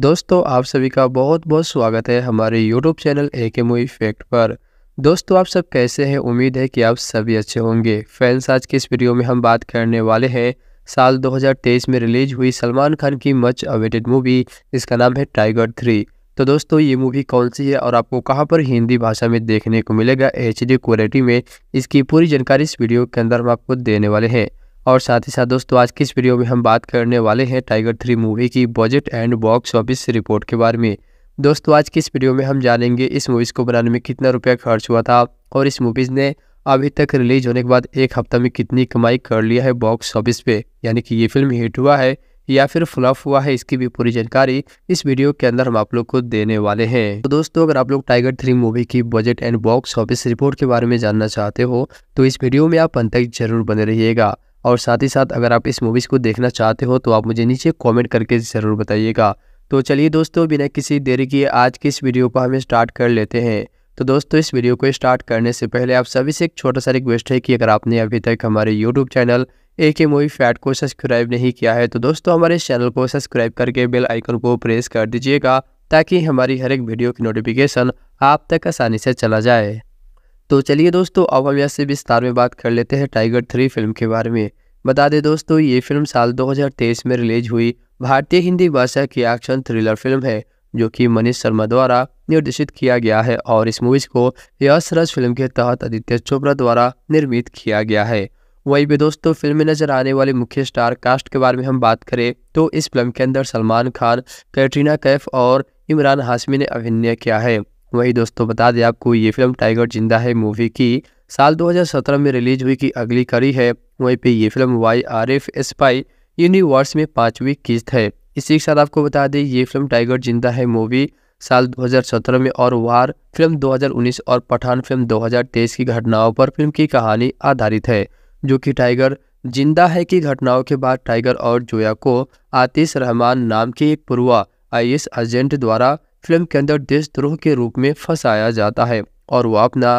दोस्तों आप सभी का बहुत बहुत स्वागत है हमारे YouTube चैनल ए के मूवी फैक्ट पर दोस्तों आप सब कैसे हैं उम्मीद है कि आप सभी अच्छे होंगे फैंस आज के इस वीडियो में हम बात करने वाले हैं साल 2023 में रिलीज हुई सलमान खान की मच अवेटेड मूवी जिसका नाम है टाइगर थ्री तो दोस्तों ये मूवी कौन सी है और आपको कहाँ पर हिंदी भाषा में देखने को मिलेगा एच क्वालिटी में इसकी पूरी जानकारी इस वीडियो के अंदर हम आपको देने वाले हैं और साथ ही साथ दोस्तों आज की इस वीडियो में हम बात करने वाले हैं टाइगर थ्री मूवी की budget and box office report के बारे में दोस्तों आज की इस वीडियो में हम जानेंगे इस मूवीज़ को बनाने में कितना रुपया खर्च हुआ था और इस मूवीज़ ने अभी तक रिलीज होने के बाद एक हफ्ता में कितनी कमाई कर लिया है बॉक्स ऑफिस पे यानी कि ये फिल्म हिट हुआ है या फिर फ्लॉप हुआ है इसकी भी पूरी जानकारी इस वीडियो के अंदर हम आप लोग को देने वाले हैं तो दोस्तों अगर आप लोग टाइगर थ्री मूवी की budget and box office report के बारे में जानना चाहते हो तो इस वीडियो में आप अंत तक जरूर बने रहिएगा और साथ ही साथ अगर आप इस मूवीज़ को देखना चाहते हो तो आप मुझे नीचे कॉमेंट करके ज़रूर बताइएगा तो चलिए दोस्तों बिना किसी देरी किए आज की इस वीडियो को हमें स्टार्ट कर लेते हैं तो दोस्तों इस वीडियो को स्टार्ट करने से पहले आप सभी से एक छोटा सा रिक्वेस्ट है कि अगर आपने अभी तक हमारे यूट्यूब चैनल ए के मूवी फैट को सब्सक्राइब नहीं किया है तो दोस्तों हमारे चैनल को सब्सक्राइब करके बेल आइकन को प्रेस कर दीजिएगा ताकि हमारी हर एक वीडियो की नोटिफिकेशन आप तक आसानी से चला जाए तो चलिए दोस्तों अब हम यहाँ से विस्तार में बात कर लेते हैं टाइगर थ्री फिल्म के बारे में बता दें दोस्तों ये फिल्म साल 2023 में रिलीज हुई भारतीय हिंदी भाषा की एक्शन थ्रिलर फिल्म है जो कि मनीष शर्मा द्वारा निर्देशित किया गया है और इस मूवीज को यश रज फिल्म के तहत आदित्य चोपड़ा द्वारा निर्मित किया गया है वही भी दोस्तों फिल्म में नजर आने वाले मुख्य स्टार कास्ट के बारे में हम बात करें तो इस फिल्म के अंदर सलमान खान कैटरीना कैफ और इमरान हाशमी ने अभिनय किया है वही दोस्तों बता दें आपको ये फिल्म टाइगर जिंदा है मूवी की साल 2017 में रिलीज हुई की अगली कड़ी है वहीं पे ये film Y R F S universe में पांचवी किस्त है इसी के साथ आपको बता दें ये फिल्म टाइगर जिंदा है मूवी साल 2017 में और वार फिल्म 2019 और पठान फिल्म 2023 की घटनाओं पर फिल्म की कहानी आधारित है जो कि टाइगर जिंदा है की घटनाओं के बाद टाइगर और जोया को आतिश रहमान नाम के एक पूर्वा आई एजेंट द्वारा फिल्म के अंदर देशद्रोह के रूप में फंसाया जाता है और वो अपना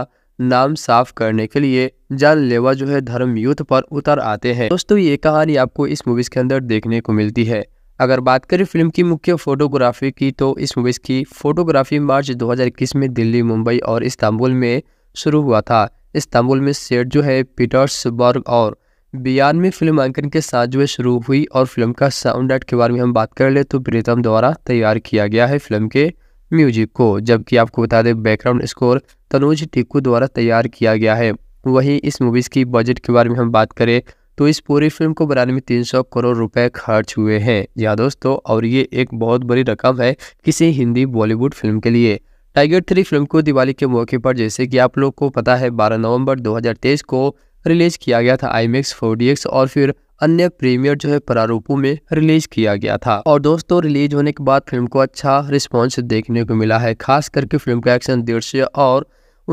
नाम साफ करने के लिए जानलेवा जो है धर्म युद्ध पर उतर आते हैं दोस्तों ये कहानी आपको इस मूवीज़ के अंदर देखने को मिलती है अगर बात करें फिल्म की मुख्य फोटोग्राफी की तो इस मूवीज़ की फोटोग्राफी मार्च 2021 में दिल्ली मुंबई और इस्तांबुल में शुरू हुआ था इस्तांबुल में सेट जो है पीटर्सबर्ग और बयान में फिल्म अंकन के साथ जो है शुरू हुई और फिल्म का साउंड एट के बारे में हम बात कर ले तो प्रीतम द्वारा तैयार किया गया है फिल्म के म्यूजिक को जबकि आपको बता दें बैकग्राउंड स्कोर तनुज टिक्कू द्वारा तैयार किया गया है वहीं इस मूवीज़ की बजट के बारे में हम बात करें तो इस पूरी फिल्म को बनाने में तीन करोड़ रुपए खर्च हुए हैं या हाँ दोस्तों और ये एक बहुत बड़ी रकम है किसी हिंदी बॉलीवुड फिल्म के लिए टाइगर थ्री फिल्म को दिवाली के मौके पर जैसे कि आप लोग को पता है 12 नवंबर 2023 को रिलीज किया गया था आई मेक्स और फिर अन्य प्रीमियर जो है प्रारूपों में रिलीज किया गया था और दोस्तों रिलीज होने के बाद फिल्म को अच्छा रिस्पॉन्स देखने को मिला है खास करके फिल्म का एक्शन दृश्य और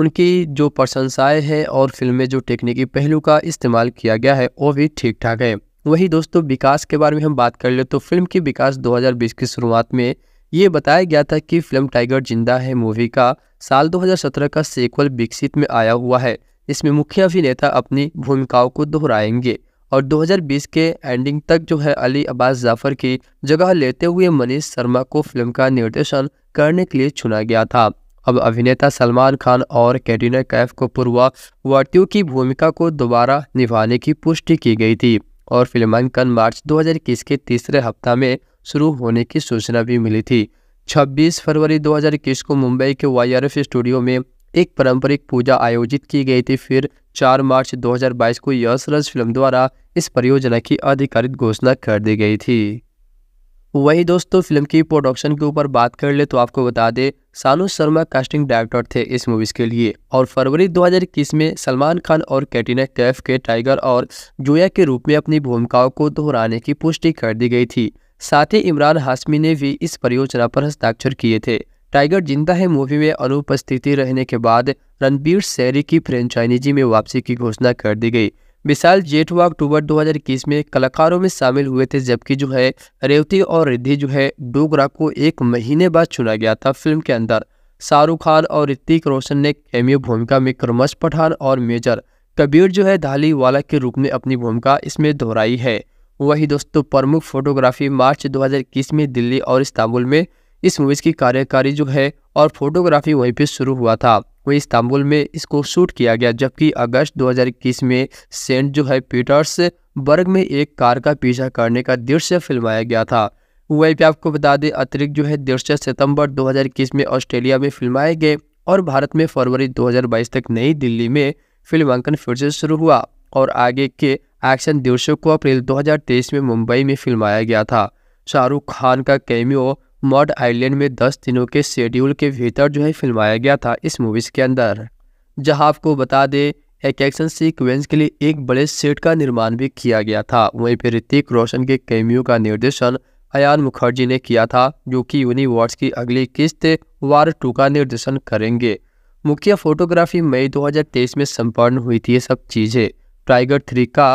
उनकी जो प्रशंसाएं हैं और फिल्म में जो टेक्निकी पहलू का इस्तेमाल किया गया है वो भी ठीक ठाक है वही दोस्तों विकास के बारे में हम बात कर ले तो फिल्म की विकास 2020 की शुरुआत में ये बताया गया था कि फिल्म टाइगर जिंदा है मूवी का साल 2017 का सीक्वल विकसित में आया हुआ है जिसमें मुख्य अभिनेता अपनी भूमिकाओं को दोहराएंगे और 2020 के एंडिंग तक जो है अली अब्बास जाफर की जगह लेते हुए मनीष शर्मा को फिल्म का निर्देशन करने के लिए चुना गया था अब अभिनेता सलमान खान और कैटरीना कैफ को पूर्वा वर्तियों की भूमिका को दोबारा निभाने की पुष्टि की गई थी और फिल्मांकन मार्च 2021 के तीसरे हफ्ता में शुरू होने की सूचना भी मिली थी 26 फरवरी 2021 को मुंबई के वाई स्टूडियो में एक पारंपरिक पूजा आयोजित की गई थी फिर 4 मार्च 2022 को यशरज फिल्म द्वारा इस परियोजना की आधिकारिक घोषणा कर दी गई थी वही दोस्तों फिल्म की प्रोडक्शन के ऊपर बात कर ले तो आपको बता दें सानू शर्मा कास्टिंग डायरेक्टर थे इस मूवीज़ के लिए और फरवरी 2021 में सलमान खान और कैटरीना कैफ के टाइगर और जोया के रूप में अपनी भूमिकाओं को दोहराने की पुष्टि कर दी गई थी साथ ही इमरान हाशमी ने भी इस परियोजना पर हस्ताक्षर किए थे टाइगर जिंदा है मूवी में अनुपस्थिति रहने के बाद रणबीर सैरी की फ्रेंचाइजी में वापसी की घोषणा कर दी गई विशाल जेठवा अक्टूबर 2021 में कलाकारों में शामिल हुए थे जबकि जो है रेवती और रिद्धि जो है डोगरा को एक महीने बाद चुना गया था फिल्म के अंदर शाहरुख खान और ऋतिक रोशन ने कैमियो भूमिका में क्रमश पठान और मेजर कबीर जो है धाली वाला के रूप में अपनी भूमिका इसमें दोहराई है वही दोस्तों प्रमुख फोटोग्राफी मार्च 2021 में दिल्ली और इस्तांबुल में इस मूवीज़ की कार्यकारी जो है और फोटोग्राफी वहीं पे शुरू हुआ था वहीं इस्तांबुल में इसको शूट किया गया जबकि अगस्त 2021 में सेंट जो है पीटर्स बर्ग में एक कार का पीछा करने का दृश्य फिल्माया गया था वहीं पे आपको बता दें अतिरिक्त जो है दृश्य सितंबर 2021 में ऑस्ट्रेलिया में फिल्माए गए और भारत में फरवरी 2022 तक नई दिल्ली में फिल्मांकन फिर से शुरू हुआ और आगे के एक्शन दृश्यों को अप्रैल दो में मुंबई में फिल्माया गया था शाहरुख खान का कैमियो मॉड आइलैंड में दस दिनों के शेड्यूल के भीतर जो है फिल्माया गया था इस मूवीज़ के अंदर जहां आपको बता दें एक एक्शन सीक्वेंस के लिए एक बड़े सेट का निर्माण भी किया गया था वहीं पर ऋतिक रोशन के कैमियो का निर्देशन अयान मुखर्जी ने किया था जो कि यूनिवर्स की अगली किस्त वार टू का निर्देशन करेंगे मुख्य फोटोग्राफी मई 2023 में संपन्न हुई थी ये सब चीज़ें टाइगर थ्री का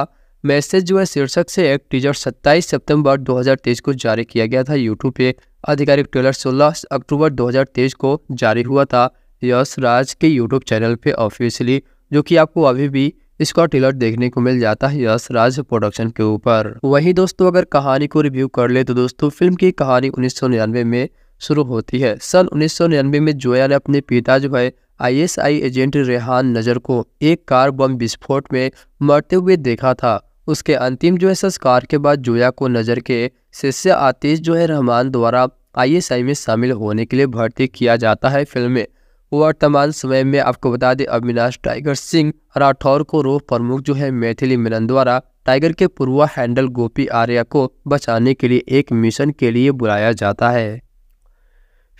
मैसेज जो है शीर्षक से एक टीजर 27 सितंबर 2023 को जारी किया गया था यूट्यूब पे आधिकारिक ट्रेलर 16 अक्टूबर 2023 को जारी हुआ था यश राज के यूट्यूब चैनल पे ऑफिशियली जो कि आपको अभी भी इसका ट्रेलर देखने को मिल जाता है यश राज प्रोडक्शन के ऊपर वहीं दोस्तों अगर कहानी को रिव्यू कर ले तो दोस्तों फिल्म की कहानी उन्नीस में शुरू होती है सन उन्नीस में जोया ने अपने पिता जो है आईएसआई एजेंट रेहान नजर को एक कार बम विस्फोट में मरते हुए देखा था उसके अंतिम जो है संस्कार के बाद जोया को नजर के शिष्य आतिश जो है रहमान द्वारा आईएसआई में शामिल होने के लिए भर्ती किया जाता है फिल्म में वर्तमान समय में आपको बता दें अविनाश टाइगर सिंह राठौर को रोह प्रमुख जो है मैथिली मिलन द्वारा टाइगर के पूर्वा हैंडल गोपी आर्या को बचाने के लिए एक मिशन के लिए बुलाया जाता है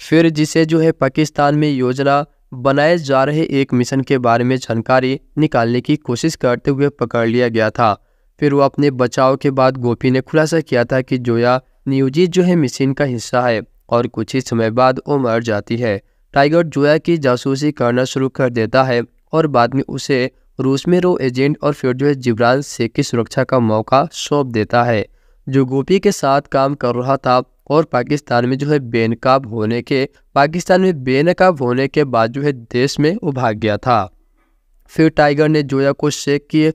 फिर जिसे जो है पाकिस्तान में योजना बनाए जा रहे एक मिशन के बारे में जानकारी निकालने की कोशिश करते हुए पकड़ लिया गया था फिर वो अपने बचाव के बाद गोपी ने खुलासा किया था कि जोया नियोजित जो है मिशन का हिस्सा है और कुछ ही समय बाद वो मर जाती है टाइगर जोया की जासूसी करना शुरू कर देता है और बाद में उसे रूस में रो एजेंट और फिर जो है जिब्राल शेख की सुरक्षा का मौका सौंप देता है जो गोपी के साथ काम कर रहा था और पाकिस्तान में जो है बेनकाब होने के पाकिस्तान में बेनकाब होने के बाद जो है देश में वो भाग गया था फिर टाइगर ने जोया को शेख की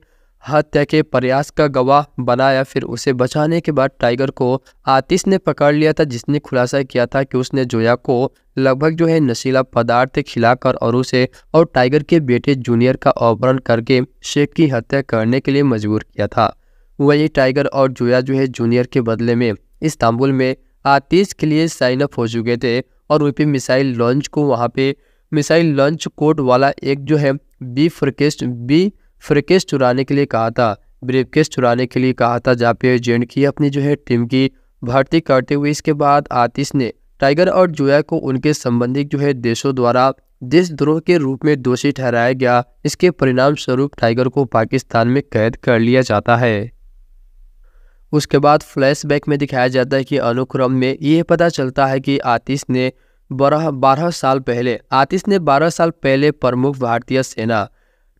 हत्या के प्रयास का गवाह बनाया फिर उसे बचाने के बाद टाइगर को आतिश ने पकड़ लिया था जिसने खुलासा किया था कि उसने जोया को लगभग जो है नशीला पदार्थ खिलाकर और उसे और टाइगर के बेटे जूनियर का अपहरण करके शेख की हत्या करने के लिए मजबूर किया था वही टाइगर और जोया जो है जूनियर के बदले में इस्तांबुल में आतिश के लिए साइन अप हो चुके थे और वे मिसाइल लॉन्च को वहाँ पे मिसाइल लॉन्च कोर्ट वाला एक जो है बी फ्रिकेस्ट बी फ्रिकेस चुराने के लिए कहा था ब्रीफकेस चुराने के लिए कहा था जहाँ पे जेंट की अपनी जो है टीम की भर्ती करते हुए इसके बाद आतिश ने टाइगर और जोया को उनके संबंधित जो है देशों द्वारा देशद्रोह के रूप में दोषी ठहराया गया इसके परिणाम स्वरूप टाइगर को पाकिस्तान में कैद कर लिया जाता है उसके बाद फ्लैशबैक में दिखाया जाता है कि अनुक्रम में यह पता चलता है कि आतिश ने बारह बारह साल पहले आतिश ने बारह साल पहले प्रमुख भारतीय सेना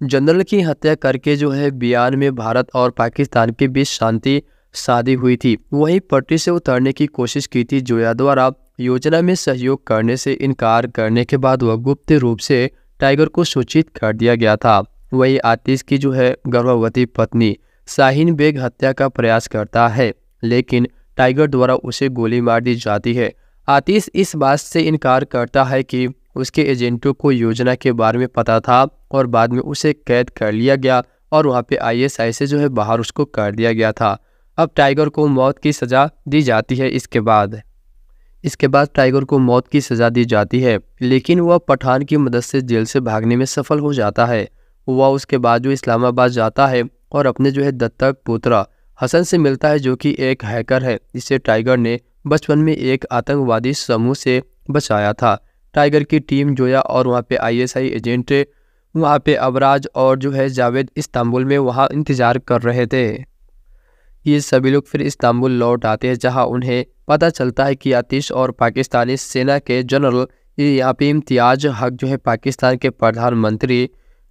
जनरल की हत्या करके जो है बयान में भारत और पाकिस्तान के बीच शांति शादी हुई थी वहीं पटरी से उतरने की कोशिश की थी जोया द्वारा योजना में सहयोग करने से इनकार करने के बाद वह गुप्त रूप से टाइगर को सूचित कर दिया गया था वही आतिश की जो है गर्भवती पत्नी शाहीन बेग हत्या का प्रयास करता है लेकिन टाइगर द्वारा उसे गोली मार दी जाती है आतिश इस बात से इनकार करता है कि उसके एजेंटों को योजना के बारे में पता था और बाद में उसे कैद कर लिया गया और वहाँ पे आईएसआई से जो है बाहर उसको कर दिया गया था अब टाइगर को मौत की सज़ा दी जाती है इसके बाद इसके बाद टाइगर को मौत की सज़ा दी जाती है लेकिन वह पठान की मदद से जेल से भागने में सफल हो जाता है वह उसके बाद जो इस्लामाबाद जाता है और अपने जो है दत्तक पोत्रा हसन से मिलता है जो कि एक हैकर है जिसे टाइगर ने बचपन में एक आतंकवादी समूह से बचाया था टाइगर की टीम जोया और वहाँ पे आईएसआई एजेंट वहाँ पे अबराज और जो है जावेद इस्तांबुल में वहाँ इंतज़ार कर रहे थे ये सभी लोग फिर इस्तांबुल लौट आते हैं जहाँ उन्हें पता चलता है कि आतिश और पाकिस्तानी सेना के जनरल यहाँ पे इम्तियाज हक जो है पाकिस्तान के प्रधानमंत्री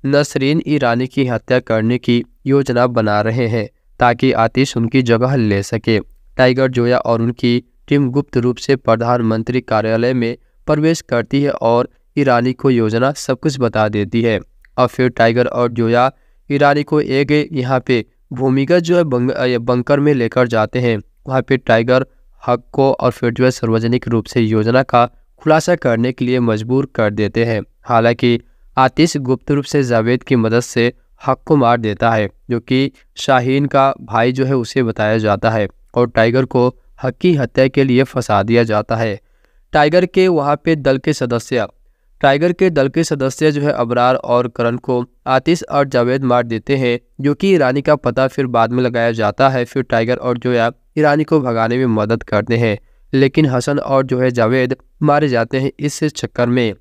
नसरीन ईरानी की हत्या करने की योजना बना रहे हैं ताकि आतिश उनकी जगह ले सके टाइगर जोया और उनकी टीम गुप्त रूप से प्रधानमंत्री कार्यालय में प्रवेश करती है और ईरानी को योजना सब कुछ बता देती है और फिर टाइगर और जोया ईरानी को एक यहाँ पे भूमिगत जो है बंग, बंकर में लेकर जाते हैं वहाँ पे टाइगर हक को और फिर जो है सार्वजनिक रूप से योजना का खुलासा करने के लिए मजबूर कर देते हैं हालांकि आतिश गुप्त रूप से जावेद की मदद से हक को मार देता है जो कि शाहीन का भाई जो है उसे बताया जाता है और टाइगर को हक की हत्या के लिए फंसा दिया जाता है टाइगर के वहाँ पे दल के सदस्य टाइगर के दल के सदस्य जो है अबरार और करण को आतिश और जावेद मार देते हैं जो कि ईरानी का पता फिर बाद में लगाया जाता है फिर टाइगर और जो है ईरानी को भगाने में मदद करते हैं लेकिन हसन और जो है जावेद मारे जाते हैं इस चक्कर में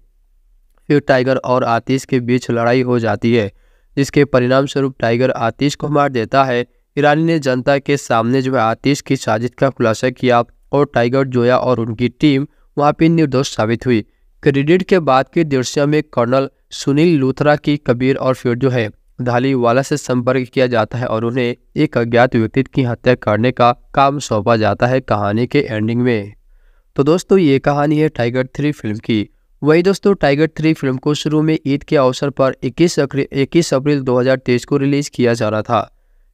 फिर टाइगर और आतिश के बीच लड़ाई हो जाती है जिसके परिणाम स्वरूप टाइगर आतिश को मार देता है ईरानी ने जनता के सामने जो है आतिश की साजिश का खुलासा किया और टाइगर जोया और उनकी टीम वहाँ पे निर्दोष साबित हुई क्रेडिट के बाद के दृश्य में कर्नल सुनील लूथरा की कबीर और फिर जो है धालीवाला से संपर्क किया जाता है और उन्हें एक अज्ञात व्यक्ति की हत्या करने का काम सौंपा जाता है कहानी के एंडिंग में तो दोस्तों ये कहानी है टाइगर थ्री फिल्म की वही दोस्तों टाइगर थ्री फिल्म को शुरू में ईद के अवसर पर 21 इक्कीस अप्रैल 2023 को रिलीज किया जा रहा था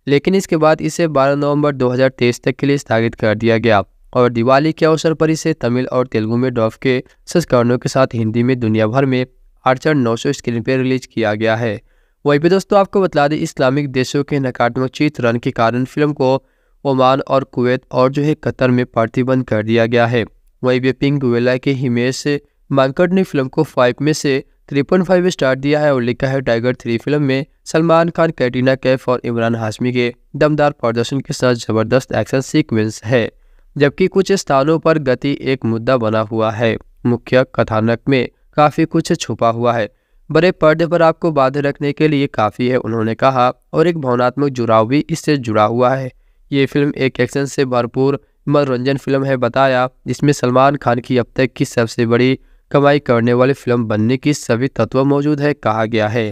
लेकिन इसके बाद इसे 12 नवंबर 2023 तक के लिए स्थगित कर दिया गया और दिवाली के अवसर पर इसे तमिल और तेलुगु में डॉफ के संस्करणों के साथ हिंदी में दुनिया भर में आठ हजार नौ सौ स्क्रीन पर रिलीज किया गया है वहीं भी दोस्तों आपको बता दें इस्लामिक देशों के नकारात्मक चित्रण के कारण फिल्म को ओमान और कुवैत और जो है कतर में प्रतिबंध कर दिया गया है वहीं भी पिंक वेला के हिमेश मांकड़ ने फिल्म को फाइव में से थ्री पॉइंट फाइव स्टार दिया है और लिखा है टाइगर थ्री फिल्म में सलमान खान कैटरीना कैफ और इमरान हाशमी के दमदार प्रदर्शन के साथ जबरदस्त एक्शन सीक्वेंस है जबकि कुछ स्थानों पर गति एक मुद्दा बना हुआ है मुख्य कथानक में काफ़ी कुछ छुपा हुआ है बड़े पर्दे पर आपको बाध्य रखने के लिए काफ़ी है उन्होंने कहा और एक भावनात्मक जुड़ाव भी इससे जुड़ा हुआ है ये फिल्म एक एक्शन से भरपूर मनोरंजन फिल्म है बताया जिसमें सलमान खान की अब तक की सबसे बड़ी कमाई करने वाली फिल्म बनने की सभी तत्व मौजूद है कहा गया है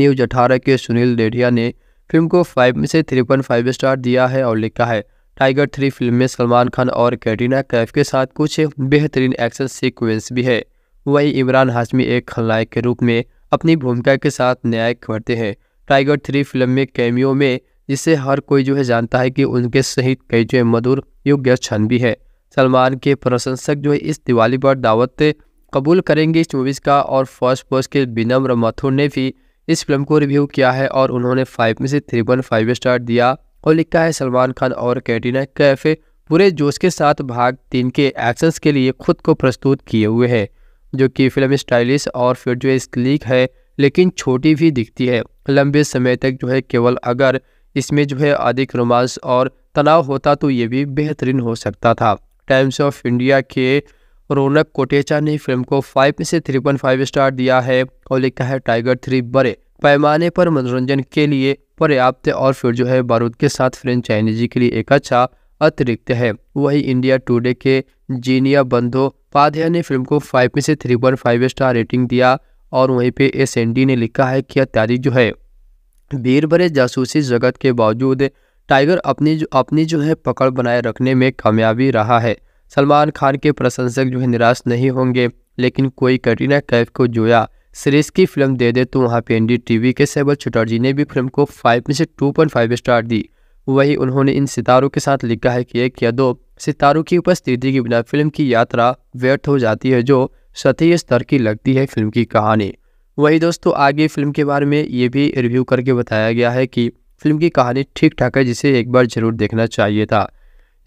न्यूज अठारह के सुनील डेढ़िया ने फिल्म को फाइव में से थ्री पॉइंट फाइव स्टार दिया है और लिखा है टाइगर थ्री फिल्म में सलमान खान और कैटरीना कैफ के साथ कुछ बेहतरीन एक्शन सीक्वेंस भी है वहीं इमरान हाशमी एक खलनायक के रूप में अपनी भूमिका के साथ न्याय करते हैं टाइगर थ्री फिल्म में कैमियो में जिसे हर कोई जो है जानता है कि उनके सहित कई जो है मधुर योग्य क्षण भी है सलमान के प्रशंसक जो है इस दिवाली पर दावत कबूल करेंगे इस मूवीज़ का और फर्स्ट पोस्ट के विनम्र मथुर ने भी इस फिल्म को रिव्यू किया है और उन्होंने फाइव में से थ्री पॉइंट फाइव स्टार दिया और लिखा है सलमान खान और कैटरीना कैफे पूरे जोश के साथ भाग तीन के एक्शंस के लिए खुद को प्रस्तुत किए हुए हैं जो कि फिल्म स्टाइलिश और फिर जो है है लेकिन छोटी भी दिखती है लंबे समय तक जो है केवल अगर इसमें जो है अधिक रोमांस और तनाव होता तो ये भी बेहतरीन हो सकता था टाइम्स ऑफ इंडिया के रौनक कोटेचा ने फिल्म को फाइव से थ्री पॉइंट फाइव स्टार दिया है और लिखा है टाइगर थ्री बड़े पैमाने पर मनोरंजन के लिए पर्याप्त और फिर जो है बारूद के साथ फ्रेंचाइजी के लिए एक अच्छा अतिरिक्त है वही इंडिया टुडे के जीनिया बंधो पाध्या ने फिल्म को फाइव में से three point five star rating दिया और वहीं पे एस ने लिखा है कि अत्यारी जो है भीर भरे जासूसी जगत के बावजूद टाइगर अपनी जो अपनी जो है पकड़ बनाए रखने में कामयाबी रहा है सलमान खान के प्रशंसक जो है निराश नहीं होंगे लेकिन कोई कटरीना कैफ को जोया सीरीज़ की फिल्म दे दे तो वहाँ पे एन टीवी के सैबल चटर्जी ने भी फिल्म को फाइव में से टू पॉइंट फाइव स्टार दी वही उन्होंने इन सितारों के साथ लिखा है कि एक या दो सितारों की उपस्थिति के बिना फिल्म की यात्रा व्यर्थ हो जाती है जो सतही स्तर की लगती है फिल्म की कहानी वही दोस्तों आगे फिल्म के बारे में ये भी रिव्यू करके बताया गया है कि फिल्म की कहानी ठीक ठाक है जिसे एक बार जरूर देखना चाहिए था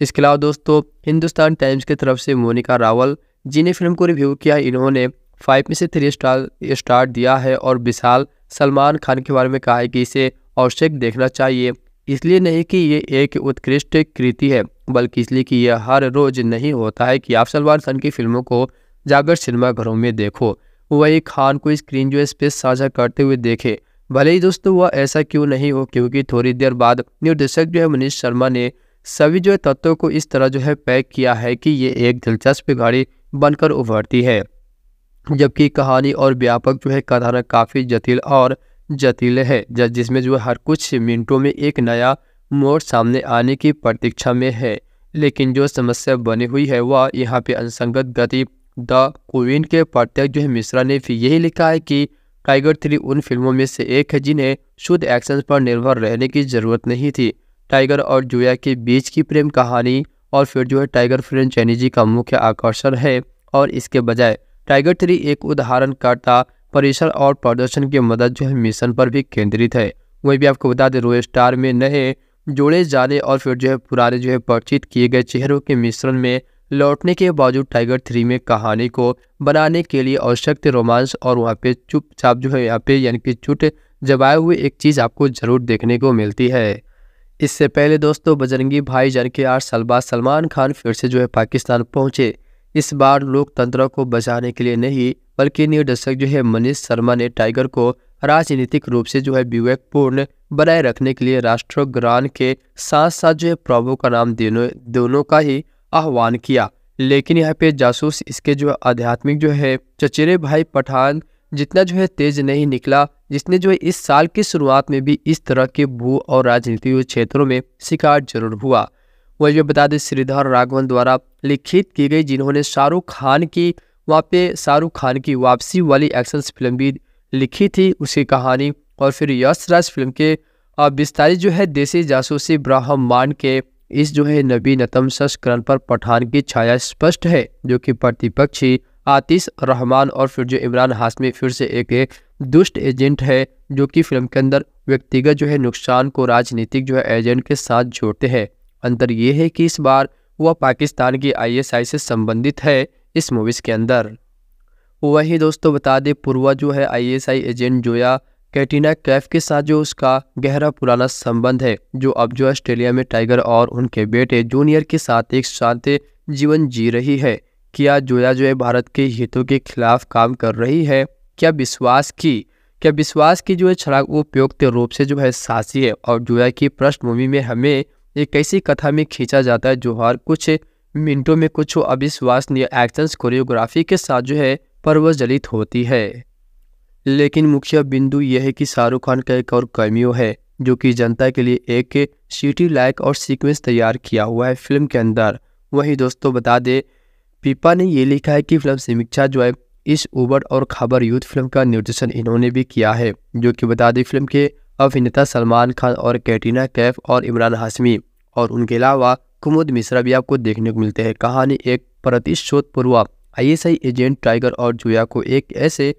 इसके अलावा दोस्तों हिंदुस्तान टाइम्स की तरफ से मोनिका रावल जिन्हें फिल्म को रिव्यू किया इन्होंने फाइव में से थ्री स्टार स्टार दिया है और विशाल सलमान खान के बारे में कहा है कि इसे अवश्य देखना चाहिए इसलिए नहीं कि ये एक उत्कृष्ट कृति है बल्कि इसलिए कि यह हर रोज नहीं होता है कि आप सलमान खान की फिल्मों को जाकर सिनेमाघरों में देखो वही खान को स्क्रीन जो स्पेस साझा करते हुए देखे भले ही दोस्तों वह ऐसा क्यों नहीं हो क्योंकि थोड़ी देर बाद निर्देशक जो है मनीष शर्मा ने सभी जो तत्वों को इस तरह जो है पैक किया है कि ये एक दिलचस्प गाड़ी बनकर उभरती है जबकि कहानी और व्यापक जो है कथानक काफ़ी जटिल और जटिल है जिसमें जो है हर कुछ मिनटों में एक नया मोड़ सामने आने की प्रतीक्षा में है लेकिन जो समस्या बनी हुई है वह यहाँ पे अनसंगत गति द कोविन के प्रत्यक जो है मिश्रा ने भी यही लिखा है कि टाइगर थ्री उन फिल्मों में से एक है जिन्हें शुद्ध एक्शन पर निर्भर रहने की ज़रूरत नहीं थी टाइगर और जोया के बीच की प्रेम कहानी और फिर जो है टाइगर फ्रेंड चैनी जी का मुख्य आकर्षण है और इसके बजाय टाइगर थ्री एक उदाहरणकर्ता परिसर और प्रदर्शन की मदद जो है मिशन पर भी केंद्रित है वही भी आपको बता दें रोय स्टार में नए जोड़े जाने और फिर जो है पुराने जो है परिचित किए गए चेहरों के मिश्रण में लौटने के बावजूद टाइगर थ्री में कहानी को बनाने के लिए आवश्यक रोमांस और वहाँ पे चुपचाप जो है यहाँ पे यानी कि चुट जबाए हुए एक चीज़ आपको ज़रूर देखने को मिलती है इससे पहले दोस्तों बजरंगी भाई जान के आठ साल बाद सलमान खान फिर से जो है पाकिस्तान पहुँचे इस बार लोकतंत्र को बचाने के लिए नहीं बल्कि निर्देशक जो है मनीष शर्मा ने टाइगर को राजनीतिक रूप से जो है विवेकपूर्ण बनाए रखने के लिए राष्ट्रगान के साथ साथ जो है प्रभु का नाम दोनों दोनों का ही आह्वान किया लेकिन यहाँ पे जासूस इसके जो आध्यात्मिक जो है चचेरे भाई पठान जितना जो है तेज नहीं निकला जिसने जो है इस साल की शुरुआत में भी इस तरह के भू और राजनीतिक क्षेत्रों में शिकार जरूर हुआ वही जो बता दें श्रीधर राघवन द्वारा लिखित की गई जिन्होंने शाहरुख खान की वहाँ पे शाहरुख खान की वापसी वाली एक्शन फिल्म भी लिखी थी उसकी कहानी और फिर यश राज फिल्म के विस्तारित जो है देसी जासूसी ब्राह्मण के इस जो है नवीनतम संस्करण पर पठान की छाया स्पष्ट है जो कि प्रतिपक्षी आतिश रहमान और फिर जो इमरान हाशमी फिर से एक, एक दुष्ट एजेंट है जो कि फिल्म के अंदर व्यक्तिगत जो है नुकसान को राजनीतिक जो है एजेंट के साथ जोड़ते हैं अंतर यह है कि इस बार वह पाकिस्तान की आईएसआई से संबंधित है इस मूवीज़ के अंदर वही दोस्तों बता दें पूर्वा जो है ISI agent Zoya catena Kaif के साथ जो उसका गहरा पुराना संबंध है जो अब जो ऑस्ट्रेलिया में टाइगर और उनके बेटे जूनियर के साथ एक शांत जीवन जी रही है क्या जोया जो है भारत के हितों के खिलाफ काम कर रही है क्या विश्वास की क्या विश्वास की जो है छलाक उपयुक्त रूप से जो है सासी है और जोया की पृष्ठभूमि में हमें एक ऐसी कथा में खींचा जाता है जो हर कुछ मिनटों में कुछ अविश्वसनीय एक्शंस कोरियोग्राफी के साथ जो है परवजलित होती है लेकिन मुख्य बिंदु यह है कि शाहरुख खान का एक और कैमियो है जो कि जनता के लिए एक सिटी लाइक और सीक्वेंस तैयार किया हुआ है फिल्म के अंदर वहीं दोस्तों बता दे पीपा ने ये लिखा है कि फिल्म समीक्षा जो है इस उबड़ और खबर यूथ फिल्म का निर्देशन इन्होंने भी किया है जो कि बता दें फिल्म के अभिनेता सलमान खान और कैटरीना कैफ और इमरान हाशमी और उनके अलावा कुमुद मिश्रा भी आपको देखने को मिलते हैं कहानी एक प्रतिशोध पूर्वा आईएसआई एजेंट टाइगर और जुया को एक ऐसे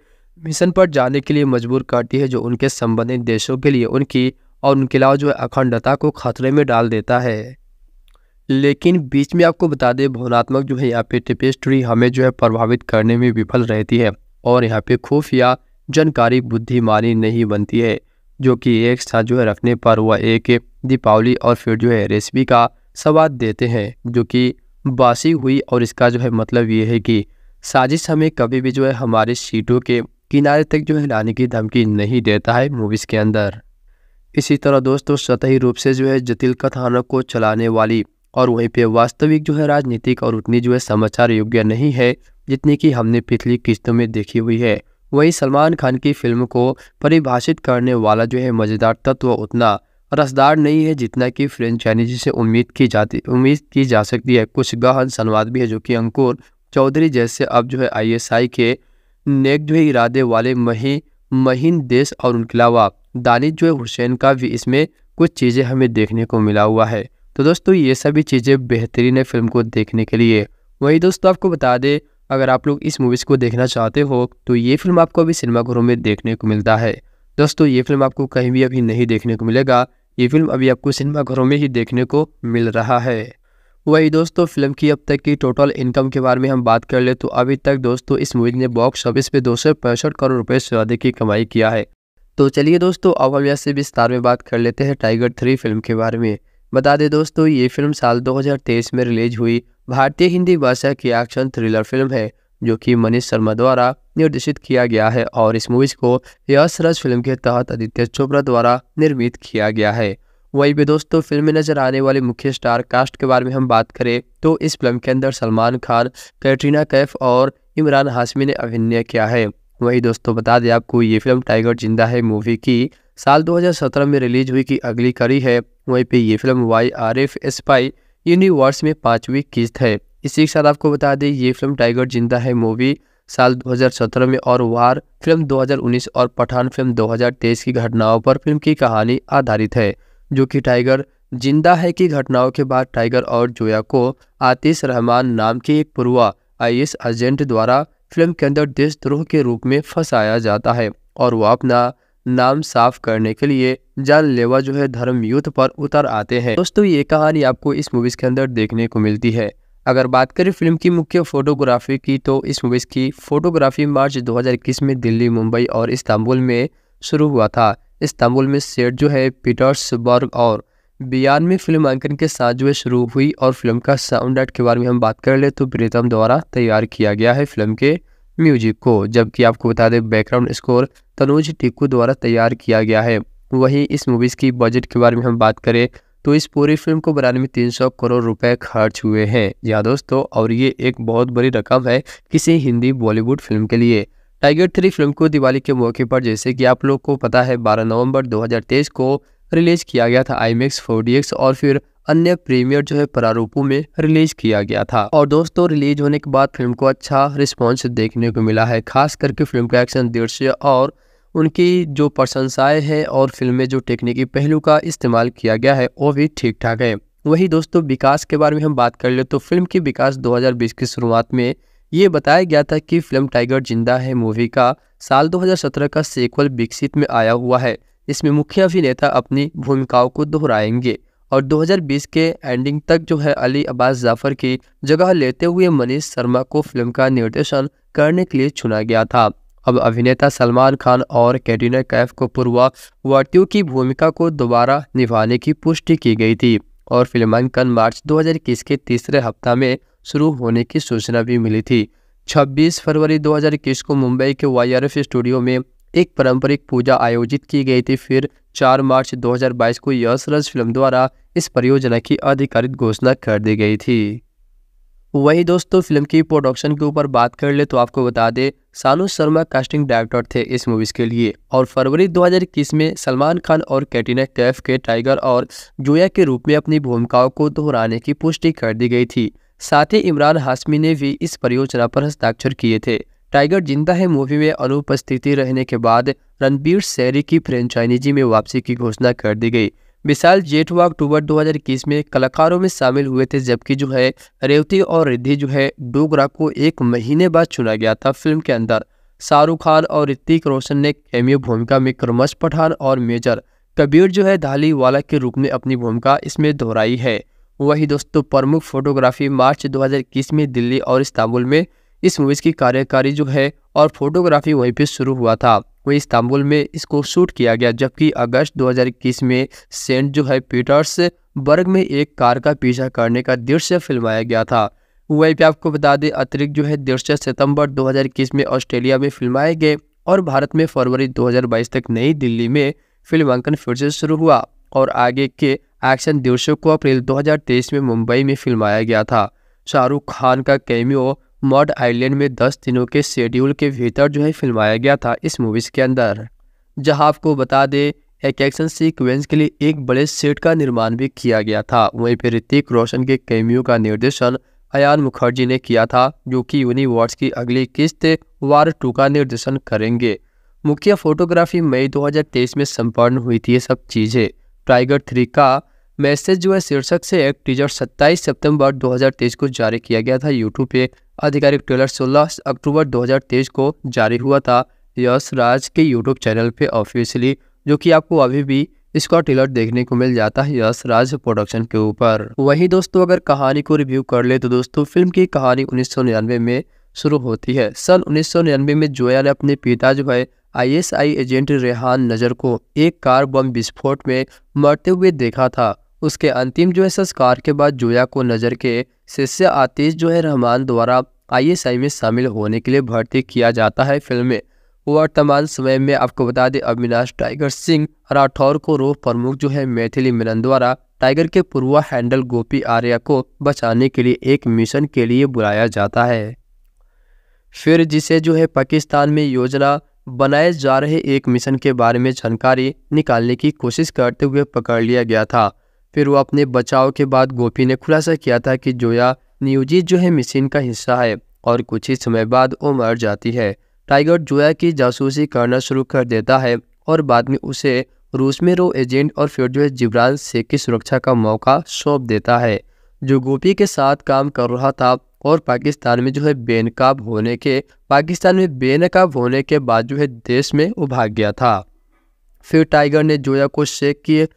मिशन पर जाने के लिए मजबूर करती है जो उनके संबंधित देशों के लिए उनकी और उनके अलावा जो है अखंडता को खतरे में डाल देता है लेकिन बीच में आपको बता दें भावनात्मक जो है यहाँ पे टिपेस्ट्री हमें जो है प्रभावित करने में विफल रहती है और यहाँ पे खुफिया जानकारी बुद्धिमानी नहीं बनती है जो कि एक साथ जो है रखने पर वह एक दीपावली और फिर जो है रेसिपी का स्वाद देते हैं जो कि बासी हुई और इसका जो है मतलब ये है कि साजिश हमें कभी भी जो है हमारे सीटों के किनारे तक जो है लाने की धमकी नहीं देता है मूवीज़ के अंदर इसी तरह दोस्तों सतही रूप से जो है जटिल कथानक को चलाने वाली और वहीं पे वास्तविक जो है राजनीतिक और उतनी जो है समाचार योग्य नहीं है जितनी कि हमने पिछली किस्तों में देखी हुई है वहीं सलमान खान की फिल्म को परिभाषित करने वाला जो है मज़ेदार तत्व उतना रसदार नहीं है जितना कि फ्रेंचाइजी से उम्मीद की जाती उम्मीद की जा सकती है कुछ गहन संवाद भी है जो कि अंकुर चौधरी जैसे अब जो है आईएसआई के नेक जो है इरादे वाले मही महीन देश और उनके अलावा दानिश जो है हुसैन का भी इसमें कुछ चीज़ें हमें देखने को मिला हुआ है तो दोस्तों ये सभी चीज़ें बेहतरीन है फिल्म को देखने के लिए वही दोस्तों आपको बता दें अगर आप लोग इस मूवीज़ को देखना चाहते हो तो ये फिल्म आपको अभी सिनेमाघरों में देखने को मिलता है दोस्तों ये फिल्म आपको कहीं भी अभी नहीं देखने को मिलेगा ये फिल्म अभी आपको सिनेमाघरों में ही देखने को मिल रहा है वही दोस्तों फिल्म की अब तक की टोटल इनकम के बारे में हम बात कर ले तो अभी तक दोस्तों इस मूवी ने बॉक्स ऑफिस पे दो करोड़ रुपए से अधिक की कमाई किया है तो चलिए दोस्तों अब हम यहाँ से विस्तार में बात कर लेते हैं टाइगर थ्री फिल्म के बारे में बता दें दोस्तों ये फिल्म साल 2023 में रिलीज हुई भारतीय हिंदी भाषा की एक्शन थ्रिलर फिल्म है जो कि मनीष शर्मा द्वारा निर्देशित किया गया है और इस मूवीज को यश फिल्म के तहत आदित्य चोपड़ा द्वारा निर्मित किया गया है वही भी दोस्तों फिल्म में नजर आने वाले मुख्य स्टार कास्ट के बारे में हम बात करें तो इस फिल्म के अंदर सलमान खान कैटरीना कैफ और इमरान हाशमी ने अभिनय किया है वही दोस्तों बता दें आपको ये फिल्म टाइगर जिंदा है मूवी की साल 2017 में रिलीज हुई की अगली कड़ी है वहीं पे ये film Y R F spy universe में पांचवी किस्त है इसी के साथ आपको बता दें ये फिल्म टाइगर जिंदा है मूवी साल 2017 में और वार फिल्म 2019 और पठान फिल्म 2023 की घटनाओं पर फिल्म की कहानी आधारित है जो कि टाइगर जिंदा है की घटनाओं के बाद टाइगर और जोया को आतिश रहमान नाम के एक पूर्वा आई एजेंट द्वारा फिल्म के अंदर देशद्रोह के रूप में फंसाया जाता है और वह अपना नाम साफ करने के लिए जानलेवा जो है धर्म युद्ध पर उतर आते हैं दोस्तों ये कहानी आपको इस मूवीज के अंदर देखने को मिलती है अगर बात करें फिल्म की मुख्य फोटोग्राफी की तो इस मूवीज़ की फोटोग्राफी मार्च 2021 में दिल्ली मुंबई और इस्तांबुल में शुरू हुआ था इस्तांबुल में सेट जो है पीटर्सबर्ग और बियान में फिल्म अंकन के साथ जो है शुरू हुई और फिल्म का साउंड के बारे में हम बात कर ले तो प्रीतम द्वारा तैयार किया गया है फिल्म के म्यूजिक को जबकि आपको बता दें बैकग्राउंड स्कोर तनुज टिक्कू द्वारा तैयार किया गया है वहीं इस मूवीज़ की बजट के बारे में हम बात करें तो इस पूरी फिल्म को बनाने में 300 करोड़ रुपए खर्च हुए हैं या दोस्तों और ये एक बहुत बड़ी रकम है किसी हिंदी बॉलीवुड फिल्म के लिए टाइगर थ्री फिल्म को दिवाली के मौके पर जैसे कि आप लोग को पता है 12 नवंबर 2023 को रिलीज किया गया था आई मेक्स और फिर अन्य प्रीमियर जो है प्रारूपों में रिलीज किया गया था और दोस्तों रिलीज होने के बाद फिल्म को अच्छा रिस्पॉन्स देखने को मिला है खास करके फिल्म का एक्शन दृश्य और उनकी जो प्रशंसाएं हैं और फिल्म में जो टेक्निकी पहलू का इस्तेमाल किया गया है वो भी ठीक ठाक है वही दोस्तों विकास के बारे में हम बात कर ले तो फिल्म की विकास 2020 की शुरुआत में ये बताया गया था कि फिल्म टाइगर जिंदा है मूवी का साल 2017 का सीक्वल विकसित में आया हुआ है इसमें मुख्य अभिनेता अपनी भूमिकाओं को दोहराएंगे और 2020 के एंडिंग तक जो है अली अब्बास जाफर की जगह लेते हुए मनीष शर्मा को फिल्म का निर्देशन करने के लिए चुना गया था अब अभिनेता सलमान खान और कैटरीना कैफ को वर्तियों की भूमिका को दोबारा निभाने की पुष्टि की गई थी और फिल्मांकन मार्च 2021 के तीसरे हफ्ता में शुरू होने की सूचना भी मिली थी 26 फरवरी 2021 को मुंबई के वाई स्टूडियो में एक पारंपरिक पूजा आयोजित की गई थी फिर 4 मार्च 2022 को यशरज फिल्म द्वारा इस परियोजना की आधिकारिक घोषणा कर दी गई थी वहीं दोस्तों फिल्म की प्रोडक्शन के ऊपर बात कर ले तो आपको बता दें सानू शर्मा कास्टिंग डायरेक्टर थे इस मूवीज़ के लिए और फरवरी 2021 में सलमान खान और कैटरीना कैफ के टाइगर और जोया के रूप में अपनी भूमिकाओं को दोहराने की पुष्टि कर दी गई थी साथ ही इमरान हाशमी ने भी इस परियोजना पर हस्ताक्षर किए थे टाइगर जिंदा है मूवी में अनुपस्थिति रहने के बाद रणबीर सैरी की फ्रेंचाइजी में वापसी की घोषणा कर दी गई विशाल जेठवा अक्टूबर 2021 में कलाकारों में शामिल हुए थे जबकि जो है रेवती और रिद्धि जो है डोगरा को एक महीने बाद चुना गया था फिल्म के अंदर शाहरुख खान और ऋतिक रोशन ने कैमियो भूमिका में क्रमश पठान और मेजर कबीर जो है धाली वाला के रूप में अपनी भूमिका इसमें दोहराई है वही दोस्तों प्रमुख फोटोग्राफी मार्च 2021 में दिल्ली और इस्तांबुल में इस मूवीज़ की कार्यकारी जो है और फोटोग्राफी वहीं पर शुरू हुआ था वहीं इस्तांबुल में इसको शूट किया गया जबकि अगस्त 2021 में सेंट जो है पीटर्स बर्ग में एक कार का पीछा करने का दृश्य फिल्माया गया था वहीं पर आपको बता दें अतिरिक्त जो है दृश्य सितंबर 2021 में ऑस्ट्रेलिया में फिल्माए गए और भारत में फरवरी 2022 तक नई दिल्ली में फिल्मांकन फिर से शुरू हुआ और आगे के एक्शन दृश्यों को अप्रैल दो में मुंबई में फिल्माया गया था शाहरुख खान का कैमियो मॉड आइलैंड में दस दिनों के शेड्यूल के भीतर जो है फिल्माया गया था इस मूवीज़ के अंदर जहां आपको बता दें एक एक्शन सीक्वेंस के लिए एक बड़े सेट का निर्माण भी किया गया था वहीं पर ऋतिक रोशन के कैमियो का निर्देशन अयान मुखर्जी ने किया था जो कि यूनिवर्स की अगली किस्त वार टू का निर्देशन करेंगे मुख्य फोटोग्राफी मई 2023 में संपन्न हुई थी ये सब चीज़ें टाइगर थ्री का मैसेज जो है शीर्षक से एक टीजर 27 सितंबर 2023 को जारी किया गया था यूट्यूब पे आधिकारिक ट्रेलर 16 अक्टूबर 2023 को जारी हुआ था यश राज के यूट्यूब चैनल पे ऑफिशियली जो कि आपको अभी भी इसका ट्रेलर देखने को मिल जाता है यश राज प्रोडक्शन के ऊपर वहीं दोस्तों अगर कहानी को रिव्यू कर ले तो दोस्तों फिल्म की कहानी उन्नीस में शुरू होती है सन उन्नीस में जोया ने अपने पिता जो है आईएसआई एजेंट रेहान नजर को एक कार बम विस्फोट में मरते हुए देखा था उसके अंतिम जो है संस्कार के बाद जोया को नजर के शिष्य आतिश जो है रहमान द्वारा आईएसआई में शामिल होने के लिए भर्ती किया जाता है फिल्म में वर्तमान समय में आपको बता दें अविनाश टाइगर सिंह राठौर को रोह प्रमुख जो है मैथिली मिलन द्वारा टाइगर के पूर्वा हैंडल गोपी आर्या को बचाने के लिए एक मिशन के लिए बुलाया जाता है फिर जिसे जो है पाकिस्तान में योजना बनाए जा रहे एक मिशन के बारे में जानकारी निकालने की कोशिश करते हुए पकड़ लिया गया था फिर वो अपने बचाव के बाद गोपी ने खुलासा किया था कि जोया नियोजित जो है मिसिन का हिस्सा है और कुछ ही समय बाद वो मर जाती है टाइगर जोया की जासूसी करना शुरू कर देता है और बाद में उसे रूस में रो एजेंट और फिर जो जिब्रान की सुरक्षा का मौका सौंप देता है जो गोपी के साथ काम कर रहा था और पाकिस्तान में जो है बेनकाब होने के पाकिस्तान में बेनकाब होने के बाद जो है देश में वो भाग गया था फिर टाइगर ने जोया को शेख किए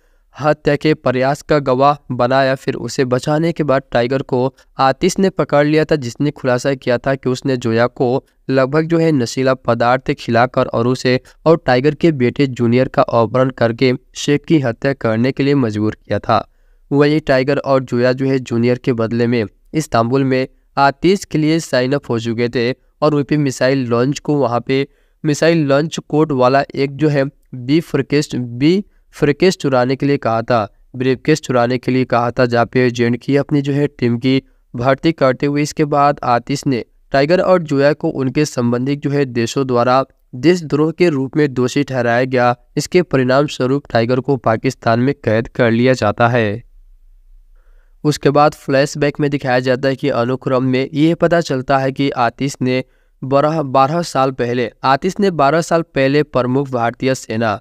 हत्या के प्रयास का गवाह बनाया फिर उसे बचाने के बाद टाइगर को आतिश ने पकड़ लिया था जिसने खुलासा किया था कि उसने जोया को लगभग जो है नशीला पदार्थ खिलाकर और उसे और टाइगर के बेटे जूनियर का अपहरण करके शेख की हत्या करने के लिए मजबूर किया था वही टाइगर और जोया जो है जूनियर के बदले में इस्तांबुल में आतिश के लिए साइन अप हो चुके थे और वीपी मिसाइल लॉन्च को वहाँ पे मिसाइल लॉन्च कोर्ट वाला एक जो है बी फ्रिकेस्ट बी फ्रिकेस चुराने के लिए कहा था ब्रीफकेस चुराने के लिए कहा था जहाँ पे जेंट की अपनी जो है टीम की भर्ती करते हुए इसके बाद आतिश ने टाइगर और जोया को उनके संबंधित जो है देशों द्वारा देशद्रोह के रूप में दोषी ठहराया गया इसके परिणाम स्वरूप टाइगर को पाकिस्तान में कैद कर लिया जाता है उसके बाद फ्लैशबैक में दिखाया जाता है कि अनुक्रम में यह पता चलता है कि आतिश ने बारह बारह साल पहले आतिश ने बारह साल पहले प्रमुख भारतीय सेना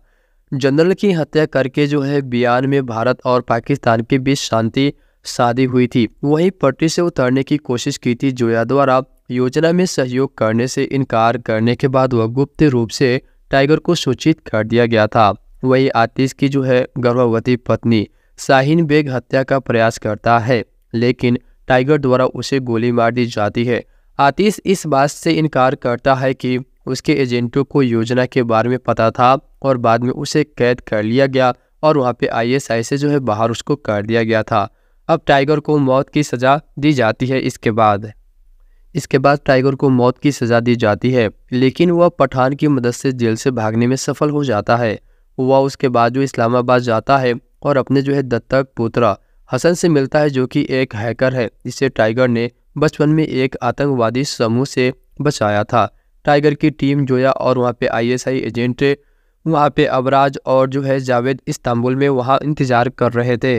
जनरल की हत्या करके जो है बियान में भारत और पाकिस्तान के बीच शांति शादी हुई थी वहीं पटरी से उतरने की कोशिश की थी जोया द्वारा योजना में सहयोग करने से इनकार करने के बाद वह गुप्त रूप से टाइगर को सूचित कर दिया गया था वही आतिश की जो है गर्भवती पत्नी शाहीन बेग हत्या का प्रयास करता है लेकिन टाइगर द्वारा उसे गोली मार दी जाती है आतिश इस बात से इनकार करता है कि उसके एजेंटों को योजना के बारे में पता था और बाद में उसे कैद कर लिया गया और वहाँ पे आईएसआई से जो है बाहर उसको कर दिया गया था अब टाइगर को मौत की सज़ा दी जाती है इसके बाद इसके बाद टाइगर को मौत की सज़ा दी जाती है लेकिन वह पठान की मदद से जेल से भागने में सफल हो जाता है वह उसके बाद जो इस्लामाबाद जाता है और अपने जो है दत्तक पोत्रा हसन से मिलता है जो कि एक हैकर है जिसे टाइगर ने बचपन में एक आतंकवादी समूह से बचाया था टाइगर की टीम जोया और वहाँ पे आईएसआई एजेंट वहाँ पे अबराज और जो है जावेद इस्तांबुल में वहाँ इंतज़ार कर रहे थे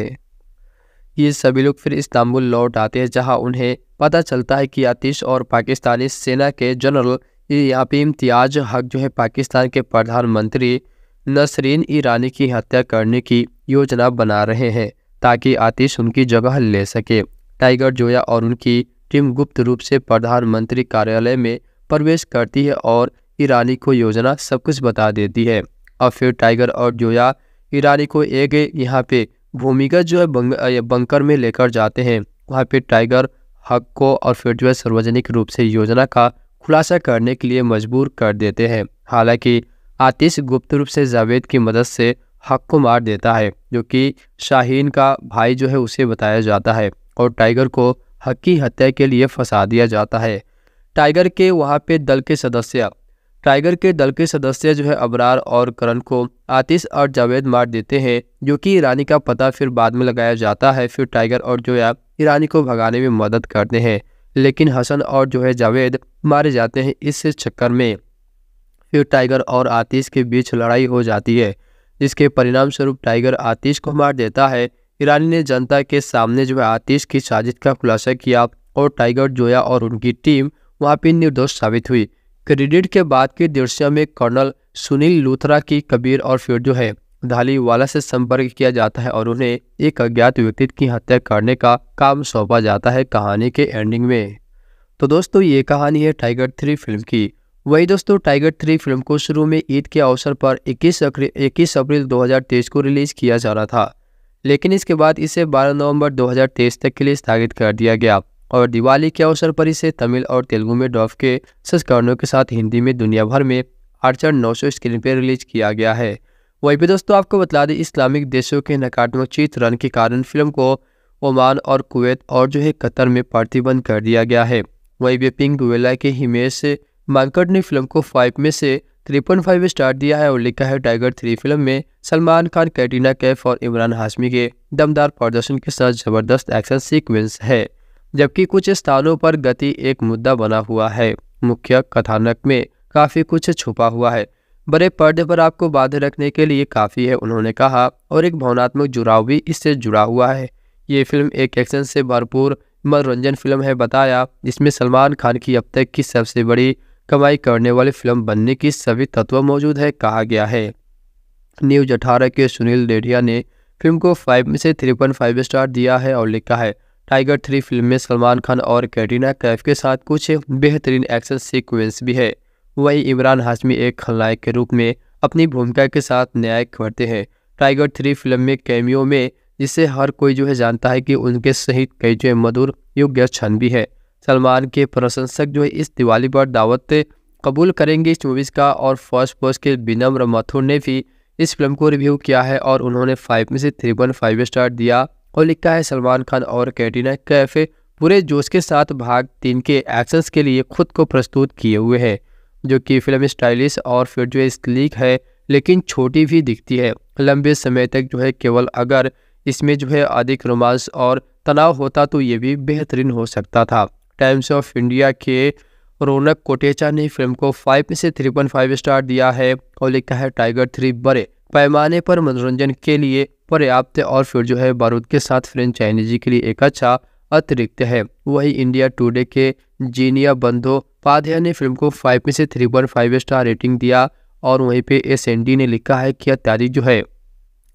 ये सभी लोग फिर इस्तांबुल लौट आते हैं जहाँ उन्हें पता चलता है कि आतिश और पाकिस्तानी सेना के जनरल यहाँ पे इम्तियाज हक जो है पाकिस्तान के प्रधानमंत्री नसरीन ईरानी की हत्या करने की योजना बना रहे हैं ताकि आतिश उनकी जगह ले सके टाइगर जोया और उनकी टीम गुप्त रूप से प्रधानमंत्री कार्यालय में प्रवेश करती है और ईरानी को योजना सब कुछ बता देती है और फिर टाइगर और जोया ईरानी को एक यहाँ पे भूमिगत जो है बंग, बंकर में लेकर जाते हैं वहाँ पे टाइगर हक को और फिर जो है सार्वजनिक रूप से योजना का खुलासा करने के लिए मजबूर कर देते हैं हालांकि आतिश गुप्त रूप से जावेद की मदद से हक को मार देता है जो कि शाहीन का भाई जो है उसे बताया जाता है और टाइगर को हक की हत्या के लिए फंसा दिया जाता है टाइगर के वहाँ पे दल के सदस्य टाइगर के दल के सदस्य जो है अबरार और करण को आतिश और जावेद मार देते हैं जो कि ईरानी का पता फिर बाद में लगाया जाता है फिर टाइगर और जो है ईरानी को भगाने में मदद करते हैं लेकिन हसन और जो है जावेद मारे जाते हैं इस चक्कर में फिर टाइगर और आतिश के बीच लड़ाई हो जाती है जिसके परिणाम स्वरूप टाइगर आतिश को मार देता है ईरानी ने जनता के सामने जो है आतिश की साजिश का खुलासा किया और टाइगर जोया और उनकी टीम वहाँ पे निर्दोष साबित हुई क्रेडिट के बाद की दृश्य में कर्नल सुनील लूथरा की कबीर और फिर जो है धालीवाला से संपर्क किया जाता है और उन्हें एक अज्ञात व्यक्ति की हत्या करने का काम सौंपा जाता है कहानी के एंडिंग में तो दोस्तों ये कहानी है टाइगर थ्री फिल्म की वही दोस्तों टाइगर थ्री फिल्म को शुरू में ईद के अवसर पर 21 इक्कीस अप्रैल 2023 को रिलीज़ किया जा रहा था लेकिन इसके बाद इसे 12 नवंबर 2023 तक के लिए स्थगित कर दिया गया और दिवाली के अवसर पर इसे तमिल और तेलुगु में डॉफ के संस्करणों के साथ हिंदी में दुनिया भर में आठ नौ सौ स्क्रीन पर रिलीज किया गया है वहीं पर दोस्तों आपको बता दें इस्लामिक देशों के नकारात्मक चित्रण के कारण फिल्म को ओमान और कुवैत और जो है कतर में प्रतिबंध कर दिया गया है वहीं पर पिंक वेला के हिमेश मांकड़ ने फिल्म को फाइव में से त्रिपन फाइव स्टार दिया है और लिखा है टाइगर थ्री फिल्म में सलमान खान कैटरीना कैफ और इमरान हाशमी के दमदार प्रदर्शन के साथ जबरदस्त एक्शन सीक्वेंस है जबकि कुछ स्थानों पर गति एक मुद्दा बना हुआ है मुख्य कथानक में काफ़ी कुछ छुपा हुआ है बड़े पर्दे पर आपको बाध्य रखने के लिए काफ़ी है उन्होंने कहा और एक भावनात्मक जुड़ाव भी इससे जुड़ा हुआ है ये फिल्म एक एक्शन से भरपूर मनोरंजन फिल्म है बताया जिसमें सलमान खान की अब तक की सबसे बड़ी कमाई करने वाली फिल्म बनने की सभी तत्व मौजूद है कहा गया है न्यूज अठारह के सुनील डेढ़िया ने फिल्म को फाइव में से थ्री पॉइंट फाइव स्टार दिया है और लिखा है टाइगर थ्री फिल्म में सलमान खान और कैटरीना कैफ के साथ कुछ बेहतरीन एक्शन सीक्वेंस भी है वहीं इमरान हाशमी एक खलनायक के रूप में अपनी भूमिका के साथ न्याय करते हैं टाइगर थ्री फिल्म में कैमियो में जिसे हर कोई जो है जानता है कि उनके सहित कई जो है मधुर योग्य क्षण भी है सलमान के प्रशंसक जो है इस दिवाली पर दावत कबूल करेंगे इस मूवीज़ का और फर्स्ट पोस्ट के विनम्र मथुर ने भी इस फिल्म को रिव्यू किया है और उन्होंने फाइव में से थ्री पॉइंट फाइव स्टार दिया और लिखा है सलमान खान और कैटरीना कैफ़े पूरे जोश के साथ भाग तीन के एक्शंस के लिए खुद को प्रस्तुत किए हुए हैं जो कि फिल्म स्टाइलिश और फिर जो स्लीक है लेकिन छोटी भी दिखती है लंबे समय तक जो है केवल अगर इसमें जो है अधिक रोमांस और तनाव होता तो ये भी बेहतरीन हो सकता था टाइम्स ऑफ इंडिया के रौनक कोटेचा ने फिल्म को फाइव में से थ्री पॉइंट फाइव स्टार दिया है और लिखा है टाइगर थ्री बड़े पैमाने पर मनोरंजन के लिए पर्याप्त और फिर जो है बारूद के साथ फ्रेंचाइजी के लिए एक अच्छा अतिरिक्त है वही इंडिया टुडे के जीनिया बंधो पाध्या ने फिल्म को फाइव में से three point five star rating दिया और वहीं पे एस ने लिखा है कि अत्यारी जो है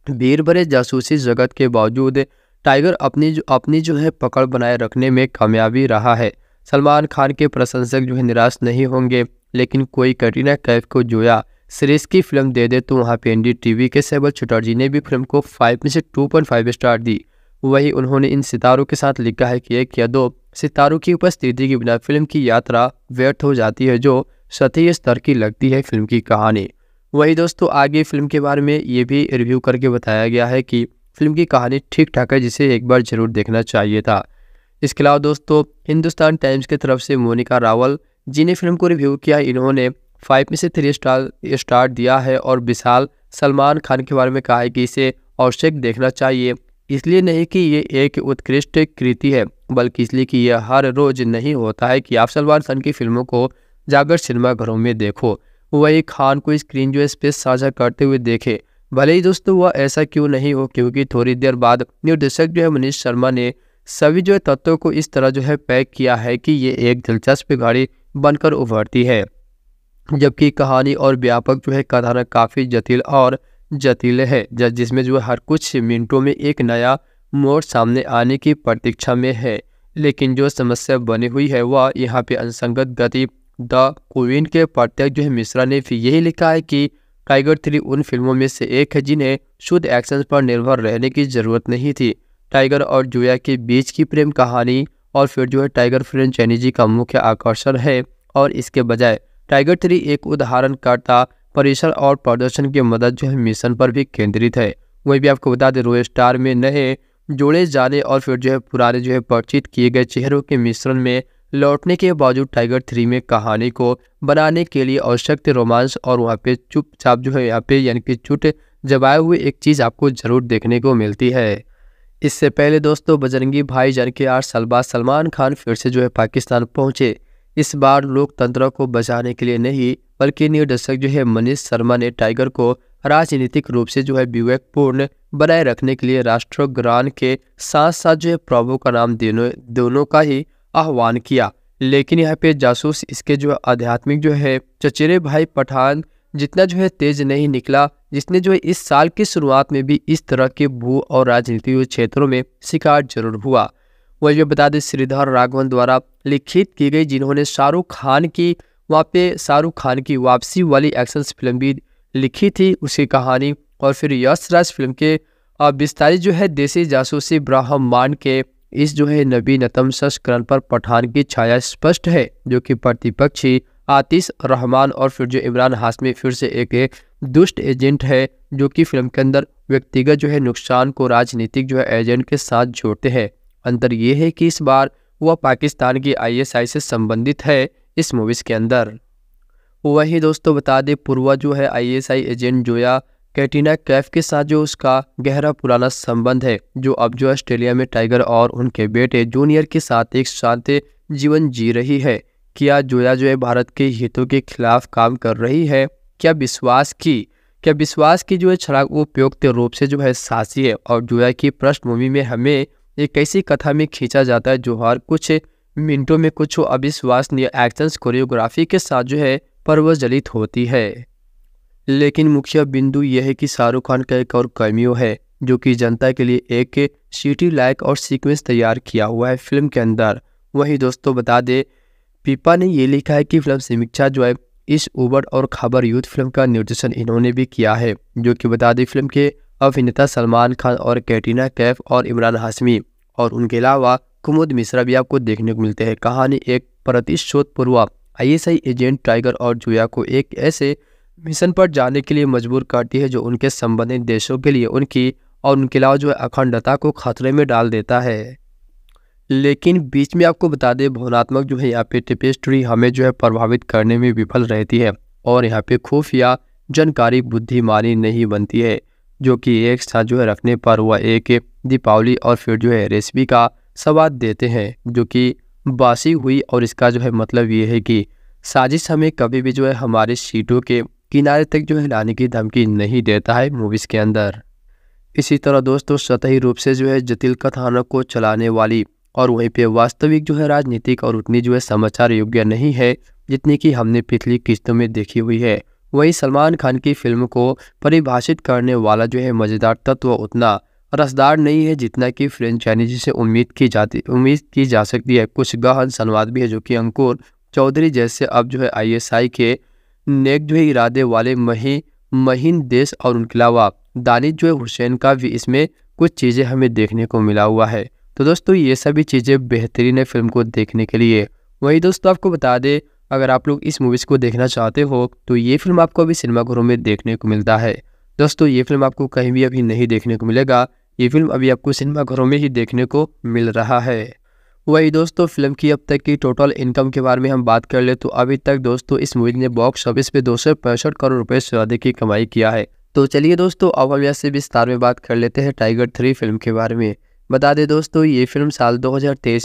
भीड़ भरे जासूसी जगत के बावजूद टाइगर अपनी जो अपनी जो है पकड़ बनाए रखने में कामयाबी रहा है सलमान खान के प्रशंसक जो है निराश नहीं होंगे लेकिन कोई कटरीना कैफ को जोया सीरीज की फिल्म दे दे तो वहाँ पे एन टीवी के सेबल चटर्जी ने भी फिल्म को फाइव में से टू पॉइंट फाइव स्टार दी वहीं उन्होंने इन सितारों के साथ लिखा है कि एक या दो सितारों की उपस्थिति के बिना फिल्म की यात्रा व्यर्थ हो जाती है जो सतही स्तर की लगती है फिल्म की कहानी वही दोस्तों आगे फिल्म के बारे में ये भी रिव्यू करके बताया गया है कि फिल्म की कहानी ठीक ठाक है जिसे एक बार जरूर देखना चाहिए था इसके अलावा दोस्तों हिंदुस्तान टाइम्स की तरफ से मोनिका रावल जिन्हें फिल्म को रिव्यू किया इन्होंने फाइव में से थ्री स्टार स्टार दिया है और विशाल सलमान खान के बारे में कहा है कि इसे अवश्य देखना चाहिए इसलिए नहीं कि ये एक उत्कृष्ट कृति है बल्कि इसलिए कि यह हर रोज नहीं होता है कि आप सलमान खान की फिल्मों को जाकर सिनेमाघरों में देखो वही खान को स्क्रीन जो स्पेस साझा करते हुए देखे भले ही दोस्तों वह ऐसा क्यों नहीं हो क्योंकि थोड़ी देर बाद निर्देशक जो है मनीष शर्मा ने सभी जो है तत्वों को इस तरह जो है पैक किया है कि ये एक दिलचस्प गाड़ी बनकर उभरती है जबकि कहानी और व्यापक जो है कथानक काफ़ी जटिल और जटिल है जिसमें जो है हर कुछ मिनटों में एक नया मोड़ सामने आने की प्रतीक्षा में है लेकिन जो समस्या बनी हुई है वह यहाँ पे अनसंगत गति द कोविन के प्रत्यक्ष जो है मिश्रा ने फिर यही लिखा है कि टाइगर थ्री उन फिल्मों में से एक है जिन्हें शुद्ध एक्शन पर निर्भर रहने की ज़रूरत नहीं थी टाइगर और जोया के बीच की प्रेम कहानी और फिर जो है टाइगर फ्रेंड चैनी जी का मुख्य आकर्षण है और इसके बजाय टाइगर थ्री एक उदाहरणकर्ता परिसर और प्रदर्शन की मदद जो है मिशन पर भी केंद्रित है वही भी आपको बता दें रोय स्टार में नए जोड़े जाने और फिर जो है पुराने जो है परिचित किए गए चेहरों के मिश्रण में लौटने के बावजूद टाइगर थ्री में कहानी को बनाने के लिए आवश्यक रोमांस और वहाँ पे चुपचाप जो है यहाँ पे यानी कि चुट जबाए हुए एक चीज़ आपको ज़रूर देखने को मिलती है इससे पहले दोस्तों बजरंगी भाई जान के आठ साल बाद सलमान खान फिर से जो है पाकिस्तान पहुँचे इस बार लोकतंत्र को बचाने के लिए नहीं बल्कि निर्देशक जो है मनीष शर्मा ने टाइगर को राजनीतिक रूप से जो है विवेकपूर्ण बनाए रखने के लिए राष्ट्रगान के साथ साथ जो है प्रभु का नाम दोनों दोनों का ही आह्वान किया लेकिन यहाँ पे जासूस इसके जो आध्यात्मिक जो है चचेरे भाई पठान जितना जो है तेज नहीं निकला जिसने जो है इस साल की शुरुआत में भी इस तरह के भू और राजनीतिक क्षेत्रों में शिकार जरूर हुआ वह ये बता दें श्रीधर राघवन द्वारा लिखित की गई जिन्होंने शाहरुख खान की वहाँ पे शाहरुख खान की वापसी वाली एक्शन फिल्म भी लिखी थी उसकी कहानी और फिर यश राज फिल्म के विस्तारित जो है देसी जासूसी ब्राह्मण के इस जो है नबी नतम संस्करण पर पठान की छाया स्पष्ट है जो कि प्रतिपक्षी आतिश रहमान और फिर जो इमरान हाशमी फिर से एक, एक दुष्ट एजेंट है जो कि फिल्म के अंदर व्यक्तिगत जो है नुकसान को राजनीतिक जो है एजेंट के साथ जोड़ते हैं अंतर ये है कि इस बार वह पाकिस्तान की आईएसआई से संबंधित है इस मूवीज़ के अंदर वही दोस्तों बता दें पूर्वा जो है ISI agent Zoya catena Kaif के साथ जो उसका गहरा पुराना संबंध है जो अब जो ऑस्ट्रेलिया में टाइगर और उनके बेटे जूनियर के साथ एक शांत जीवन जी रही है क्या जोया जो है भारत के हितों के खिलाफ काम कर रही है क्या विश्वास की क्या विश्वास की जो है छलाक उपयुक्त रूप से जो है सासी है और जोया की पृष्ठभूमि में हमें एक ऐसी कथा में खींचा जाता है जोहार कुछ मिनटों में कुछ अविश्वसनीय एक्शंस कोरियोग्राफी के साथ जो है परवजलित होती है लेकिन मुख्य बिंदु यह है कि शाहरुख खान का एक और कैमियो है जो कि जनता के लिए एक सीटी लाइक और सीक्वेंस तैयार किया हुआ है फिल्म के अंदर वहीं दोस्तों बता दें पीपा ने ये लिखा है कि फिल्म समीक्षा जो है इस उबड़ और खबर यूथ फिल्म का निर्देशन इन्होंने भी किया है जो कि बता दें फिल्म के अभिनेता सलमान खान और कैटरीना कैफ और इमरान हाशमी और उनके अलावा कुमुद मिश्रा भी आपको देखने को मिलते हैं कहानी एक प्रतिशोध पूर्वक आईएसआई एजेंट टाइगर और जुया को एक ऐसे मिशन पर जाने के लिए मजबूर करती है जो उनके संबंधित देशों के लिए उनकी और उनके अलावा जो अखंडता को खतरे में डाल देता है लेकिन बीच में आपको बता दें भावनात्मक जो है यहाँ पे टिपेस्ट्री हमें जो है प्रभावित करने में विफल रहती है और यहाँ पे खुफिया जानकारी बुद्धिमानी नहीं बनती है जो कि एक साथ जो है रखने पर वह एक दीपावली और फिर जो है रेसिपी का स्वाद देते हैं जो कि बासी हुई और इसका जो है मतलब ये है कि साजिश हमें कभी भी जो है हमारे सीटों के किनारे तक जो है लाने की धमकी नहीं देता है मूवीज़ के अंदर इसी तरह दोस्तों सतही रूप से जो है जटिल कथानक को चलाने वाली और वहीं पे वास्तविक जो है राजनीतिक और उतनी जो है समाचार योग्य नहीं है जितनी कि हमने पिछली किस्तों में देखी हुई है वहीं सलमान खान की फिल्म को परिभाषित करने वाला जो है मज़ेदार तत्व उतना रसदार नहीं है जितना कि फ्रेंचाइजी से उम्मीद की जाती उम्मीद की जा सकती है कुछ गहन संवाद भी है जो कि अंकुर चौधरी जैसे अब जो है आईएसआई के नेक जो है इरादे वाले मही महीन देश और उनके अलावा दानिश जो है हुसैन का भी इसमें कुछ चीज़ें हमें देखने को मिला हुआ है तो दोस्तों ये सभी चीज़ें बेहतरीन है फिल्म को देखने के लिए वही दोस्तों आपको बता दें अगर आप लोग इस मूवीज़ को देखना चाहते हो तो ये फिल्म आपको अभी सिनेमाघरों में देखने को मिलता है दोस्तों ये फिल्म आपको कहीं भी अभी नहीं देखने को मिलेगा ये फिल्म अभी आपको सिनेमाघरों में ही देखने को मिल रहा है वही दोस्तों फिल्म की अब तक की टोटल इनकम के बारे में हम बात कर ले तो अभी तक दोस्तों इस मूवी ने बॉक्स ऑफिस पे दो सौ पैंसठ करोड़ रुपए से अधिक की कमाई किया है तो चलिए दोस्तों अब हम यहाँ से विस्तार में बात कर लेते हैं टाइगर थ्री फिल्म के बारे में बता दें दोस्तों ये फिल्म साल दो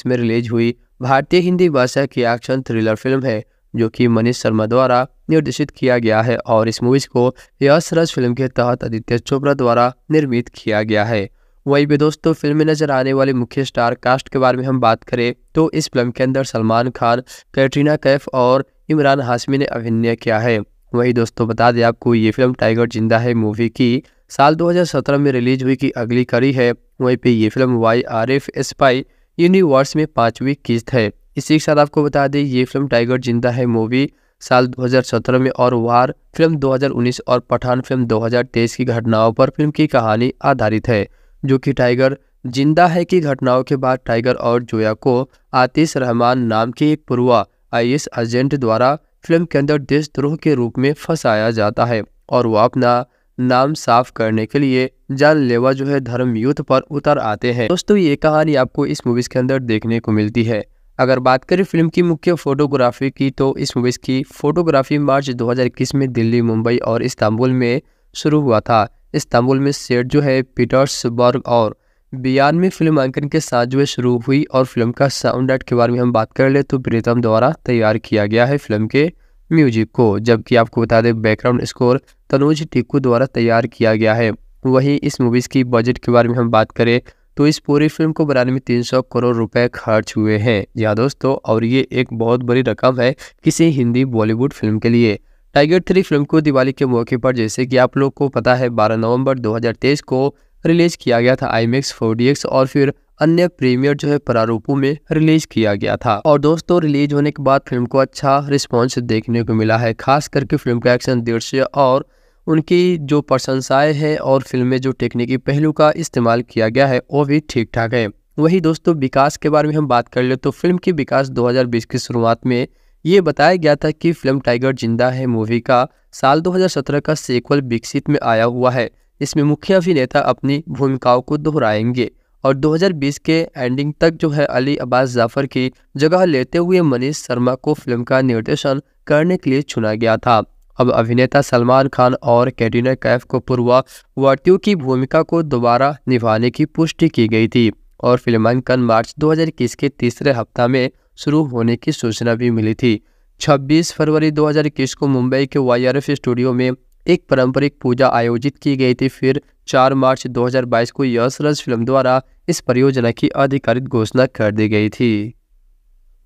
में रिलीज हुई भारतीय हिंदी भाषा की एक्शन थ्रिलर फिल्म है जो कि मनीष शर्मा द्वारा निर्देशित किया गया है और इस मूवीज को यशरज फिल्म के तहत आदित्य चोपड़ा द्वारा निर्मित किया गया है वही भी दोस्तों फिल्म में नजर आने वाले मुख्य स्टार कास्ट के बारे में हम बात करें तो इस फिल्म के अंदर सलमान खान कैटरीना कैफ और इमरान हाशमी ने अभिनय किया है वही दोस्तों बता दें आपको ये फिल्म टाइगर जिंदा है मूवी की साल 2017 में रिलीज हुई की अगली कड़ी है वहीं पे ये film Y R F spy universe में पांचवी किस्त है इसी के साथ आपको बता दें ये फिल्म टाइगर जिंदा है मूवी साल 2017 में और वार फिल्म 2019 और पठान फिल्म 2023 की घटनाओं पर फिल्म की कहानी आधारित है जो कि टाइगर जिंदा है की घटनाओं के बाद टाइगर और जोया को आतिश रहमान नाम के एक पूर्वा आई एजेंट द्वारा फिल्म के अंदर देशद्रोह के रूप में फंसाया जाता है और वह अपना नाम साफ करने के लिए जानलेवा जो है धर्म युद्ध पर उतर आते हैं दोस्तों ये कहानी आपको इस मूवीज के अंदर देखने को मिलती है अगर बात करें फिल्म की मुख्य फोटोग्राफी की तो इस मूवीज़ की फोटोग्राफी मार्च 2021 में दिल्ली मुंबई और इस्तांबुल में शुरू हुआ था इस्तांबुल में सेट जो है पीटर्सबर्ग और बियान में फिल्म अंकन के साथ जो है शुरू हुई और फिल्म का साउंड आर्ट के बारे में हम बात कर ले तो प्रीतम द्वारा तैयार किया गया है फिल्म के म्यूजिक को जबकि आपको बता दें बैकग्राउंड स्कोर तनुज टिक्कू द्वारा तैयार किया गया है वहीं इस मूवीज़ की बजट के बारे में हम बात करें तो इस पूरी फिल्म को बनाने में तीन सौ करोड़ रुपए खर्च हुए हैं या दोस्तों और ये एक बहुत बड़ी रकम है किसी हिंदी बॉलीवुड फिल्म के लिए टाइगर थ्री फिल्म को दिवाली के मौके पर जैसे कि आप लोग को पता है 12 नवंबर 2023 को रिलीज किया गया था आई मेक्स और फिर अन्य प्रीमियर जो है प्रारूपों में रिलीज किया गया था और दोस्तों रिलीज होने के बाद फिल्म को अच्छा रिस्पॉन्स देखने को मिला है खास करके फिल्म का एक्शन दृश्य और उनकी जो प्रशंसाएँ हैं और फिल्म में जो टेक्निकी पहलू का इस्तेमाल किया गया है वो भी ठीक ठाक है वही दोस्तों विकास के बारे में हम बात कर ले तो फिल्म की विकास 2020 की शुरुआत में ये बताया गया था कि फिल्म टाइगर जिंदा है मूवी का साल 2017 का सीक्वल विकसित में आया हुआ है इसमें मुख्य अभिनेता अपनी भूमिकाओं को दोहराएंगे और 2020 के एंडिंग तक जो है अली अब्बास जाफर की जगह लेते हुए मनीष शर्मा को फिल्म का निर्देशन करने के लिए चुना गया था अब अभिनेता सलमान खान और कैटरीना कैफ को पूर्वावर्तियों की भूमिका को दोबारा निभाने की पुष्टि की गई थी और फिल्मांकन मार्च 2021 के तीसरे हफ्ता में शुरू होने की सूचना भी मिली थी 26 फरवरी 2021 को मुंबई के वाई स्टूडियो में एक पारंपरिक पूजा आयोजित की गई थी फिर 4 मार्च 2022 को यशराज फिल्म द्वारा इस परियोजना की आधिकारिक घोषणा कर दी गई थी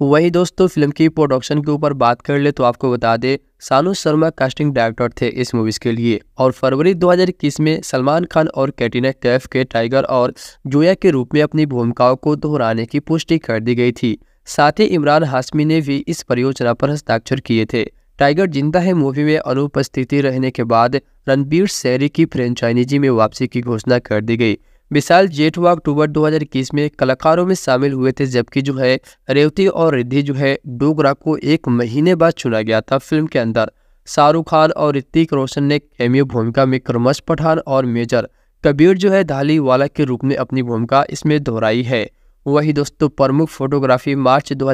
वही दोस्तों फिल्म की प्रोडक्शन के ऊपर बात कर ले तो आपको बता दे सानू शर्मा कास्टिंग डायरेक्टर थे इस मूवीज़ के लिए और फरवरी 2021 में सलमान खान और कैटरीना कैफ के टाइगर और जोया के रूप में अपनी भूमिकाओं को दोहराने की पुष्टि कर दी गई थी साथ ही इमरान हाशमी ने भी इस परियोजना पर हस्ताक्षर किए थे टाइगर जिंदा है मूवी में अनुपस्थिति रहने के बाद रणबीर सैरी की फ्रेंचाइजी में वापसी की घोषणा कर दी गई विशाल जेठवा अक्टूबर 2021 में कलाकारों में शामिल हुए थे जबकि जो है रेवती और रिद्धि जो है डोगरा को एक महीने बाद चुना गया था फिल्म के अंदर शाहरुख खान और ऋतिक रोशन ने कैमियो भूमिका में क्रमश पठान और मेजर कबीर जो है धाली वाला के रूप में अपनी भूमिका इसमें दोहराई है वही दोस्तों प्रमुख फोटोग्राफी मार्च दो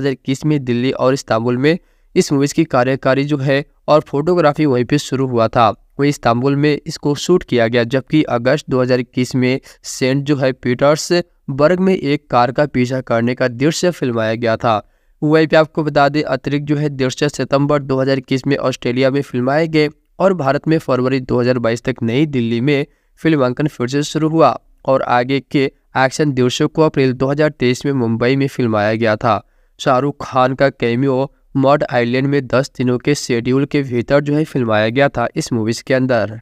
में दिल्ली और इस्तांबुल में इस मूवीज़ की कार्यकारी जो है और फोटोग्राफी वहीं पर शुरू हुआ था वहीं इस्तांबुल में इसको शूट किया गया जबकि अगस्त 2021 में सेंट जो है पीटर्स बर्ग में एक कार का पीछा करने का दृश्य फिल्माया गया था वहीं पर आपको बता दें अतिरिक्त जो है दृश्य सितंबर 2021 में ऑस्ट्रेलिया में फिल्माए गए और भारत में फरवरी 2022 तक नई दिल्ली में फिल्मांकन फिर से शुरू हुआ और आगे के एक्शन दृश्यों को अप्रैल दो में मुंबई में फिल्माया गया था शाहरुख खान का कैमियो मॉड आइलैंड में दस दिनों के शेड्यूल के भीतर जो है फिल्माया गया था इस मूवीज़ के अंदर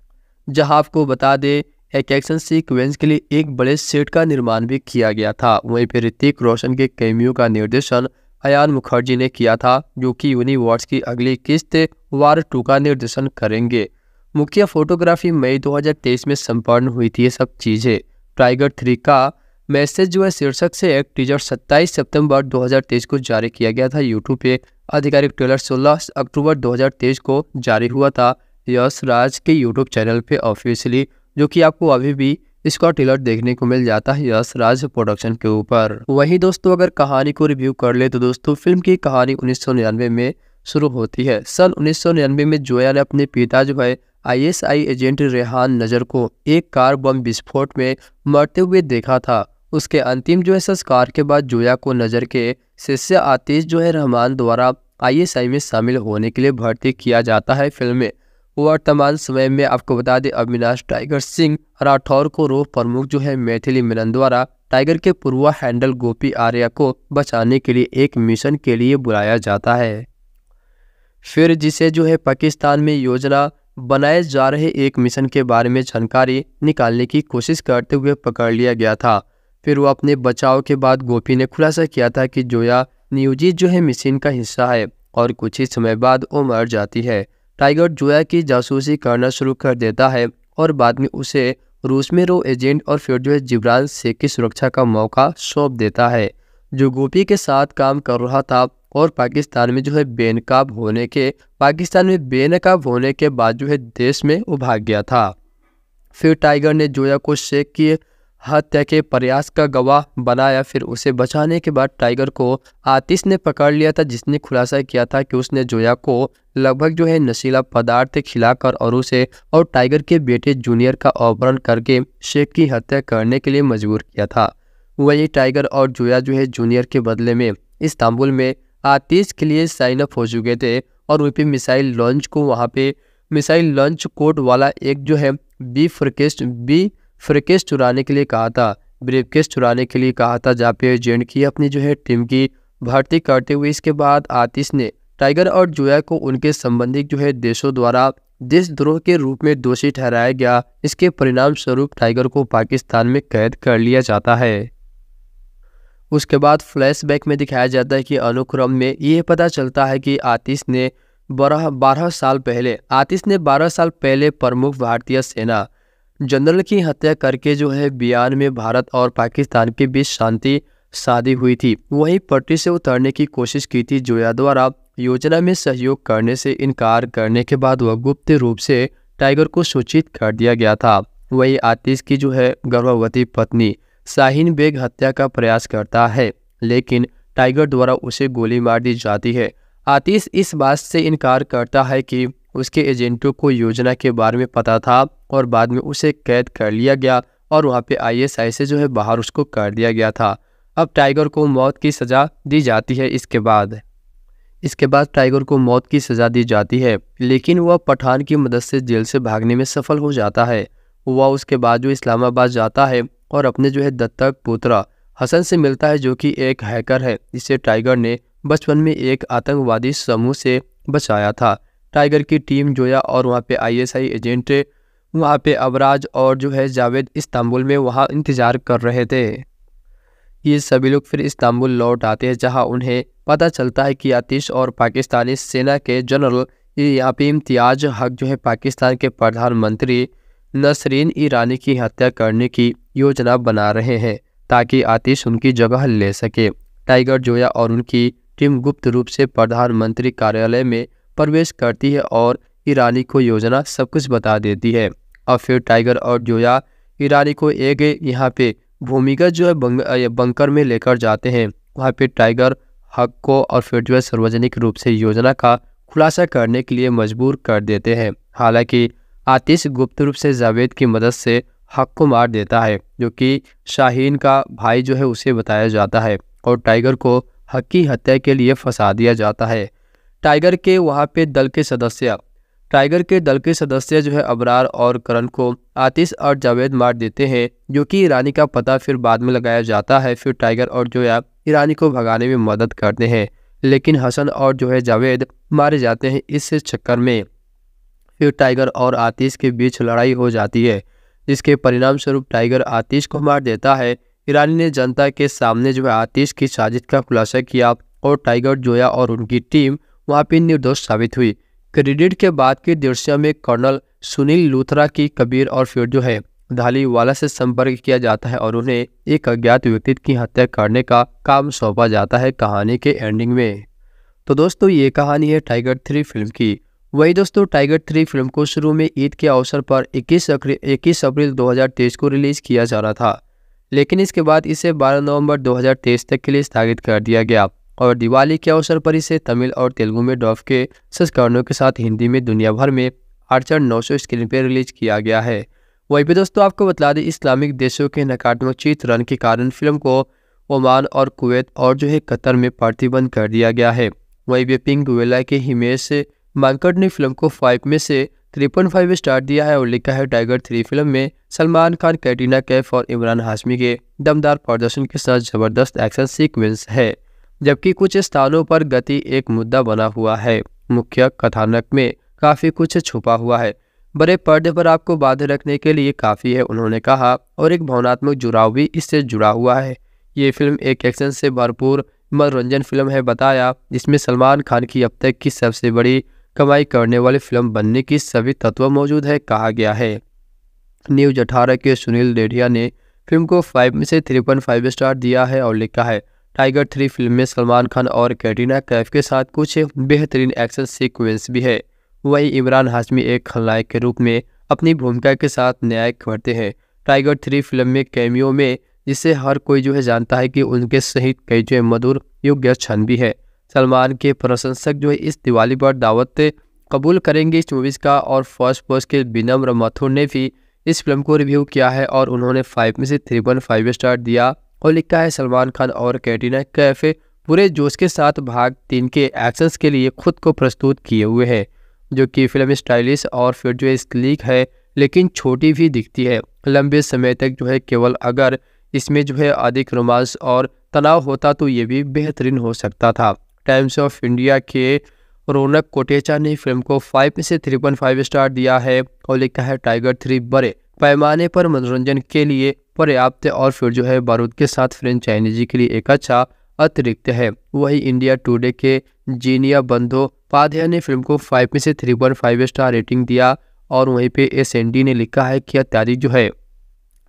जहां आपको बता दें एक एक्शन सीक्वेंस के लिए एक बड़े सेट का निर्माण भी किया गया था वहीं पर ऋतिक रोशन के कैमियों का निर्देशन अयान मुखर्जी ने किया था जो कि यूनिवर्स की अगली किस्त वार टू का निर्देशन करेंगे मुख्य फोटोग्राफी मई 2023 में संपन्न हुई थी ये सब चीज़ें टाइगर थ्री का मैसेज जो है शीर्षक से एक टीजर 27 सितंबर 2023 को जारी किया गया था यूट्यूब पे आधिकारिक ट्रेलर 16 अक्टूबर 2023 को जारी हुआ था यश राज के यूट्यूब चैनल पे ऑफिशियली जो कि आपको अभी भी इसका ट्रेलर देखने को मिल जाता है यश राज प्रोडक्शन के ऊपर वहीं दोस्तों अगर कहानी को रिव्यू कर ले तो दोस्तों फिल्म की कहानी उन्नीस में शुरू होती है सन उन्नीस में जोया ने अपने पिता जो है आईएसआई एजेंट रेहान नजर को एक कार बम विस्फोट में मरते हुए देखा था उसके अंतिम जो है संस्कार के बाद जोया को नजर के शिष्य आतिश जो है रहमान द्वारा आईएसआई में शामिल होने के लिए भर्ती किया जाता है में वर्तमान समय में आपको बता दें अविनाश टाइगर सिंह राठौर को रोह प्रमुख जो है मैथिली मिलन द्वारा टाइगर के पूर्वा हैंडल गोपी आर्या को बचाने के लिए एक मिशन के लिए बुलाया जाता है फिर जिसे जो है पाकिस्तान में योजना बनाए जा रहे एक मिशन के बारे में जानकारी निकालने की कोशिश करते हुए पकड़ लिया गया था फिर वो अपने बचाव के बाद गोपी ने खुलासा किया था कि जोया नियोजित जो है मशीन का हिस्सा है और कुछ ही समय बाद वो मर जाती है टाइगर जोया की जासूसी करना शुरू कर देता है और बाद में उसे रूस में रो एजेंट और फिर जो है जिब्राल शेख की सुरक्षा का मौका सौंप देता है जो गोपी के साथ काम कर रहा था और पाकिस्तान में जो है बेनकाब होने के पाकिस्तान में बेनकाब होने के बाद जो है देश में वो भाग गया था फिर टाइगर ने जोया को शेख की हत्या के प्रयास का गवाह बनाया फिर उसे बचाने के बाद टाइगर को आतिश ने पकड़ लिया था जिसने खुलासा किया था कि उसने जोया को लगभग जो है नशीला पदार्थ खिलाकर और उसे और टाइगर के बेटे जूनियर का अपहरण करके शेख की हत्या करने के लिए मजबूर किया था वही टाइगर और जोया जो है जूनियर के बदले में इस्तांबुल में आतिश के लिए साइन अप हो चुके थे और वीपी मिसाइल लॉन्च को वहाँ पे मिसाइल लॉन्च कोर्ट वाला एक जो है बी फर्केस्ट बी फ्रिकेस चुराने के लिए कहा था ब्रीफकेस चुराने के लिए कहा था जहाँ पे जेंट की अपनी जो है टीम की भर्ती करते हुए इसके बाद आतिश ने टाइगर और जोया को उनके संबंधित जो है देशों द्वारा देशद्रोह के रूप में दोषी ठहराया गया इसके परिणाम स्वरूप टाइगर को पाकिस्तान में कैद कर लिया जाता है उसके बाद फ्लैशबैक में दिखाया जाता है कि अनुक्रम में यह पता चलता है कि आतिश ने बारह बारह साल पहले आतिश ने बारह साल पहले प्रमुख भारतीय सेना जनरल की हत्या करके जो है बयान में भारत और पाकिस्तान के बीच शांति शादी हुई थी वहीं पटरी से उतरने की कोशिश की थी जोया द्वारा योजना में सहयोग करने से इनकार करने के बाद वह गुप्त रूप से टाइगर को सूचित कर दिया गया था वही आतिश की जो है गर्भवती पत्नी शाहीन बेग हत्या का प्रयास करता है लेकिन टाइगर द्वारा उसे गोली मार दी जाती है आतिश इस बात से इनकार करता है कि उसके एजेंटों को योजना के बारे में पता था और बाद में उसे कैद कर लिया गया और वहाँ पे आईएसआई से जो है बाहर उसको कर दिया गया था अब टाइगर को मौत की सज़ा दी जाती है इसके बाद इसके बाद टाइगर को मौत की सज़ा दी जाती है लेकिन वह पठान की मदद से जेल से भागने में सफल हो जाता है वह उसके बाद जो इस्लामाबाद जाता है और अपने जो है दत्तक पोत्रा हसन से मिलता है जो कि एक हैकर है जिसे टाइगर ने बचपन में एक आतंकवादी समूह से बचाया था टाइगर की टीम जोया और वहाँ पे आईएसआई एजेंट वहाँ पे अबराज और जो है जावेद इस्तांबुल में वहाँ इंतज़ार कर रहे थे ये सभी लोग फिर इस्तांबुल लौट आते हैं जहाँ उन्हें पता चलता है कि आतिश और पाकिस्तानी सेना के जनरल यहाँ पे इम्तियाज हक जो है पाकिस्तान के प्रधानमंत्री नसरीन ईरानी की हत्या करने की योजना बना रहे हैं ताकि आतिश उनकी जगह ले सके टाइगर जोया और उनकी टीम गुप्त रूप से प्रधानमंत्री कार्यालय में प्रवेश करती है और ईरानी को योजना सब कुछ बता देती है और फिर टाइगर और जोया ईरानी को एक यहाँ पे भूमिगत जो है बंग, बंकर में लेकर जाते हैं वहाँ पे टाइगर हक को और फिर जो है सार्वजनिक रूप से योजना का खुलासा करने के लिए मजबूर कर देते हैं हालांकि आतिश गुप्त रूप से जावेद की मदद से हक को मार देता है जो कि शाहीन का भाई जो है उसे बताया जाता है और टाइगर को हक की हत्या के लिए फंसा दिया जाता है टाइगर के वहाँ पे दल के सदस्य टाइगर के दल के सदस्य जो है अबरार और करण को आतिश और जावेद मार देते हैं जो कि ईरानी का पता फिर बाद में लगाया जाता है फिर टाइगर और जो है ईरानी को भगाने में मदद करते हैं लेकिन हसन और जो है जावेद मारे जाते हैं इस चक्कर में फिर टाइगर और आतिश के बीच लड़ाई हो जाती है जिसके परिणाम स्वरूप टाइगर आतिश को मार देता है ईरानी ने जनता के सामने जो है आतिश की साजिश का खुलासा किया और टाइगर जोया और उनकी टीम वहाँ भी निर्दोष साबित हुई क्रेडिट के बाद के दृश्य में कर्नल सुनील लूथरा की कबीर और फिर जो है धाली वाला से संपर्क किया जाता है और उन्हें एक अज्ञात व्यक्ति की हत्या करने का काम सौंपा जाता है कहानी के एंडिंग में तो दोस्तों ये कहानी है टाइगर थ्री फिल्म की वही दोस्तों टाइगर थ्री फिल्म को शुरू में ईद के अवसर पर 21 इक्कीस अप्रैल 2023 को रिलीज किया जा रहा था लेकिन इसके बाद इसे 12 नवंबर 2023 तक के लिए स्थगित कर दिया गया और दिवाली के अवसर पर इसे तमिल और तेलुगु में डॉफ के संस्करणों के साथ हिंदी में दुनिया भर में आर्चर नौ सौ स्क्रीन पर रिलीज किया गया है वहीं पर दोस्तों आपको बता दें इस्लामिक देशों के नकारात्मक चित्रण के कारण फिल्म को ओमान और कुवैत और जो है कतर में प्रतिबंध कर दिया गया है वहीं भी पिंक वेला के हिमेश मांकड़ ने फिल्म को फाइव में से त्रिपन फाइव स्टार दिया है और लिखा है टाइगर थ्री फिल्म में सलमान खान कैटरीना कैफ और इमरान हाशमी के दमदार प्रदर्शन के साथ जबरदस्त एक्शन सीक्वेंस है जबकि कुछ स्थानों पर गति एक मुद्दा बना हुआ है मुख्य कथानक में काफ़ी कुछ छुपा हुआ है बड़े पर्दे पर आपको बाध्य रखने के लिए काफ़ी है उन्होंने कहा और एक भावनात्मक जुड़ाव भी इससे जुड़ा हुआ है ये फिल्म एक एक्शन से भरपूर मनोरंजन फिल्म है बताया जिसमें सलमान खान की अब तक की सबसे बड़ी कमाई करने वाली फिल्म बनने की सभी तत्व मौजूद है कहा गया है न्यूज अठारह के सुनील डेढ़िया ने फिल्म को फाइव में से थ्री पॉइंट फाइव स्टार दिया है और लिखा है टाइगर थ्री फिल्म में सलमान खान और कैटरीना कैफ के साथ कुछ बेहतरीन एक्शन सीक्वेंस भी है वहीं इमरान हाशमी एक खलनायक के रूप में अपनी भूमिका के साथ न्याय करते हैं टाइगर थ्री फिल्म में कैमियो में जिसे हर कोई जो है जानता है कि उनके सहित कई जो है मधुर योग्य क्षण भी है सलमान के प्रशंसक जो है इस दिवाली पर दावत कबूल करेंगे इस मूवीज़ का और फर्स्ट पोस्ट के विनम्र मथुर ने भी इस फिल्म को रिव्यू किया है और उन्होंने फाइव में से थ्री पॉइंट फाइव स्टार दिया और लिखा है सलमान खान और कैटरीना कैफे पूरे जोश के साथ भाग तीन के एक्शन के लिए खुद को प्रस्तुत किए हुए हैं जो कि फिल्म स्टाइलिश और फिर जो स्लीक है लेकिन छोटी भी दिखती है लंबे समय तक जो है केवल अगर इसमें जो है अधिक रोमांस और तनाव होता तो ये भी बेहतरीन हो सकता था टाइम्स ऑफ इंडिया के रौनक कोटेचा ने फिल्म को फाइव में से थ्री पॉइंट फाइव स्टार दिया है और लिखा है टाइगर थ्री बड़े पैमाने पर मनोरंजन के लिए पर्याप्त और फिर जो है बारूद के साथ फ्रेंचाइजी के लिए एक अच्छा अतिरिक्त है वही इंडिया टुडे के जीनिया बंधो पाध्या ने फिल्म को फाइव में से three point five star rating दिया और वहीं पे एस ने लिखा है कि अत्यारी जो है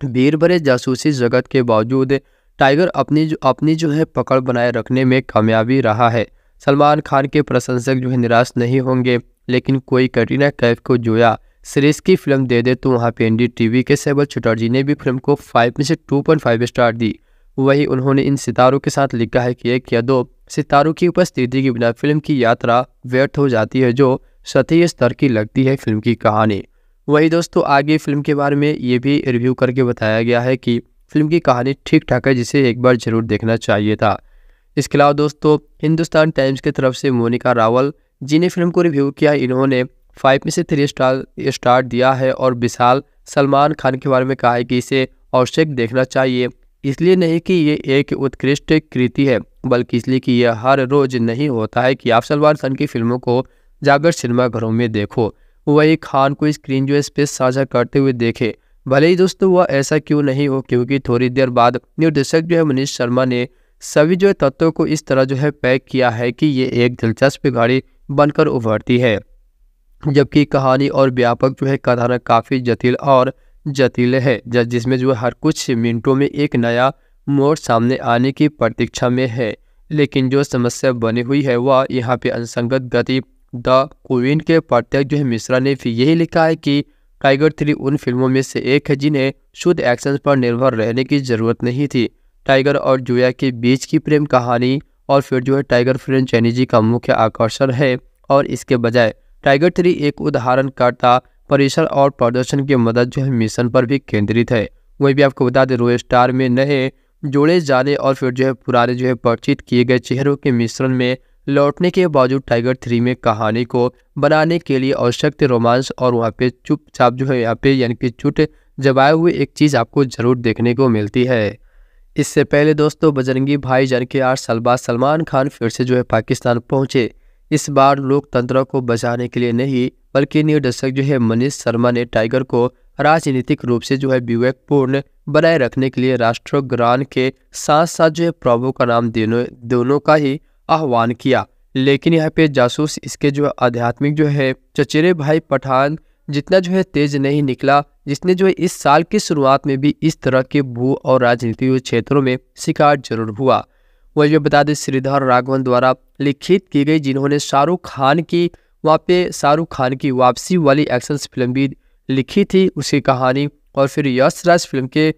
भीड़ भरे जासूसी जगत के बावजूद टाइगर अपनी जो अपनी जो है पकड़ बनाए रखने में कामयाबी रहा है सलमान खान के प्रशंसक जो है निराश नहीं होंगे लेकिन कोई कटरीना कैफ को जोया सीरीज की फिल्म दे दे तो वहाँ पे एन टीवी के सैबल चटर्जी ने भी फिल्म को फाइव में से टू स्टार दी वही उन्होंने इन सितारों के साथ लिखा है कि एक या दो सितारों की उपस्थिति के बिना फिल्म की यात्रा व्यर्थ हो जाती है जो सतही स्तर की लगती है फिल्म की कहानी वही दोस्तों आगे फिल्म के बारे में ये भी रिव्यू करके बताया गया है कि फिल्म की कहानी ठीक ठाक है जिसे एक बार जरूर देखना चाहिए था इसके अलावा दोस्तों हिंदुस्तान टाइम्स की तरफ से मोनिका रावल जिन्हें फिल्म को रिव्यू किया इन्होंने फाइव में से थ्री स्टार स्टार दिया है और विशाल सलमान खान के बारे में कहा है कि इसे अवश्य देखना चाहिए इसलिए नहीं कि ये एक उत्कृष्ट कृति है बल्कि इसलिए कि यह हर रोज नहीं होता है कि आप सलमान खान की फिल्मों को जाकर सिनेमाघरों में देखो वही खान को स्क्रीन जो स्पेस साझा करते हुए देखे भले ही दोस्तों वह ऐसा क्यों नहीं हो क्योंकि थोड़ी देर बाद निर्देशक जो है मनीष शर्मा ने सभी जो तत्वों को इस तरह जो है पैक किया है कि ये एक दिलचस्प गाड़ी बनकर उभरती है जबकि कहानी और व्यापक जो है कथानक काफ़ी जटिल और जटिल है जिसमें जो है हर कुछ मिनटों में एक नया मोड़ सामने आने की प्रतीक्षा में है लेकिन जो समस्या बनी हुई है वह यहाँ पे अनसंगत गति द क्वीन के प्रत्यक्ष जो है मिश्रा ने फिर यही लिखा है कि टाइगर थ्री उन फिल्मों में से एक है जिन्हें शुद्ध एक्शन पर निर्भर रहने की ज़रूरत नहीं थी टाइगर और जोया के बीच की प्रेम कहानी और फिर जो है टाइगर फ्रेंड चैनी जी का मुख्य आकर्षण है और इसके बजाय टाइगर थ्री एक उदाहरणकर्ता परिसर और प्रदर्शन की मदद जो है मिशन पर भी केंद्रित है वही भी आपको बता दें रोए स्टार में नए जोड़े जाने और फिर जो है पुराने जो है परिचित किए गए चेहरों के मिश्रण में लौटने के बावजूद टाइगर थ्री में कहानी को बनाने के लिए आवश्यक रोमांस और वहाँ पे चुपचाप जो है यहाँ पे यानी कि चुट जबाए हुए एक चीज़ आपको ज़रूर देखने को मिलती है इससे पहले दोस्तों बजरंगी भाई जान के आठ साल बाद सलमान खान फिर से जो है पाकिस्तान पहुँचे इस बार लोकतंत्र को बचाने के लिए नहीं बल्कि निर्देशक जो है मनीष शर्मा ने टाइगर को राजनीतिक रूप से जो है विवेकपूर्ण बनाए रखने के लिए राष्ट्रगान के साथ साथ जो है प्रभु का नाम देने दोनों का ही आह्वान किया लेकिन यहाँ पे जासूस इसके जो आध्यात्मिक जो है चचेरे भाई पठान जितना जो है तेज नहीं निकला जिसने जो है इस साल की शुरुआत में भी इस तरह के भू और राजनीतिक क्षेत्रों में शिकार जरूर हुआ वह ये बता दें श्रीधर राघवन द्वारा लिखित की गई जिन्होंने शाहरुख खान की वहाँ पे शाहरुख खान की वापसी वाली एक्शन फिल्म भी लिखी थी उसकी कहानी और फिर यश राज फिल्म के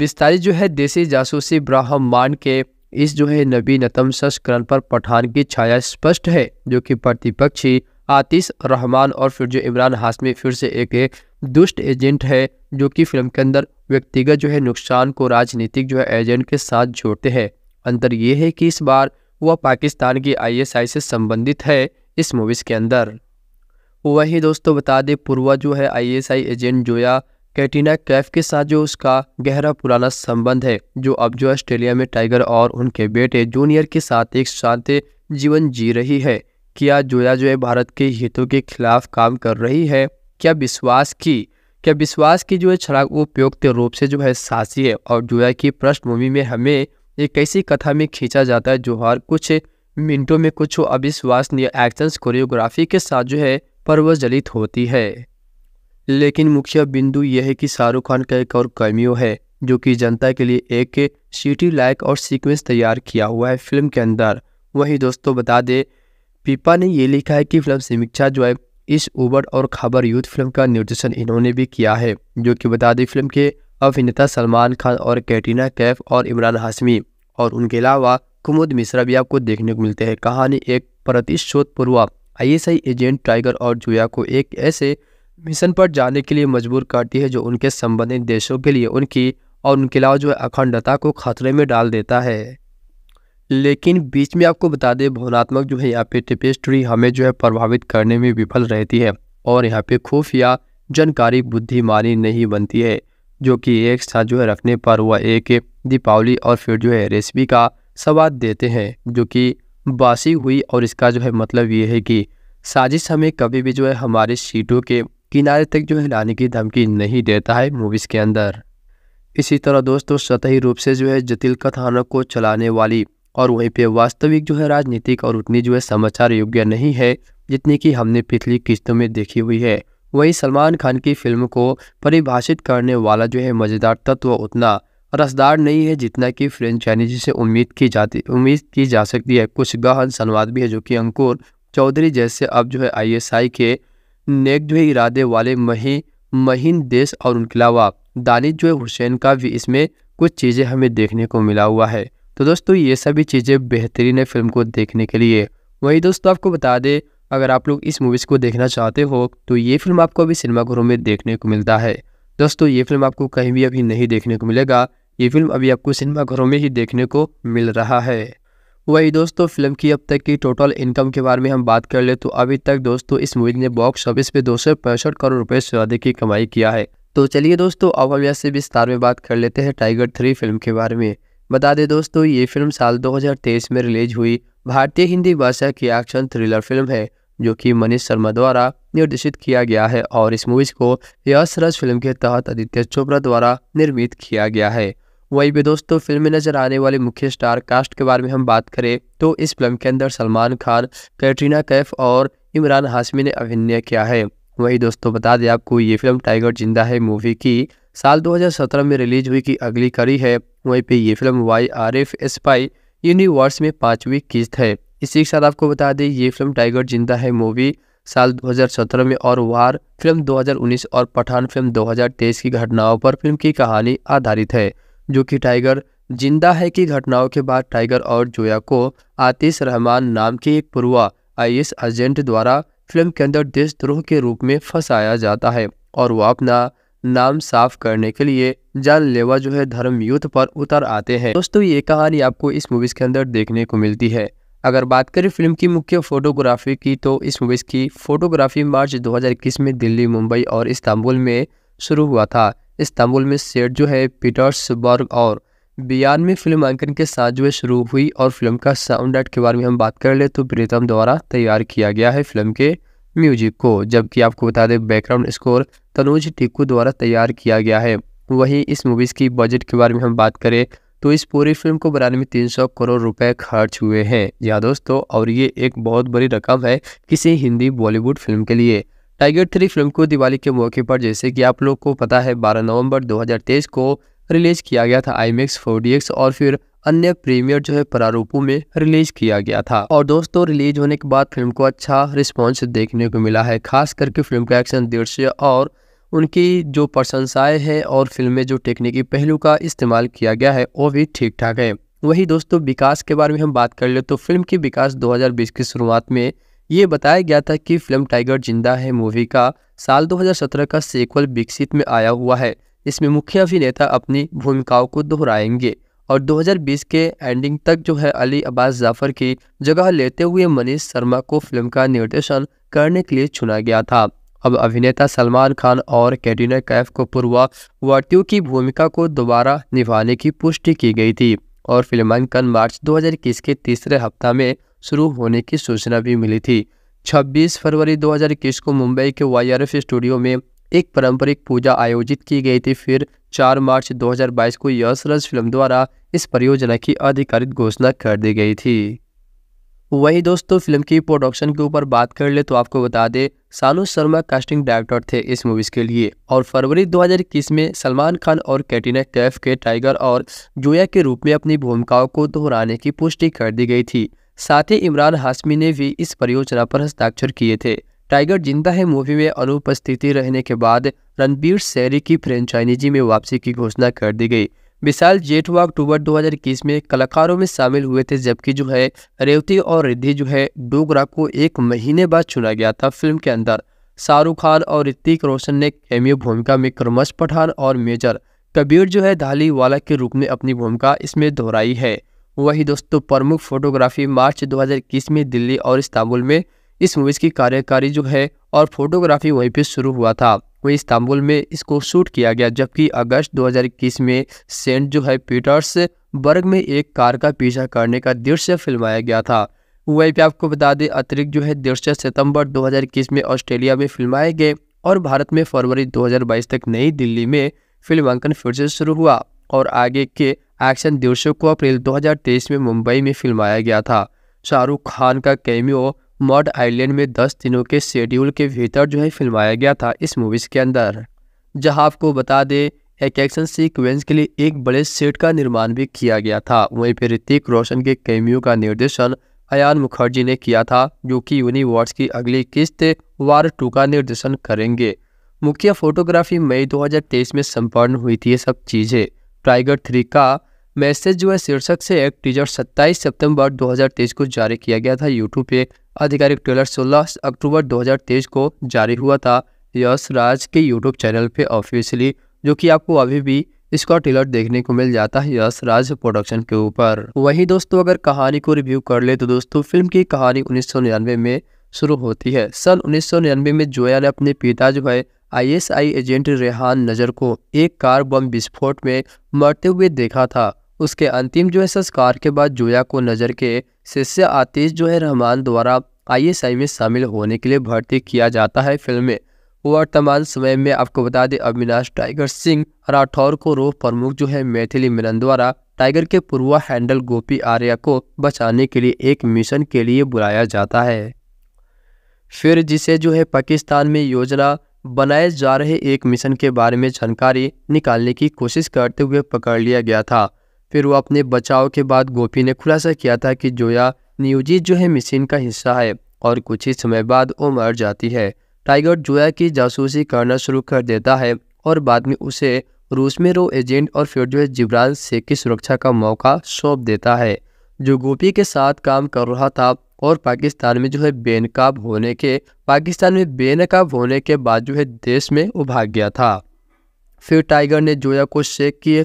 विस्तारित जो है देसी जासूसी ब्राह्मण के इस जो है नबी नतम संस्करण पर पठान की छाया स्पष्ट है जो कि प्रतिपक्षी आतिश रहमान और फिर जो इमरान हाशमी फिर से एक, एक दुष्ट एजेंट है जो कि फिल्म के अंदर व्यक्तिगत जो है नुकसान को राजनीतिक जो है एजेंट के साथ जोड़ते हैं अंतर यह है कि इस बार वह पाकिस्तान की आईएसआई से संबंधित है इस मूवीज़ के अंदर वही दोस्तों बता दें पूर्वा जो है ISI agent Zoya catena Kaif के साथ जो उसका गहरा पुराना संबंध है जो अब जो ऑस्ट्रेलिया में टाइगर और उनके बेटे जूनियर के साथ एक शांति जीवन जी रही है क्या जोया जो है भारत के हितों के खिलाफ काम कर रही है क्या विश्वास की क्या विश्वास की जो है छलाक उपयुक्त रूप से जो है सासी है और जोया की पृष्ठभूमि में हमें एक ऐसी कथा में खींचा जाता है जोहार कुछ मिनटों में कुछ अविश्वसनीय एक्शंस कोरियोग्राफी के साथ जो है परवजलित होती है लेकिन मुख्य बिंदु यह है कि शाहरुख खान का एक और कैमियो है जो कि जनता के लिए एक सीटी लाइक और सीक्वेंस तैयार किया हुआ है फिल्म के अंदर वहीं दोस्तों बता दें पीपा ने ये लिखा है कि फिल्म समीक्षा जो है इस उबड़ और खबर यूथ फिल्म का निर्देशन इन्होंने भी किया है जो कि बता दें फिल्म के अभिनेता सलमान खान और कैटरीना कैफ और इमरान हाशमी और उनके अलावा कुमुद मिश्रा भी आपको देखने को मिलते हैं कहानी एक प्रतिशोध पूर्वक आईएसआई एजेंट टाइगर और जुया को एक ऐसे मिशन पर जाने के लिए मजबूर करती है जो उनके संबंधित देशों के लिए उनकी और उनके अलावा जो है अखंडता को खतरे में डाल देता है लेकिन बीच में आपको बता दें भावनात्मक जो है यहाँ पे टिपेस्ट्री हमें जो है प्रभावित करने में विफल रहती है और यहाँ पे खुफिया जानकारी बुद्धिमानी नहीं बनती है जो कि एक साथ जो है रखने पर वह एक दीपावली और फिर जो है रेसिपी का स्वाद देते हैं जो कि बासी हुई और इसका जो है मतलब ये है कि साजिश हमें कभी भी जो है हमारी सीटों के किनारे तक जो है लाने की धमकी नहीं देता है मूवीज़ के अंदर इसी तरह दोस्तों सतही रूप से जो है जटिल कथानक को चलाने वाली और वहीं पे वास्तविक जो है राजनीतिक और उतनी जो है समाचार योग्य नहीं है जितनी कि हमने पिछली किस्तों में देखी हुई है वहीं सलमान खान की फिल्म को परिभाषित करने वाला जो है मज़ेदार तत्व उतना रसदार नहीं है जितना कि फ्रेंच से उम्मीद की जाती उम्मीद की जा सकती है कुछ गहन संवाद भी है जो कि अंकुर चौधरी जैसे अब जो है आईएसआई के नेक जो है इरादे वाले मही महीन देश और उनके अलावा दानिश जो है हुसैन का भी इसमें कुछ चीज़ें हमें देखने को मिला हुआ है तो दोस्तों ये सभी चीज़ें बेहतरीन है फिल्म को देखने के लिए वही दोस्तों आपको बता दें अगर आप लोग इस मूवीज़ को देखना चाहते हो तो ये फिल्म आपको अभी सिनेमाघरों में देखने को मिलता है दोस्तों ये फिल्म आपको कहीं भी अभी नहीं देखने को मिलेगा ये फिल्म अभी आपको सिनेमाघरों में ही देखने को मिल रहा है वही दोस्तों फिल्म की अब तक की टोटल इनकम के बारे में हम बात कर ले तो अभी तक दोस्तों इस मूवी ने बॉक्स ऑफिस पे दो सौ पैंसठ करोड़ रुपए से अधिक की कमाई किया है तो चलिए दोस्तों अब हम यहाँ से विस्तार में बात कर लेते हैं टाइगर थ्री फिल्म के बारे में बता दें दोस्तों ये फिल्म साल दो में रिलीज हुई भारतीय हिंदी भाषा की एक्शन थ्रिलर फिल्म है जो कि मनीष शर्मा द्वारा निर्देशित किया गया है और इस मूवीज को यश फिल्म के तहत आदित्य चोपड़ा द्वारा निर्मित किया गया है वहीं पे दोस्तों फिल्म में नजर आने वाले मुख्य स्टार कास्ट के बारे में हम बात करें तो इस फिल्म के अंदर सलमान खान कैटरीना कैफ और इमरान हाशमी ने अभिनय किया है वही दोस्तों बता दें आपको ये फिल्म टाइगर जिंदा है मूवी की साल 2017 में रिलीज हुई की अगली कड़ी है वहीं पे ये film Y R F spy universe में पांचवी किस्त है इसी के साथ आपको बता दें ये फिल्म टाइगर जिंदा है मूवी साल 2017 में और वार फिल्म 2019 और पठान फिल्म 2023 की घटनाओं पर फिल्म की कहानी आधारित है जो कि टाइगर जिंदा है की घटनाओं के बाद टाइगर और जोया को आतिश रहमान नाम के एक पुरुआ आई एजेंट द्वारा फिल्म के अंदर देशद्रोह के रूप में फंसाया जाता है और वह अपना नाम साफ करने के लिए जानलेवा जो है धर्म युद्ध पर उतर आते हैं दोस्तों ये कहानी आपको इस मूवीज के अंदर देखने को मिलती है अगर बात करें फिल्म की मुख्य फोटोग्राफी की तो इस मूवीज़ की फोटोग्राफी मार्च 2021 में दिल्ली मुंबई और इस्तांबुल में शुरू हुआ था इस्तांबुल में सेट जो है पीटर्सबर्ग और बियान में फिल्म अंकन के साथ जो है शुरू हुई और फिल्म का साउंड आर्ट के बारे में हम बात कर ले तो प्रीतम द्वारा तैयार किया गया है फिल्म के म्यूजिक को जबकि आपको बता दें बैकग्राउंड स्कोर तनुज टिक्कू द्वारा तैयार किया गया है वहीं इस मूवीज़ की बजट के बारे में हम बात करें तो इस पूरी फिल्म को बनाने में तीन सौ करोड़ रुपए खर्च हुए हैं या दोस्तों और ये एक बहुत बड़ी रकम है किसी हिंदी बॉलीवुड फिल्म के लिए टाइगर थ्री फिल्म को दिवाली के मौके पर जैसे कि आप लोग को पता है 12 नवंबर 2023 को रिलीज किया गया था आई मेक्स और फिर अन्य प्रीमियर जो है प्रारूपों में रिलीज किया गया था और दोस्तों रिलीज होने के बाद फिल्म को अच्छा रिस्पॉन्स देखने को मिला है खास करके फिल्म का एक्शन दृश्य और उनकी जो प्रशंसाएँ हैं और फिल्म में जो टेक्निकी पहलू का इस्तेमाल किया गया है वो भी ठीक ठाक है वही दोस्तों विकास के बारे में हम बात कर ले तो फिल्म की विकास 2020 की शुरुआत में ये बताया गया था कि फिल्म टाइगर जिंदा है मूवी का साल 2017 का सीक्वल विकसित में आया हुआ है इसमें मुख्य अभिनेता अपनी भूमिकाओं को दोहराएंगे और 2020 के एंडिंग तक जो है अली अब्बास जाफर की जगह लेते हुए मनीष शर्मा को फिल्म का निर्देशन करने के लिए चुना गया था अब अभिनेता सलमान खान और कैटरीना कैफ को पूर्ववर्तियों की भूमिका को दोबारा निभाने की पुष्टि की गई थी और फिल्मांकन मार्च 2021 के तीसरे हफ्ता में शुरू होने की सूचना भी मिली थी 26 फरवरी 2021 को मुंबई के वाई स्टूडियो में एक पारंपरिक पूजा आयोजित की गई थी फिर 4 मार्च 2022 को यशराज फिल्म द्वारा इस परियोजना की आधिकारिक घोषणा कर दी गई थी वही दोस्तों फिल्म की प्रोडक्शन के ऊपर बात कर ले तो आपको बता दें सानू शर्मा कास्टिंग डायरेक्टर थे इस मूवीज़ के लिए और फरवरी 2021 में सलमान खान और कैटरीना कैफ के टाइगर और जोया के रूप में अपनी भूमिकाओं को दोहराने की पुष्टि कर दी गई थी साथ ही इमरान हाशमी ने भी इस परियोजना पर हस्ताक्षर किए थे टाइगर जिंदा है मूवी में अनुपस्थिति रहने के बाद रणबीर सैरी की फ्रेंचाइजी में वापसी की घोषणा कर दी गई विशाल जेठवा अक्टूबर 2021 में कलाकारों में शामिल हुए थे जबकि जो है रेवती और रिद्धि जो है डोगरा को एक महीने बाद चुना गया था फिल्म के अंदर शाहरुख खान और ऋतिक रोशन ने कैमियो भूमिका में क्रमश पठान और मेजर कबीर जो है धाली वाला के रूप में अपनी भूमिका इसमें दोहराई है वही दोस्तों प्रमुख फोटोग्राफी मार्च दो में दिल्ली और इस्तांबुल में इस मूवीज़ की कार्यकारी जो है और फोटोग्राफी वहीं पर शुरू हुआ था वहीं इस्तांबुल में इसको शूट किया गया जबकि अगस्त 2021 में सेंट जो है पीटर्स बर्ग में एक कार का पीछा करने का दृश्य फिल्माया गया था वहीं पर आपको बता दें अतिरिक्त जो है दृश्य सितंबर 2021 में ऑस्ट्रेलिया में फिल्माए गए और भारत में फरवरी 2022 तक नई दिल्ली में फिल्मांकन फिर से शुरू हुआ और आगे के एक्शन दृश्यों को अप्रैल 2023 में मुंबई में फिल्माया गया था शाहरुख खान का कैमियो मॉड आइलैंड में दस दिनों के शेड्यूल के भीतर जो है फिल्माया गया था इस मूवीज़ के अंदर जहां आपको बता दें एक एक्शन सीक्वेंस के लिए एक बड़े सेट का निर्माण भी किया गया था वहीं पर ऋतिक रोशन के कैमियो का निर्देशन अयान मुखर्जी ने किया था जो कि यूनिवर्स की अगली किस्त वार टू का निर्देशन करेंगे मुख्य फोटोग्राफी मई दो में संपन्न हुई थी ये सब चीज़ें टाइगर थ्री का मैसेज जो है शीर्षक से एक टीजर 27 सितंबर 2023 को जारी किया गया था यूट्यूब पे आधिकारिक ट्रेलर 16 अक्टूबर 2023 को जारी हुआ था यश राज के यूट्यूब चैनल पे ऑफिशियली जो कि आपको अभी भी इसका ट्रेलर देखने को मिल जाता है यश राज प्रोडक्शन के ऊपर वही दोस्तों अगर कहानी को रिव्यू कर ले तो दोस्तों फिल्म की कहानी उन्नीस में शुरू होती है सन उन्नीस में जोया ने अपने पिता जो है आईएसआई एजेंट रेहान नजर को एक कार बम विस्फोट में मरते हुए देखा था उसके अंतिम जो है संस्कार के बाद जोया को नज़र के शिष्य आतिश जो है रहमान द्वारा आईएसआई में शामिल होने के लिए भर्ती किया जाता है फिल्म में वर्तमान समय में आपको बता दें अविनाश टाइगर सिंह राठौर को रोह प्रमुख जो है मैथिली मिलन द्वारा टाइगर के पूर्वा हैंडल गोपी आर्या को बचाने के लिए एक मिशन के लिए बुलाया जाता है फिर जिसे जो है पाकिस्तान में योजना बनाए जा रहे एक मिशन के बारे में जानकारी निकालने की कोशिश करते हुए पकड़ लिया गया था फिर वो अपने बचाव के बाद गोपी ने खुलासा किया था कि जोया नियोजित जो है मिसिन का हिस्सा है और कुछ ही समय बाद वो मर जाती है टाइगर जोया की जासूसी करना शुरू कर देता है और बाद में उसे रूस में रो एजेंट और फिर जो है जिब्रान शेख की सुरक्षा का मौका सौंप देता है जो गोपी के साथ काम कर रहा था और पाकिस्तान में जो है बेनकाब होने के पाकिस्तान में बेनकाब होने के बाद जो है देश में वो भाग गया था फिर टाइगर ने जोया को शेख की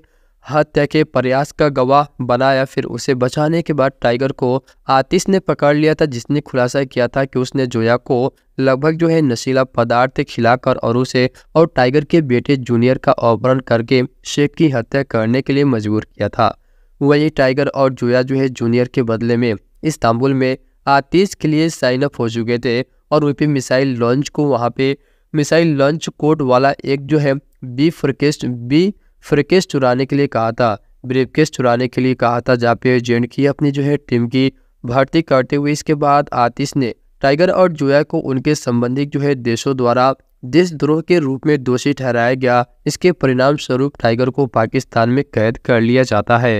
हत्या के प्रयास का गवाह बनाया फिर उसे बचाने के बाद टाइगर को आतिश ने पकड़ लिया था जिसने खुलासा किया था कि उसने जोया को लगभग जो है नशीला पदार्थ खिलाकर और उसे और टाइगर के बेटे जूनियर का अपहरण करके शेख की हत्या करने के लिए मजबूर किया था वही टाइगर और जोया जो है जूनियर के बदले में इस्तांबुल में आतिश के लिए साइन अप हो चुके थे और वीपी मिसाइल लॉन्च को वहाँ पे मिसाइल लॉन्च कोड वाला एक जो है बी फर्केस्ट बी फ्रिकेस चुराने के लिए कहा था ब्रीफ केस चुराने के लिए कहा था जहाँ पे जेंट की अपनी जो है टीम की भर्ती करते हुए इसके बाद आतिश ने टाइगर और जोया को उनके संबंधित जो है देशों द्वारा देशद्रोह के रूप में दोषी ठहराया गया इसके परिणाम स्वरूप टाइगर को पाकिस्तान में कैद कर लिया जाता है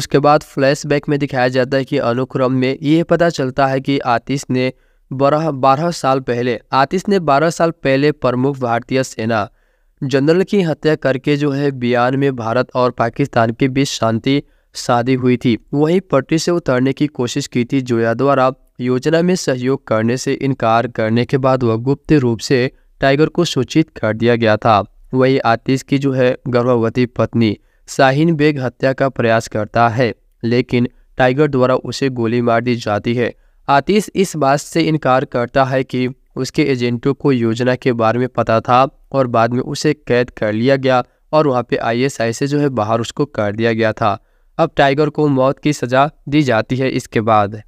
उसके बाद फ्लैशबैक में दिखाया जाता है कि अनुक्रम में यह पता चलता है कि आतिश ने बारह बारह साल पहले आतिश ने बारह साल पहले प्रमुख भारतीय सेना जनरल की हत्या करके जो है बियान में भारत और पाकिस्तान के बीच शांति शादी हुई थी वहीं पटरी से उतरने की कोशिश की थी जोया द्वारा योजना में सहयोग करने से इनकार करने के बाद वह गुप्त रूप से टाइगर को सूचित कर दिया गया था वही आतिश की जो है गर्भवती पत्नी शाहीन बेग हत्या का प्रयास करता है लेकिन टाइगर द्वारा उसे गोली मार दी जाती है आतिश इस बात से इनकार करता है कि उसके एजेंटों को योजना के बारे में पता था और बाद में उसे कैद कर लिया गया और वहाँ पे आईएसआई से जो है बाहर उसको कर दिया गया था अब टाइगर को मौत की सज़ा दी जाती है इसके बाद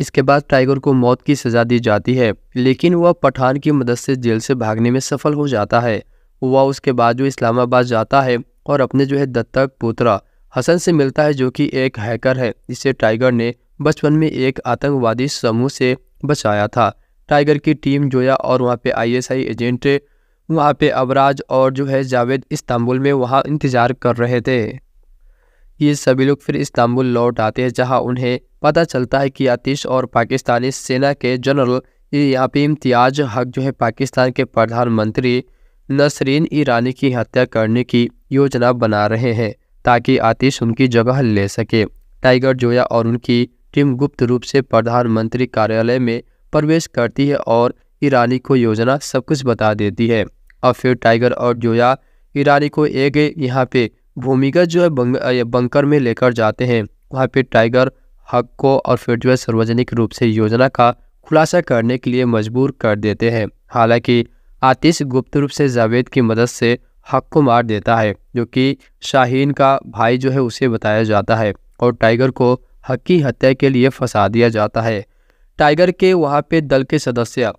इसके बाद टाइगर को मौत की सज़ा दी जाती है लेकिन वह पठान की मदद से जेल से भागने में सफल हो जाता है वह उसके बाद जो इस्लामाबाद जाता है और अपने जो है दत्तक पोतरा हसन से मिलता है जो कि एक हैकर है जिसे टाइगर ने बचपन में एक आतंकवादी समूह से बचाया था टाइगर की टीम जोया और वहाँ पे आईएसआई एजेंट वहाँ पे अबराज और जो है जावेद इस्तांबुल में वहाँ इंतज़ार कर रहे थे ये सभी लोग फिर इस्तांबुल लौट आते हैं जहाँ उन्हें पता चलता है कि आतिश और पाकिस्तानी सेना के जनरल यहाँ पे इम्तियाज हक जो है पाकिस्तान के प्रधानमंत्री नसरीन ईरानी की हत्या करने की योजना बना रहे हैं ताकि आतिश उनकी जगह ले सके टाइगर जोया और उनकी टीम गुप्त रूप से प्रधानमंत्री कार्यालय में प्रवेश करती है और ईरानी को योजना सब कुछ बता देती है और फिर टाइगर और जोया ईरानी को एक यहाँ पे भूमिगत जो है बंग, बंकर में लेकर जाते हैं वहाँ पे टाइगर हक को और फिर जो है सार्वजनिक रूप से योजना का खुलासा करने के लिए मजबूर कर देते हैं हालांकि आतिश गुप्त रूप से जावेद की मदद से हक को मार देता है जो कि शाहीन का भाई जो है उसे बताया जाता है और टाइगर को हक की हत्या के लिए फंसा दिया जाता है टाइगर के वहाँ पे दल के सदस्य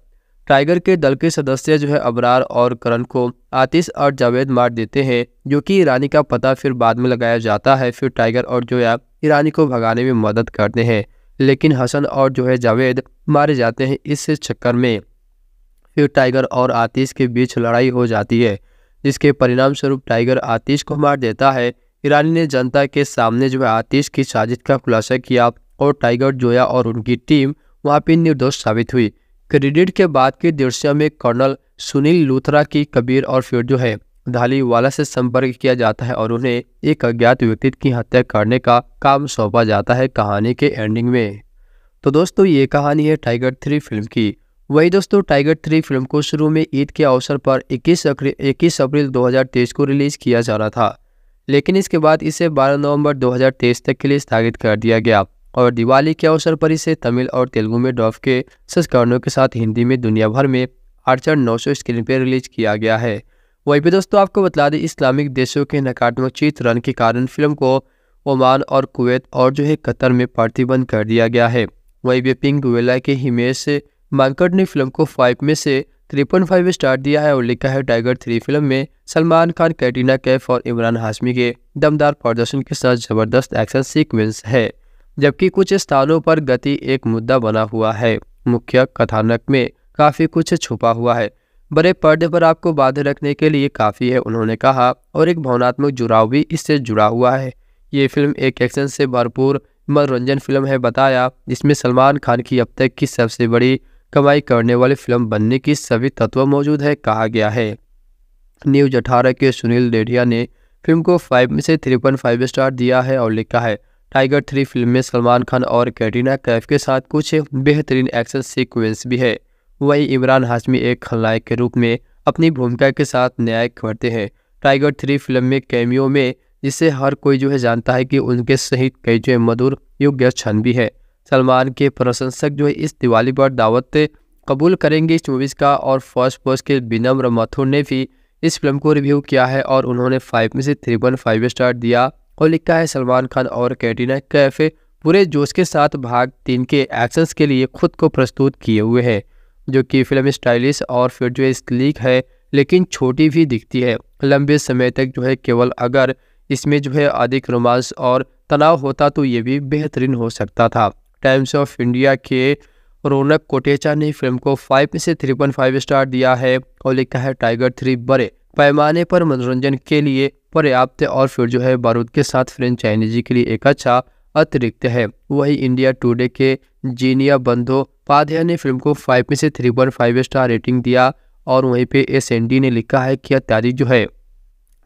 टाइगर के दल के सदस्य जो है अबरार और करण को आतिश और जावेद मार देते हैं जो कि ईरानी का पता फिर बाद में लगाया जाता है फिर टाइगर और जोया ईरानी को भगाने में मदद करते हैं लेकिन हसन और जो है जावेद मारे जाते हैं इस चक्कर में फिर टाइगर और आतिश के बीच लड़ाई हो जाती है जिसके परिणाम स्वरूप टाइगर आतिश को मार देता है ईरानी ने जनता के सामने जो है आतिश की साजिश का खुलासा किया और टाइगर जोया और उनकी टीम वहाँ पर निर्दोष साबित हुई क्रेडिट के बाद की दृश्य में कर्नल सुनील लूथरा की कबीर और फिर जो है धालीवाला से संपर्क किया जाता है और उन्हें एक अज्ञात व्यक्ति की हत्या करने का काम सौंपा जाता है कहानी के एंडिंग में तो दोस्तों ये कहानी है टाइगर थ्री फिल्म की वही दोस्तों टाइगर थ्री फिल्म को शुरू में ईद के अवसर पर 21 इक्कीस अप्रैल 2023 को रिलीज किया जाना था लेकिन इसके बाद इसे 12 नवंबर 2023 तक के लिए स्थगित कर दिया गया और दिवाली के अवसर पर इसे तमिल और तेलुगु में डॉफ के संस्करणों के साथ हिंदी में दुनिया भर में आर्चर नौ सौ स्क्रीन पर रिलीज किया गया है वहीं पर दोस्तों आपको बता दें इस्लामिक देशों के नकारात्मक चित्रण के कारण फिल्म को ओमान और कुवैत और जो है कतर में प्रतिबंध कर दिया गया है वहीं भी पिंक वेला के हिमेश मांकड़ ने फिल्म को फाइव में से त्रिपन फाइव स्टार दिया है और लिखा है टाइगर थ्री फिल्म में सलमान खान कैटरीना कैफ और इमरान हाशमी के दमदार प्रदर्शन के साथ जबरदस्त एक्शन सीक्वेंस है जबकि कुछ स्थानों पर गति एक मुद्दा बना हुआ है मुख्य कथानक में काफ़ी कुछ छुपा हुआ है बड़े पर्दे पर आपको बाध्य रखने के लिए काफ़ी है उन्होंने कहा और एक भावनात्मक जुड़ाव भी इससे जुड़ा हुआ है ये फिल्म एक एक्शन से भरपूर मनोरंजन फिल्म है बताया जिसमें सलमान खान की अब तक की सबसे बड़ी कमाई करने वाली फिल्म बनने की सभी तत्व मौजूद है कहा गया है न्यूज अठारह के सुनील डेढ़िया ने फिल्म को फाइव में से थ्री पॉइंट फाइव स्टार दिया है और लिखा है टाइगर थ्री फिल्म में सलमान खान और कैटरीना कैफ के साथ कुछ बेहतरीन एक्शन सीक्वेंस भी है वही इमरान हाशमी एक खलनायक के रूप में अपनी भूमिका के साथ न्याय करते हैं टाइगर थ्री फिल्म में कैमियो में जिसे हर कोई जो है जानता है कि उनके सहित कई जो है मधुर योग्य क्षण भी है सलमान के प्रशंसक जो है इस दिवाली पर दावत कबूल करेंगे इस मूवीज़ का और फर्स्ट पोस्ट के विनम्र मथुर ने भी इस फिल्म को रिव्यू किया है और उन्होंने फाइव में से थ्री पॉइंट फाइव स्टार दिया और लिखा है सलमान खान और कैटरीना कैफ़े पूरे जोश के साथ भाग तीन के एक्शंस के लिए खुद को प्रस्तुत किए हुए हैं जो कि फिल्म स्टाइलिश और फिर जो स्लीक है लेकिन छोटी भी दिखती है लंबे समय तक जो है केवल अगर इसमें जो है अधिक रोमांस और तनाव होता तो ये भी बेहतरीन हो सकता था टाइम्स ऑफ इंडिया के रौनक कोटेचा ने फिल्म को फाइव से थ्री पॉइंट फाइव स्टार दिया है और लिखा है टाइगर थ्री बड़े पैमाने पर मनोरंजन के लिए पर्याप्त और फिर जो है बारूद के साथ फ्रेंचाइजी के लिए एक अच्छा अतिरिक्त है वही इंडिया टुडे के जीनिया बंधो पाध्या ने फिल्म को फाइव में से three point five star rating दिया और वहीं पे एस ने लिखा है कि अत्यारी जो है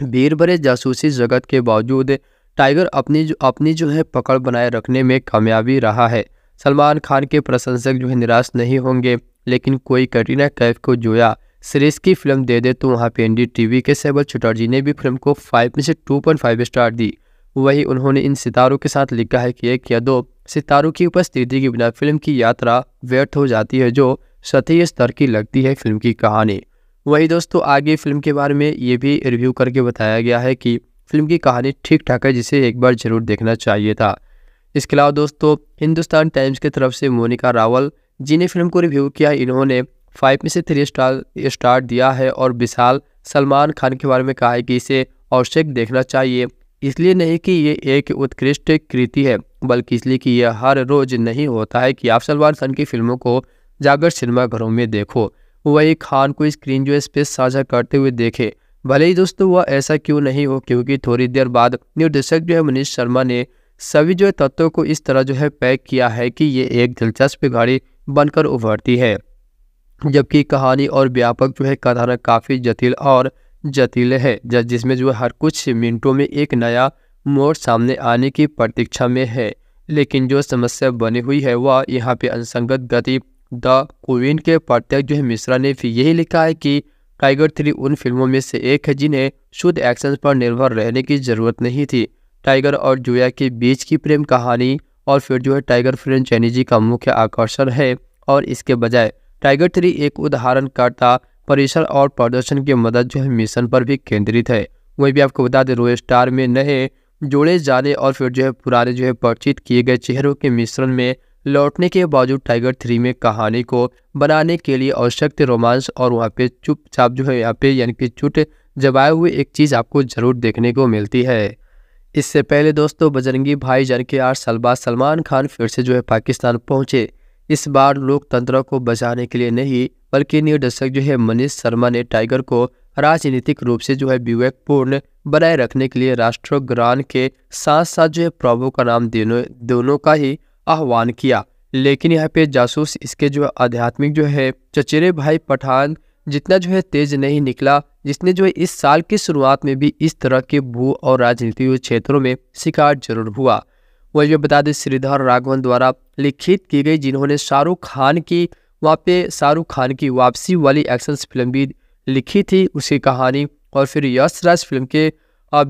भीड़ भरे जासूसी जगत के बावजूद टाइगर अपनी जो अपनी जो है पकड़ बनाए रखने में कामयाबी रहा है सलमान खान के प्रशंसक जो है निराश नहीं होंगे लेकिन कोई कटरीना कैफ को जोया सीरीज़ की फिल्म दे दे तो वहाँ पे एन वी के सेबल चटर्जी ने भी फिल्म को फाइव में से टू पॉइंट फाइव स्टार दी वही उन्होंने इन सितारों के साथ लिखा है कि एक या दो सितारों की उपस्थिति के बिना फिल्म की यात्रा व्यर्थ हो जाती है जो सतही स्तर की लगती है फिल्म की कहानी वही दोस्तों आगे फिल्म के बारे में ये भी रिव्यू करके बताया गया है कि फिल्म की कहानी ठीक ठाक है जिसे एक बार जरूर देखना चाहिए था इसके अलावा दोस्तों हिंदुस्तान टाइम्स की तरफ से मोनिका रावल जिन्हें फिल्म को रिव्यू किया इन्होंने फाइव में से थ्री स्टार स्टार दिया है और विशाल सलमान खान के बारे में कहा है कि इसे अवश्य देखना चाहिए इसलिए नहीं कि ये एक उत्कृष्ट कृति है बल्कि इसलिए कि यह हर रोज नहीं होता है कि आप सलमान खान की फिल्मों को जाकर सिनेमाघरों में देखो वही खान को स्क्रीन जो स्पेस साझा करते हुए देखे भले ही दोस्तों वह ऐसा क्यों नहीं हो क्योंकि थोड़ी देर बाद निर्देशक जो है मनीष शर्मा ने सभी जो तत्वों को इस तरह जो है पैक किया है कि ये एक दिलचस्प गाड़ी बनकर उभरती है जबकि कहानी और व्यापक जो है कथानक काफ़ी जटिल और जटिल है जिसमें जो है हर कुछ मिनटों में एक नया मोड़ सामने आने की प्रतीक्षा में है लेकिन जो समस्या बनी हुई है वह यहाँ पे असंगत गति द कोविन के प्रत्यक्ष जो है मिश्रा ने भी यही लिखा है कि टाइगर थ्री उन फिल्मों में से एक है जिन्हें शुद्ध एक्शन पर निर्भर रहने की ज़रूरत नहीं थी टाइगर और जोया के बीच की प्रेम कहानी और फिर जो है टाइगर फ्रेंड चैनी जी का मुख्य आकर्षण है और इसके बजाय टाइगर थ्री एक उदाहरणकर्ता परिसर और प्रदर्शन की मदद जो है मिशन पर भी केंद्रित है वही भी आपको बता दें रोए स्टार में नए जोड़े जाने और फिर जो है पुराने जो है परिचित किए गए चेहरों के मिश्रण में लौटने के बावजूद टाइगर थ्री में कहानी को बनाने के लिए आवश्यक रोमांस और वहाँ पे चुपचाप जो है यहाँ पे यानी कि चुट जबाए हुए एक चीज़ आपको ज़रूर देखने को मिलती है इससे पहले दोस्तों बजरंगी भाई जान के आठ साल बाद सलमान खान फिर से जो है पाकिस्तान पहुँचे इस बार लोकतंत्र को बचाने के लिए नहीं बल्कि निर्देशक जो है मनीष शर्मा ने टाइगर को राजनीतिक रूप से जो है विवेकपूर्ण बनाए रखने के लिए राष्ट्रग्रान के साथ साथ जो है प्रभु का नाम दोनों दोनों का ही आह्वान किया लेकिन यहाँ पे जासूस इसके जो आध्यात्मिक जो है चचेरे भाई पठान जितना जो है तेज नहीं निकला जिसने जो है इस साल की शुरुआत में भी इस तरह के भू और राजनीतिक क्षेत्रों में शिकार जरूर हुआ वह जो बता दें श्रीधर राघवन द्वारा लिखित की गई जिन्होंने शाहरुख खान की वहाँ पे शाहरुख खान की वापसी वाली एक्शन फिल्म भी लिखी थी उसकी कहानी और फिर यशराज फिल्म के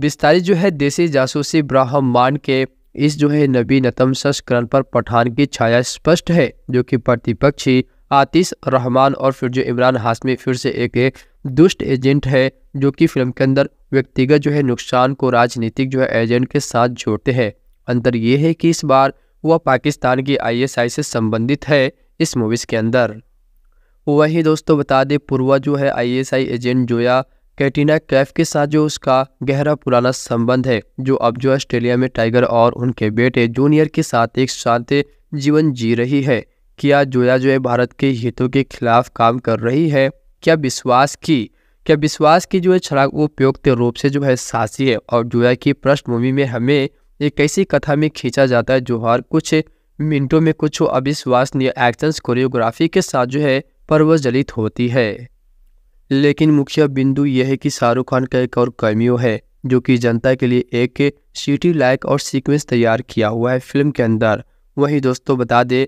विस्तारित जो है देसी जासूसी ब्राह्मण के इस जो है नबी नतम संस्करण पर पठान की छाया स्पष्ट है जो कि प्रतिपक्षी आतिश रहमान और फिर जो इमरान हाशमी फिर से एक, एक दुष्ट एजेंट है जो कि फिल्म के अंदर व्यक्तिगत जो है नुकसान को राजनीतिक जो है एजेंट के साथ जोड़ते हैं अंतर यह है कि इस बार वह पाकिस्तान की आईएसआई से संबंधित है इस मूवीज़ के अंदर वहीं दोस्तों बता दें पूर्वा जो है ISI agent Zoya catena Kaif के साथ जो उसका गहरा पुराना संबंध है जो अब जो ऑस्ट्रेलिया में टाइगर और उनके बेटे जूनियर के साथ एक शांत जीवन जी रही है क्या जोया जो है भारत के हितों के खिलाफ काम कर रही है क्या विश्वास की क्या विश्वास की जो है छड़ा उपयुक्त रूप से जो है सासी है और जोया की पृष्ठभूमि में हमें एक ऐसी कथा में खींचा जाता है जोहार कुछ मिनटों में कुछ अविश्वसनीय एक्शंस कोरियोग्राफी के साथ जो है प्रवजलित होती है लेकिन मुख्य बिंदु यह है कि शाहरुख खान का एक और कैमियो है जो कि जनता के लिए एक सीटी लाइक और सीक्वेंस तैयार किया हुआ है फिल्म के अंदर वहीं दोस्तों बता दें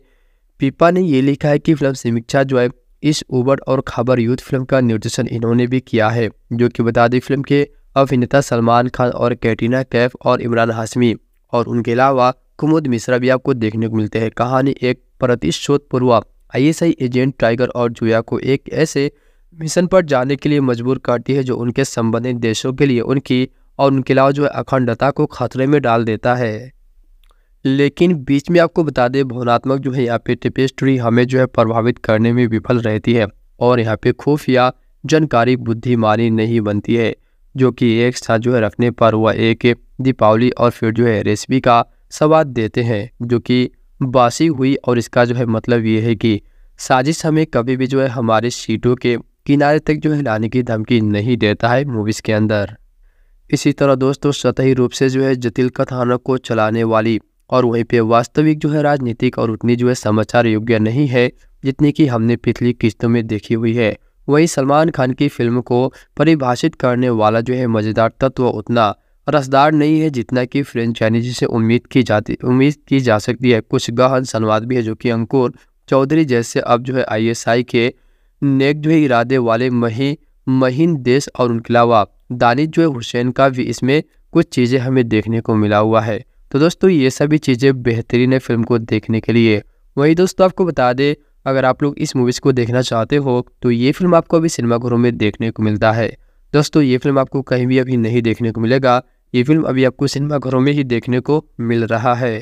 पीपा ने ये लिखा है कि फिल्म समीक्षा जो है इस उबड़ और खबर यूथ फिल्म का निर्देशन इन्होंने भी किया है जो कि बता दें फिल्म के अभिनेता सलमान खान और कैटरीना कैफ और इमरान हाशमी और उनके अलावा कुमुद मिश्रा भी आपको देखने को मिलते हैं कहानी एक प्रतिशोध पूर्वा आईएसआई एजेंट टाइगर और जुया को एक ऐसे मिशन पर जाने के लिए मजबूर करती है जो उनके संबंधित देशों के लिए उनकी और उनके अलावा जो है अखंडता को खतरे में डाल देता है लेकिन बीच में आपको बता दें भावनात्मक जो है यहाँ पे टिपेस्ट्री हमें जो है प्रभावित करने में विफल रहती है और यहाँ पे खुफिया जानकारी बुद्धिमानी नहीं बनती है जो कि एक साथ जो है रखने पर वह एक दीपावली और फिर जो है रेसिपी का स्वाद देते हैं जो कि बासी हुई और इसका जो है मतलब ये है कि साजिश हमें कभी भी जो है हमारे सीटों के किनारे तक जो है लाने की धमकी नहीं देता है मूवीज़ के अंदर इसी तरह दोस्तों सतही रूप से जो है जटिल कथानक को चलाने वाली और वहीं पे वास्तविक जो है राजनीतिक और उतनी जो है समाचार योग्य नहीं है जितनी कि हमने पिछली किस्तों में देखी हुई है वहीं सलमान खान की फिल्म को परिभाषित करने वाला जो है मज़ेदार तत्व उतना रसदार नहीं है जितना कि फ्रेंच चाइनीज से उम्मीद की जाती उम्मीद की जा सकती है कुछ गहन संवाद भी है जो कि अंकुर चौधरी जैसे अब जो है आईएसआई के नेक जो है इरादे वाले मही महीन देश और उनके अलावा दानिश जो है हुसैन का भी इसमें कुछ चीज़ें हमें देखने को मिला हुआ है तो दोस्तों ये सभी चीज़ें बेहतरीन है फिल्म को देखने के लिए वही दोस्तों आपको बता दें अगर आप लोग इस मूवीज़ को देखना चाहते हो तो ये फिल्म आपको अभी सिनेमाघरों में देखने को मिलता है दोस्तों ये फिल्म आपको कहीं भी अभी नहीं देखने को मिलेगा ये फिल्म अभी आपको सिनेमाघरों में ही देखने को मिल रहा है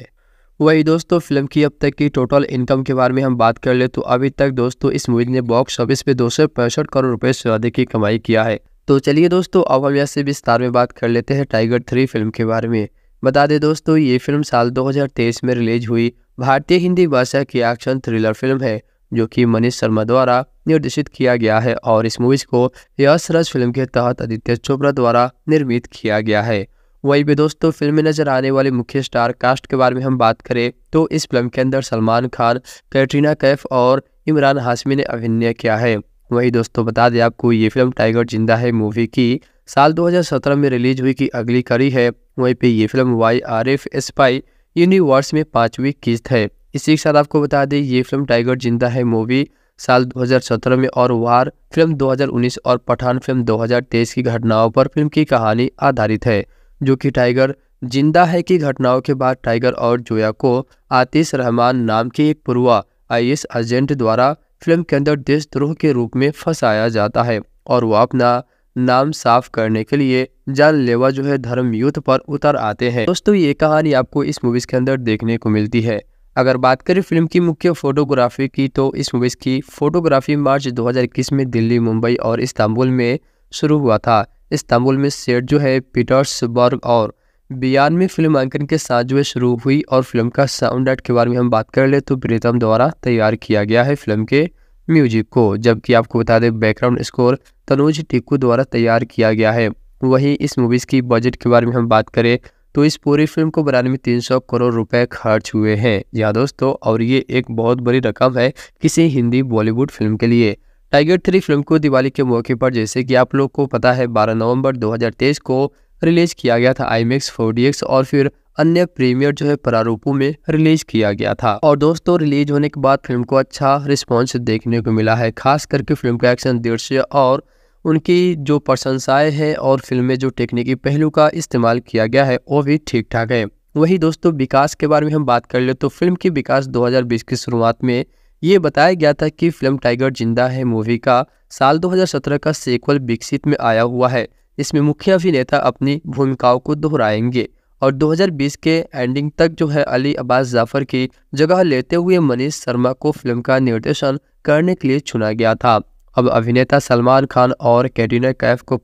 वही दोस्तों फिल्म की अब तक की टोटल इनकम के बारे में हम बात कर ले तो अभी तक दोस्तों इस मूवी ने बॉक्स ऑफिस पे दो करोड़ रुपए से अधिक की कमाई किया है तो चलिए दोस्तों अब हम यहाँ से विस्तार में बात कर लेते हैं टाइगर थ्री फिल्म के बारे में बता दें दोस्तों ये फिल्म साल दो में रिलीज हुई भारतीय हिंदी भाषा की एक्शन थ्रिलर फिल्म है जो कि मनीष शर्मा द्वारा निर्देशित किया गया है और इस मूवीज को यश फिल्म के तहत आदित्य चोपड़ा द्वारा निर्मित किया गया है वही पे दोस्तों फिल्म में नजर आने वाले मुख्य स्टार कास्ट के बारे में हम बात करें तो इस फिल्म के अंदर सलमान खान कैटरीना कैफ और इमरान हाशमी ने अभिनय किया है वही दोस्तों बता दें आपको ये फिल्म टाइगर जिंदा है मूवी की साल 2017 में रिलीज हुई की अगली कड़ी है वहीं पे ये film Y R F spy universe में पांचवी किस्त है इसी के साथ आपको बता दें ये फिल्म टाइगर जिंदा है मूवी साल 2017 में और वार फिल्म 2019 और पठान फिल्म 2023 की घटनाओं पर फिल्म की कहानी आधारित है जो कि टाइगर जिंदा है की घटनाओं के बाद टाइगर और जोया को आतिश रहमान नाम के एक पुरुआ आई एजेंट द्वारा फिल्म के अंदर देशद्रोह के रूप में फंसाया जाता है और वह अपना नाम साफ करने के लिए जानलेवा जो है धर्म युद्ध पर उतर आते हैं दोस्तों ये कहानी आपको इस मूवीज के अंदर देखने को मिलती है अगर बात करें फिल्म की मुख्य फोटोग्राफी की तो इस मूवीज़ की फोटोग्राफी मार्च 2021 में दिल्ली मुंबई और इस्तांबुल में शुरू हुआ था इस्तांबुल में सेट जो है पीटर्सबर्ग और बियान में फिल्म अंकन के साथ जो है शुरू हुई और फिल्म का साउंड आर्ट के बारे में हम बात कर ले तो प्रीतम द्वारा तैयार किया गया है फिल्म के म्यूजिक को जबकि आपको बता दें बैकग्राउंड स्कोर तनुज टिक्कू द्वारा तैयार किया गया है वहीं इस मूवीज़ की बजट के बारे में हम बात करें तो इस पूरी फिल्म को बनाने में तीन सौ करोड़ रुपए खर्च हुए हैं या दोस्तों और ये एक बहुत बड़ी रकम है किसी हिंदी बॉलीवुड फिल्म के लिए टाइगर थ्री फिल्म को दिवाली के मौके पर जैसे कि आप लोग को पता है 12 नवंबर 2023 को रिलीज किया गया था आई मेक्स और फिर अन्य प्रीमियर जो है प्रारूपों में रिलीज किया गया था और दोस्तों रिलीज होने के बाद फिल्म को अच्छा रिस्पॉन्स देखने को मिला है खास करके फिल्म का एक्शन दृश्य और उनकी जो प्रशंसाएँ हैं और फिल्म में जो टेक्निकी पहलू का इस्तेमाल किया गया है वो भी ठीक ठाक है वही दोस्तों विकास के बारे में हम बात कर ले तो फिल्म की विकास 2020 की शुरुआत में ये बताया गया था कि फिल्म टाइगर जिंदा है मूवी का साल 2017 का सीक्वल विकसित में आया हुआ है इसमें मुख्य अभिनेता अपनी भूमिकाओं को दोहराएंगे और 2020 के एंडिंग तक जो है अली अब्बास जाफर की जगह लेते हुए मनीष शर्मा को फिल्म का निर्देशन करने के लिए चुना गया था अब अभिनेता सलमान खान और कैटरीना कैफ को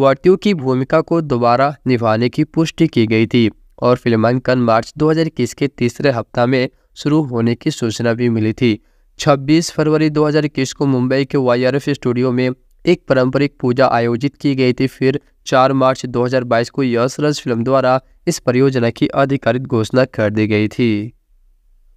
वर्तियों की भूमिका को दोबारा निभाने की पुष्टि की गई थी और फिल्मांकन मार्च 2021 के तीसरे हफ्ता में शुरू होने की सूचना भी मिली थी 26 फरवरी 2021 को मुंबई के वाईआरएफ स्टूडियो में एक पारंपरिक पूजा आयोजित की गई थी फिर 4 मार्च 2022 को यशराज फिल्म द्वारा इस परियोजना की आधिकारिक घोषणा कर दी गई थी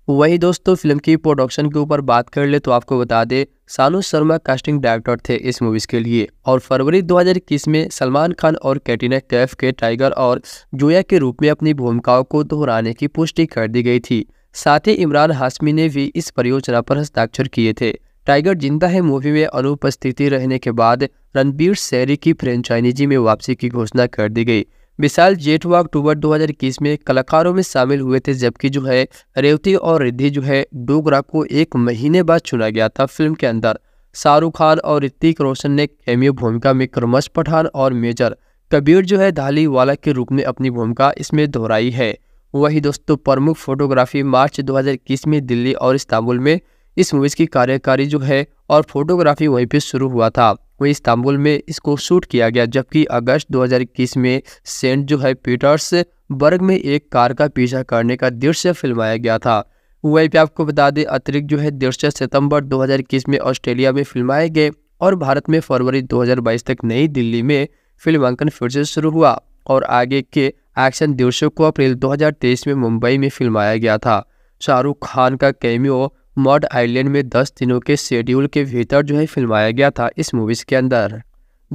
वही दोस्तों फिल्म की प्रोडक्शन के ऊपर बात कर ले तो आपको बता दे सानू शर्मा कास्टिंग डायरेक्टर थे इस मूवीज के लिए और फरवरी 2021 में सलमान खान और कैटरीना कैफ के टाइगर और जोया के रूप में अपनी भूमिकाओं को दोहराने की पुष्टि कर दी गई थी साथ ही इमरान हाशमी ने भी इस परियोजना पर हस्ताक्षर किए थे टाइगर जिंदा है मूवी में अनुपस्थिति रहने के बाद रणबीर सैरी की फ्रेंचाइजी में वापसी की घोषणा कर दी गई विशाल जेठवा अक्टूबर 2021 में कलाकारों में शामिल हुए थे जबकि जो है रेवती और रिद्धि जो है डोगरा को एक महीने बाद चुना गया था फिल्म के अंदर शाहरुख खान और ऋतिक रोशन ने कैमियो भूमिका में क्रमश पठान और मेजर कबीर जो है धाली वाला के रूप में अपनी भूमिका इसमें दोहराई है वही दोस्तों प्रमुख फोटोग्राफी मार्च दो में दिल्ली और इस्तांबुल में इस मूवीज़ की कार्यकारी जो है और फोटोग्राफी वहीं पर शुरू हुआ था वहीं इस्तांबुल में इसको शूट किया गया जबकि अगस्त 2021 में सेंट जो है पीटर्स बर्ग में एक कार का पीछा करने का दृश्य फिल्माया गया था वहीं पर आपको बता दें अतिरिक्त जो है दृश्य सितंबर 2021 में ऑस्ट्रेलिया में फिल्माए गए और भारत में फरवरी 2022 तक नई दिल्ली में फिल्मांकन फिर से शुरू हुआ और आगे के एक्शन दृश्यों को अप्रैल 2023 में मुंबई में फिल्माया गया था शाहरुख खान का कैमियो मॉड आइलैंड में दस दिनों के शेड्यूल के भीतर जो है फिल्माया गया था इस मूवीज़ के अंदर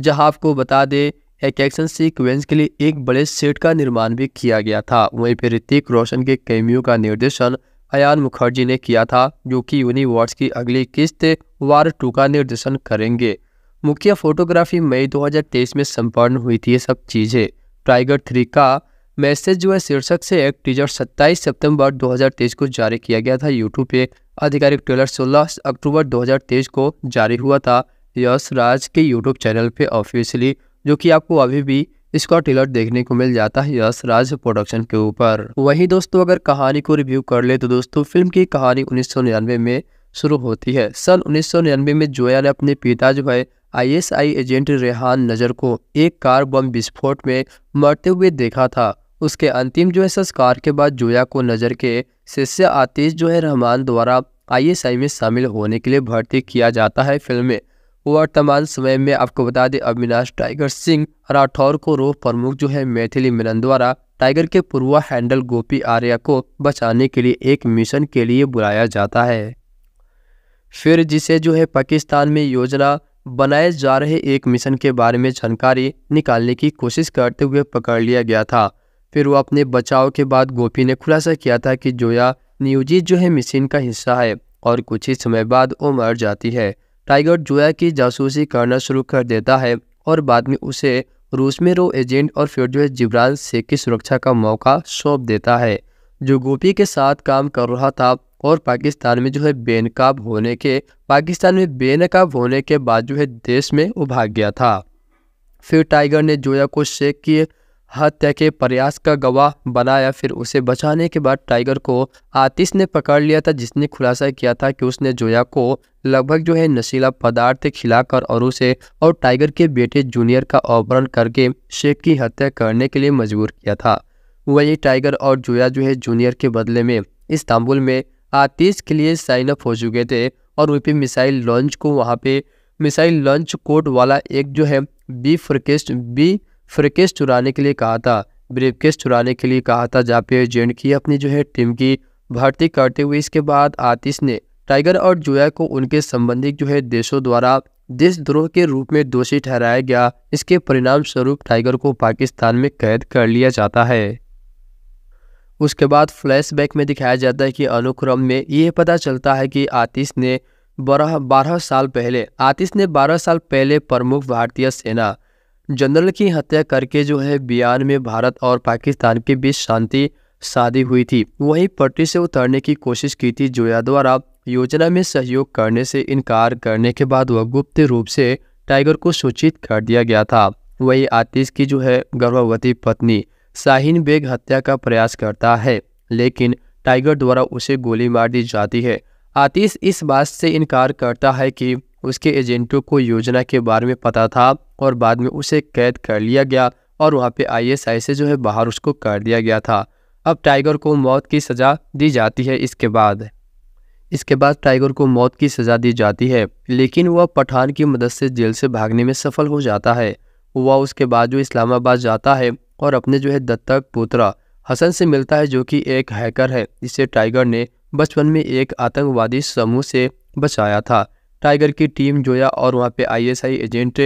जहां आपको बता दें एक एक्शन सीक्वेंस के लिए एक बड़े सेट का निर्माण भी किया गया था वहीं पर ऋतिक रोशन के कैमियों का निर्देशन अयान मुखर्जी ने किया था जो कि यूनिवर्स की अगली किस्त वार टू का निर्देशन करेंगे मुख्य फोटोग्राफी मई 2023 में संपन्न हुई थी ये सब चीज़ें टाइगर थ्री का मैसेज जो है शीर्षक से एक टीजर 27 सितंबर 2023 को जारी किया गया था यूट्यूब पे आधिकारिक ट्रेलर 16 अक्टूबर 2023 को जारी हुआ था यश राज के यूट्यूब चैनल पे ऑफिशियली जो कि आपको अभी भी इसका ट्रेलर देखने को मिल जाता है यश राज प्रोडक्शन के ऊपर वहीं दोस्तों अगर कहानी को रिव्यू कर ले तो दोस्तों फिल्म की कहानी उन्नीस में शुरू होती है सन उन्नीस में जोया ने अपने पिता जो है आईएसआई एजेंट रेहान नजर को एक कार बम विस्फोट में मरते हुए देखा था उसके अंतिम जो है संस्कार के बाद जोया को नजर के शिष्य आतिश जो है रहमान द्वारा आईएसआई में शामिल होने के लिए भर्ती किया जाता है फिल्म में वर्तमान समय में आपको बता दें अविनाश टाइगर सिंह राठौर को रोह प्रमुख जो है मैथिली मिलन द्वारा टाइगर के पूर्वा हैंडल गोपी आर्या को बचाने के लिए एक मिशन के लिए बुलाया जाता है फिर जिसे जो है पाकिस्तान में योजना बनाए जा रहे एक मिशन के बारे में जानकारी निकालने की कोशिश करते हुए पकड़ लिया गया था फिर वो अपने बचाव के बाद गोपी ने खुलासा किया था कि जोया नियोजित जो है मिशन का हिस्सा है और कुछ ही समय बाद वो मर जाती है टाइगर जोया की जासूसी करना शुरू कर देता है और बाद में उसे रूस में रो एजेंट और फिर जो है जिब्रान शेख की सुरक्षा का मौका सौंप देता है जो गोपी के साथ काम कर रहा था और पाकिस्तान में जो है बेनकाब होने के पाकिस्तान में बेनकाब होने के बाद जो है देश में वो भाग गया था फिर टाइगर ने जोया को शेख की हत्या के प्रयास का गवाह बनाया फिर उसे बचाने के बाद टाइगर को आतिश ने पकड़ लिया था जिसने खुलासा किया था कि उसने जोया को लगभग जो है नशीला पदार्थ खिलाकर और उसे और टाइगर के बेटे जूनियर का अपहरण करके शेख की हत्या करने के लिए मजबूर किया था वही टाइगर और जोया जो है जूनियर के बदले में इस्तांबुल में आतिश के लिए साइन अप हो चुके थे और वे मिसाइल लॉन्च को वहाँ पे मिसाइल लॉन्च कोड वाला एक जो है बी फ्रिकेस्ट बी फ्रिकेस चुराने के लिए कहा था ब्रीफकेस चुराने के लिए कहा था जहाँ पे जेंट की अपनी जो है टीम की भर्ती करते हुए इसके बाद आतिश ने टाइगर और जोया को उनके संबंधित जो है देशों द्वारा देशद्रोह के रूप में दोषी ठहराया गया इसके परिणाम स्वरूप टाइगर को पाकिस्तान में कैद कर लिया जाता है उसके बाद फ्लैशबैक में दिखाया जाता है कि अनुक्रम में यह पता चलता है कि आतिश ने बारह बारह साल पहले आतिश ने बारह साल पहले प्रमुख भारतीय सेना जनरल की हत्या करके जो है बियान में भारत और पाकिस्तान के बीच शांति शादी हुई थी वहीं पटरी से उतरने की कोशिश की थी जोया द्वारा योजना में सहयोग करने से इनकार करने के बाद वह गुप्त रूप से टाइगर को सूचित कर दिया गया था वही आतिश की जो है गर्भवती पत्नी शाहीन बेग हत्या का प्रयास करता है लेकिन टाइगर द्वारा उसे गोली मार दी जाती है आतिश इस बात से इनकार करता है कि उसके एजेंटों को योजना के बारे में पता था और बाद में उसे कैद कर लिया गया और वहाँ पे आईएसआई से जो है बाहर उसको कर दिया गया था अब टाइगर को मौत की सज़ा दी जाती है इसके बाद इसके बाद टाइगर को मौत की सज़ा दी जाती है लेकिन वह पठान की मदद से जेल से भागने में सफल हो जाता है वह उसके बाद जो इस्लामाबाद जाता है और अपने जो है दत्तक पोत्रा हसन से मिलता है जो कि एक हैकर है जिसे टाइगर ने बचपन में एक आतंकवादी समूह से बचाया था टाइगर की टीम जोया और वहाँ पे आईएसआई एजेंट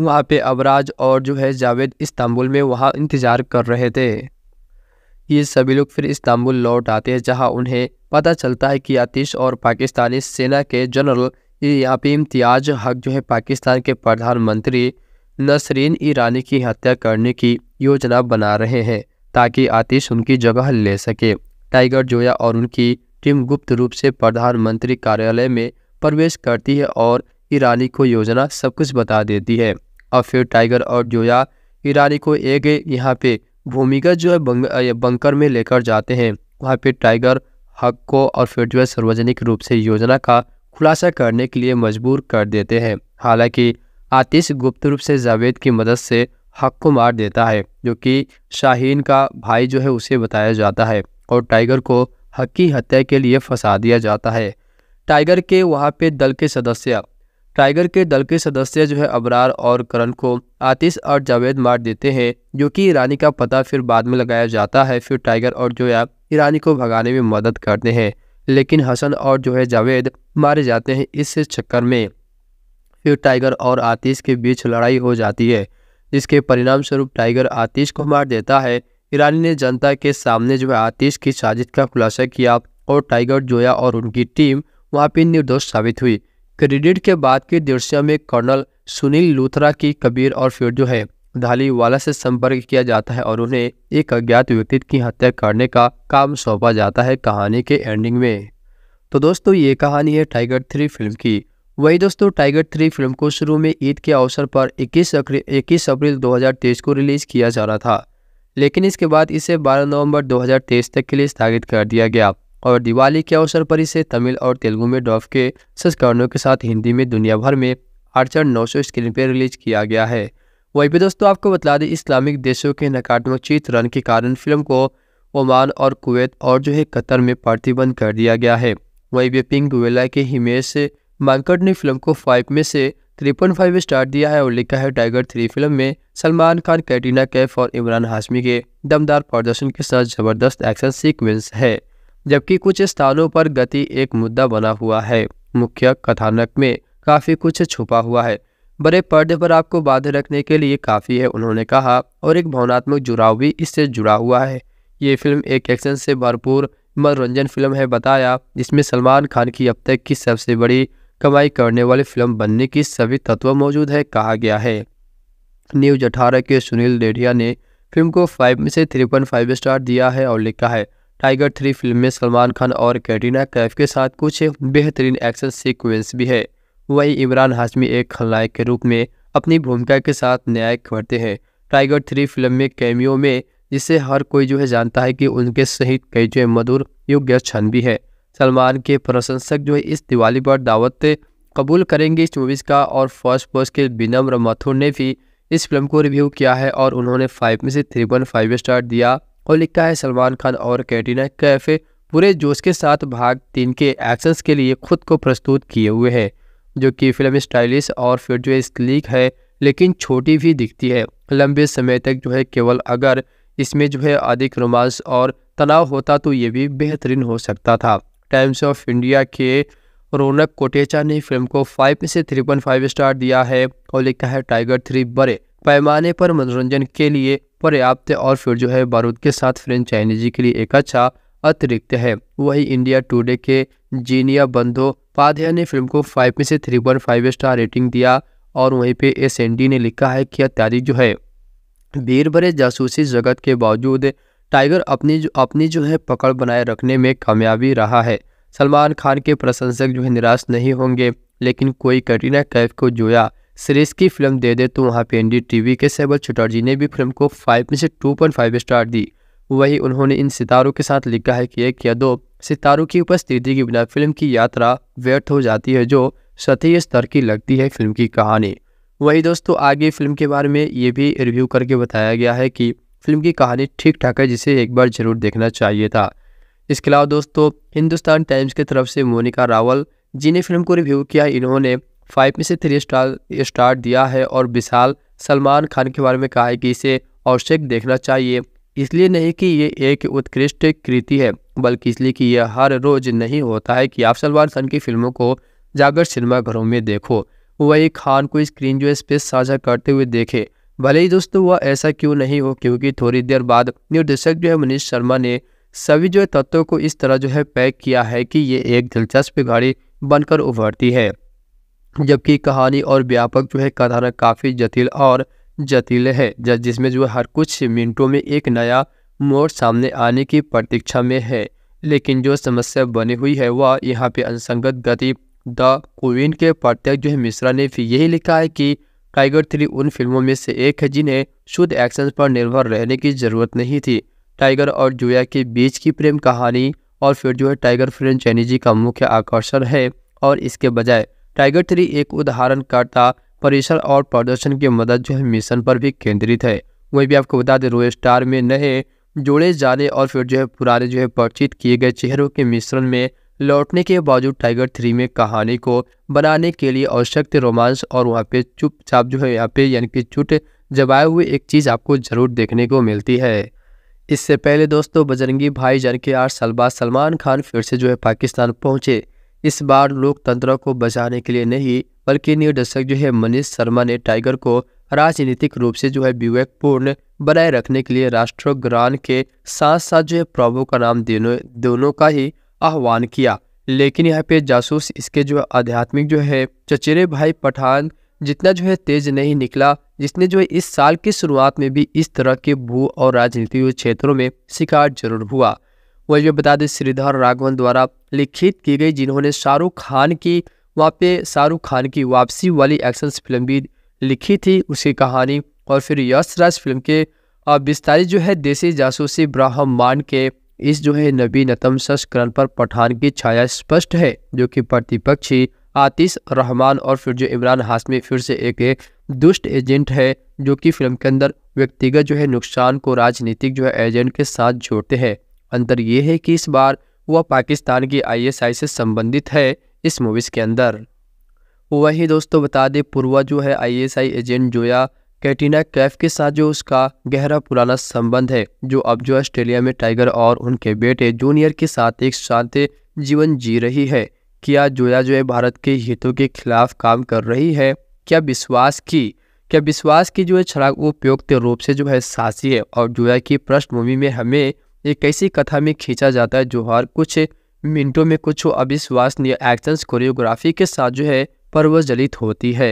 वहाँ पे अबराज और जो है जावेद इस्तांबुल में वहाँ इंतज़ार कर रहे थे ये सभी लोग फिर इस्तांबुल लौट आते हैं जहाँ उन्हें पता चलता है कि आतिश और पाकिस्तानी सेना के जनरल यहाँ पे इम्तियाज हक जो है पाकिस्तान के प्रधानमंत्री नसरीन ईरानी की हत्या करने की योजना बना रहे हैं ताकि आतिश उनकी जगह ले सके टाइगर जोया और उनकी टीम गुप्त रूप से प्रधानमंत्री कार्यालय में प्रवेश करती है और ईरानी को योजना सब कुछ बता देती है और फिर टाइगर और जोया ईरानी को एक यहाँ पे भूमिगत जो है बंग, बंकर में लेकर जाते हैं वहाँ पे टाइगर हक को और फिर जो है सार्वजनिक रूप से योजना का खुलासा करने के लिए मजबूर कर देते हैं हालांकि आतिश गुप्त रूप से जावेद की मदद से हक को मार देता है जो कि शाहीन का भाई जो है उसे बताया जाता है और टाइगर को हक की हत्या के लिए फंसा दिया जाता है टाइगर के वहाँ पे दल के सदस्य टाइगर के दल के सदस्य जो है अबरार और करण को आतिश और जावेद मार देते हैं जो कि ईरानी का पता फिर बाद में लगाया जाता है फिर टाइगर और जो है ईरानी को भगाने में मदद करते हैं लेकिन हसन और जो है जावेद मारे जाते हैं इस चक्कर में फिर टाइगर और आतिश के बीच लड़ाई हो जाती है जिसके परिणाम स्वरूप टाइगर आतिश को मार देता है ईरानी ने जनता के सामने जो है आतिश की साजिश का खुलासा किया और टाइगर जोया और उनकी टीम वहाँ पर निर्दोष साबित हुई क्रेडिट के बाद के दृश्य में कर्नल सुनील लूथरा की कबीर और फिर जो है धालीवाला से संपर्क किया जाता है और उन्हें एक अज्ञात व्यक्ति की हत्या करने का काम सौंपा जाता है कहानी के एंडिंग में तो दोस्तों ये कहानी है टाइगर थ्री फिल्म की वही दोस्तों टाइगर थ्री फिल्म को शुरू में ईद के अवसर पर 21 इक्कीस अप्रैल 2023 को रिलीज किया जाना था लेकिन इसके बाद इसे 12 नवंबर 2023 तक के लिए स्थगित कर दिया गया और दिवाली के अवसर पर इसे तमिल और तेलुगु में डॉफ के संस्करणों के साथ हिंदी में दुनिया भर में नौ सौ स्क्रीन पर रिलीज किया गया है वहीं पर दोस्तों आपको बता दें इस्लामिक देशों के नकारात्मक चित्रण के कारण फिल्म को ओमान और कुवैत और जो है कतर में प्रतिबंध कर दिया गया है वहीं भी पिंक वेला के हिमेश मानकट ने फिल्म को फाइव में से त्रिपन फाइव स्टार दिया है और लिखा है टाइगर थ्री फिल्म में सलमान खान कैटरीना कैफ और इमरान हाशमी के दमदार प्रदर्शन के साथ जबरदस्त एक्शन सीक्वेंस है जबकि कुछ स्थानों पर गति एक मुद्दा बना हुआ है मुख्य कथानक में काफ़ी कुछ छुपा हुआ है बड़े पर्दे पर आपको बाध्य रखने के लिए काफ़ी है उन्होंने कहा और एक भावनात्मक जुड़ाव भी इससे जुड़ा हुआ है ये फिल्म एक एक्शन से भरपूर मनोरंजन फिल्म है बताया जिसमें सलमान खान की अब तक की सबसे बड़ी कमाई करने वाली फिल्म बनने की सभी तत्व मौजूद है कहा गया है न्यूज अठारह के सुनील डेढ़िया ने फिल्म को फाइव में से थ्री पॉइंट फाइव स्टार दिया है और लिखा है टाइगर थ्री फिल्म में सलमान खान और कैटरीना कैफ के साथ कुछ बेहतरीन एक्शन सीक्वेंस भी है वहीं इमरान हाशमी एक खलनायक के रूप में अपनी भूमिका के साथ न्याय करते हैं टाइगर थ्री फिल्म में कैमियो में जिसे हर कोई जो है जानता है कि उनके सहित कई जो है मधुर योग्य क्षण भी है सलमान के प्रशंसक जो है इस दिवाली पर दावत कबूल करेंगे इस मूवीज़ का और फर्स्ट पोस्ट के विनम्र मथुर ने भी इस फिल्म को रिव्यू किया है और उन्होंने फाइव में से थ्री पॉइंट फाइव स्टार दिया और लिखा है सलमान खान और कैटरीना कैफे पूरे जोश के साथ भाग तीन के एक्शंस के लिए खुद को प्रस्तुत किए हुए हैं जो कि फिल्म स्टाइलिश और फिर जो स्लीक है लेकिन छोटी भी दिखती है लंबे समय तक जो है केवल अगर इसमें जो है अधिक रोमांस और तनाव होता तो ये भी बेहतरीन हो सकता था टाइम्स ऑफ इंडिया के रौनक कोटेचा ने फिल्म को फाइव से थ्री पॉइंट फाइव स्टार दिया है और लिखा है टाइगर थ्री बड़े पैमाने पर मनोरंजन के लिए पर्याप्त और फिर जो है बारूद के साथ फ्रेंचाइजी के लिए एक अच्छा अतिरिक्त है वही इंडिया टुडे के जीनिया बंधो पाध्या ने फिल्म को फाइव में से three point five star rating दिया और वहीं पे एस ने लिखा है कि अत्यारी जो है भीर भरे जासूसी जगत के बावजूद टाइगर अपनी जो अपनी जो है पकड़ बनाए रखने में कामयाबी रहा है सलमान खान के प्रशंसक जो है निराश नहीं होंगे लेकिन कोई कटरीना कैफ को जोया सीरीज़ की फिल्म दे दे तो वहाँ पे एन वी के सैबल चटर्जी ने भी फिल्म को फाइव में से टू पॉइंट फाइव स्टार दी वही उन्होंने इन सितारों के साथ लिखा है कि एक या दो सितारों की उपस्थिति के बिना फिल्म की यात्रा व्यर्थ हो जाती है जो सतही स्तर की लगती है फिल्म की कहानी वही दोस्तों आगे फिल्म के बारे में ये भी रिव्यू करके बताया गया है कि फिल्म की कहानी ठीक ठाक है जिसे एक बार जरूर देखना चाहिए था इसके अलावा दोस्तों हिंदुस्तान टाइम्स की तरफ से मोनिका रावल जिन्हें फिल्म को रिव्यू किया इन्होंने फाइव में से थ्री स्टार स्टार दिया है और विशाल सलमान खान के बारे में कहा है कि इसे अवश्य देखना चाहिए इसलिए नहीं कि ये एक उत्कृष्ट कृति है बल्कि इसलिए कि यह हर रोज नहीं होता है कि आप सलमान खान की फिल्मों को जाकर सिनेमाघरों में देखो वही खान को स्क्रीन जो स्पेस साझा करते हुए देखे भले ही दोस्तों वह ऐसा क्यों नहीं हो क्योंकि थोड़ी देर बाद निर्देशक जो है मनीष शर्मा ने सभी जो है तत्वों को इस तरह जो है पैक किया है कि ये एक दिलचस्प गाड़ी बनकर उभरती है जबकि कहानी और व्यापक जो है कथानक काफ़ी जटिल और जटिल है जिसमें जो है हर कुछ मिनटों में एक नया मोड़ सामने आने की प्रतीक्षा में है लेकिन जो समस्या बनी हुई है वह यहाँ पे अनसंगत गति द क्वीन के प्रत्यक्ष जो है मिश्रा ने फिर यही लिखा है कि टाइगर थ्री उन फिल्मों में से एक है जिन्हें शुद्ध एक्शन पर निर्भर रहने की ज़रूरत नहीं थी टाइगर और जोया के बीच की प्रेम कहानी और फिर जो है टाइगर फ्रेंड चैनी जी का मुख्य आकर्षण है और इसके बजाय टाइगर थ्री एक उदाहरणकर्ता परिसर और प्रदर्शन की मदद जो है मिशन पर भी केंद्रित है वही भी आपको बता दें रोए स्टार में नए जोड़े जाने और फिर जो है पुराने जो है परिचित किए गए चेहरों के मिश्रण में लौटने के बावजूद टाइगर थ्री में कहानी को बनाने के लिए आवश्यक रोमांस और वहाँ पे चुपचाप जो है यहाँ पे यानी कि चुट जबाए हुए एक चीज़ आपको ज़रूर देखने को मिलती है इससे पहले दोस्तों बजरंगी भाई जान के आठ साल बाद सलमान खान फिर से जो है पाकिस्तान पहुँचे इस बार लोकतंत्र को बचाने के लिए नहीं बल्कि निर्देशक जो है मनीष शर्मा ने टाइगर को राजनीतिक रूप से जो है विवेकपूर्ण बनाए रखने के लिए राष्ट्रग्रान के साथ साथ जो है प्रभु का नाम दोनों दोनों का ही आह्वान किया लेकिन यहाँ पे जासूस इसके जो आध्यात्मिक जो है चचेरे भाई पठान जितना जो है तेज नहीं निकला जिसने जो है इस साल की शुरुआत में भी इस तरह के भू और राजनीतिक क्षेत्रों में शिकार जरूर हुआ वही ये बता दें श्रीधर राघवन द्वारा लिखित की गई जिन्होंने शाहरुख खान की वहाँ पे शाहरुख खान की वापसी वाली एक्शन फिल्म भी लिखी थी उसकी कहानी और फिर यश राज फिल्म के विस्तारित जो है देसी जासूसी ब्राह्मण के इस जो है नवीनतम संस्करण पर पठान की छाया स्पष्ट है जो कि प्रतिपक्षी आतिश रहमान और फिर जो इमरान हाशमी फिर से एक, एक दुष्ट एजेंट है जो कि फिल्म के अंदर व्यक्तिगत जो है नुकसान को राजनीतिक जो है एजेंट के साथ जोड़ते हैं अंतर यह है कि इस बार वह पाकिस्तान की आईएसआई से संबंधित है इस मूवीज़ के अंदर वही दोस्तों बता दें पूर्वा जो है ISI agent Zoya catena Kaif के साथ जो उसका गहरा पुराना संबंध है जो अब जो ऑस्ट्रेलिया में टाइगर और उनके बेटे जूनियर के साथ एक शांत जीवन जी रही है क्या जोया जो है भारत के हितों के खिलाफ काम कर रही है क्या विश्वास की क्या विश्वास की जो है छलाक उपयुक्त रूप से जो है सासी है और जोया की पृष्ठभूमि में हमें एक ऐसी कथा में खींचा जाता है जो हर कुछ मिनटों में कुछ अविश्वसनीय एक्शंस कोरियोग्राफी के साथ जो है परवजलित होती है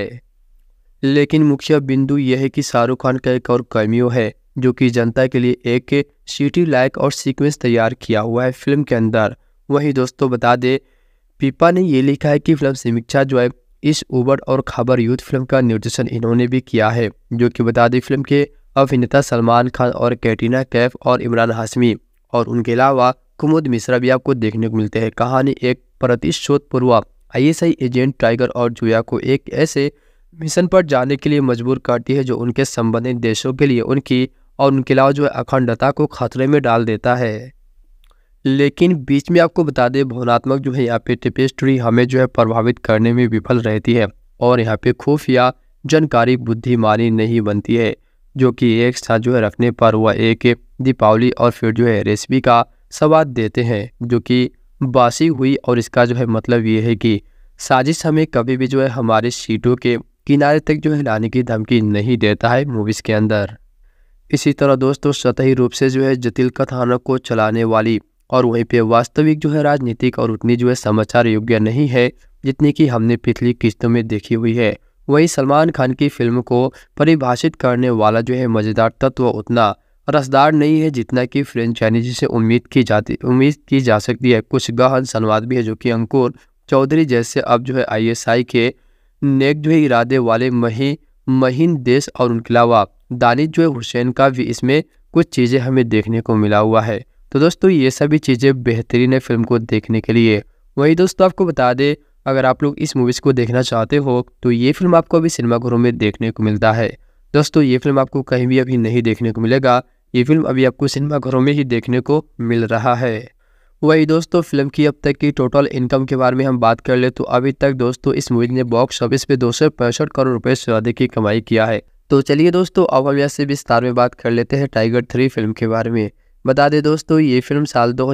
लेकिन मुख्य बिंदु यह है कि शाहरुख खान का एक और कैमियो है जो कि जनता के लिए एक सीटी लाइक और सीक्वेंस तैयार किया हुआ है फिल्म के अंदर वहीं दोस्तों बता दें पीपा ने ये लिखा है कि फिल्म समीक्षा जो है इस उबड़ और खबर यूथ फिल्म का निर्देशन इन्होंने भी किया है जो कि बता दें फिल्म के अभिनेता सलमान खान और कैटरीना कैफ और इमरान हाशमी और उनके अलावा कुमुद मिश्रा भी आपको देखने को मिलते हैं कहानी एक प्रतिशोध पूर्वा आईएसआई एजेंट टाइगर और जुया को एक ऐसे मिशन पर जाने के लिए मजबूर करती है जो उनके संबंधित देशों के लिए उनकी और उनके अलावा जो है अखंडता को खतरे में डाल देता है लेकिन बीच में आपको बता दें भावनात्मक जो है यहाँ पे टिपेस्ट्री हमें जो है प्रभावित करने में विफल रहती है और यहाँ पे खुफिया जनकारी बुद्धिमानी नहीं बनती है जो कि एक साथ जो है रखने पर वह एक दीपावली और फिर जो है रेसिपी का स्वाद देते हैं जो कि बासी हुई और इसका जो है मतलब ये है कि साजिश हमें कभी भी जो है हमारे सीटों के किनारे तक जो है लाने की धमकी नहीं देता है मूवीज़ के अंदर इसी तरह दोस्तों सतही रूप से जो है जटिल कथानक को चलाने वाली और वहीं पे वास्तविक जो है राजनीतिक और उतनी जो है समाचार योग्य नहीं है जितनी कि हमने पिछली किस्तों में देखी हुई है वहीं सलमान खान की फिल्म को परिभाषित करने वाला जो है मज़ेदार तत्व उतना रसदार नहीं है जितना कि फ्रेंचाइजी से उम्मीद की जाती उम्मीद की जा सकती है कुछ गहन संवाद भी है जो कि अंकुर चौधरी जैसे अब जो है आईएसआई के नेक जो है इरादे वाले मही महीन देश और उनके अलावा दानिश जो है हुसैन का भी इसमें कुछ चीज़ें हमें देखने को मिला हुआ है तो दोस्तों ये सभी चीज़ें बेहतरीन है फिल्म को देखने के लिए वही दोस्तों आपको बता दें अगर आप लोग इस मूवीज़ को देखना चाहते हो तो ये फिल्म आपको अभी सिनेमाघरों में देखने को मिलता है दोस्तों ये फिल्म आपको कहीं भी अभी नहीं देखने को मिलेगा ये फिल्म अभी आपको सिनेमाघरों में ही देखने को मिल रहा है वही दोस्तों फिल्म की अब तक की टोटल इनकम के बारे में हम बात कर ले तो अभी तक दोस्तों इस मूवी ने बॉक्स ऑफिस पे दो करोड़ रुपए से अधिक की कमाई किया है तो चलिए दोस्तों अब हम यहाँ से विस्तार में बात कर लेते हैं टाइगर थ्री फिल्म के बारे में बता दें दोस्तों ये फिल्म साल दो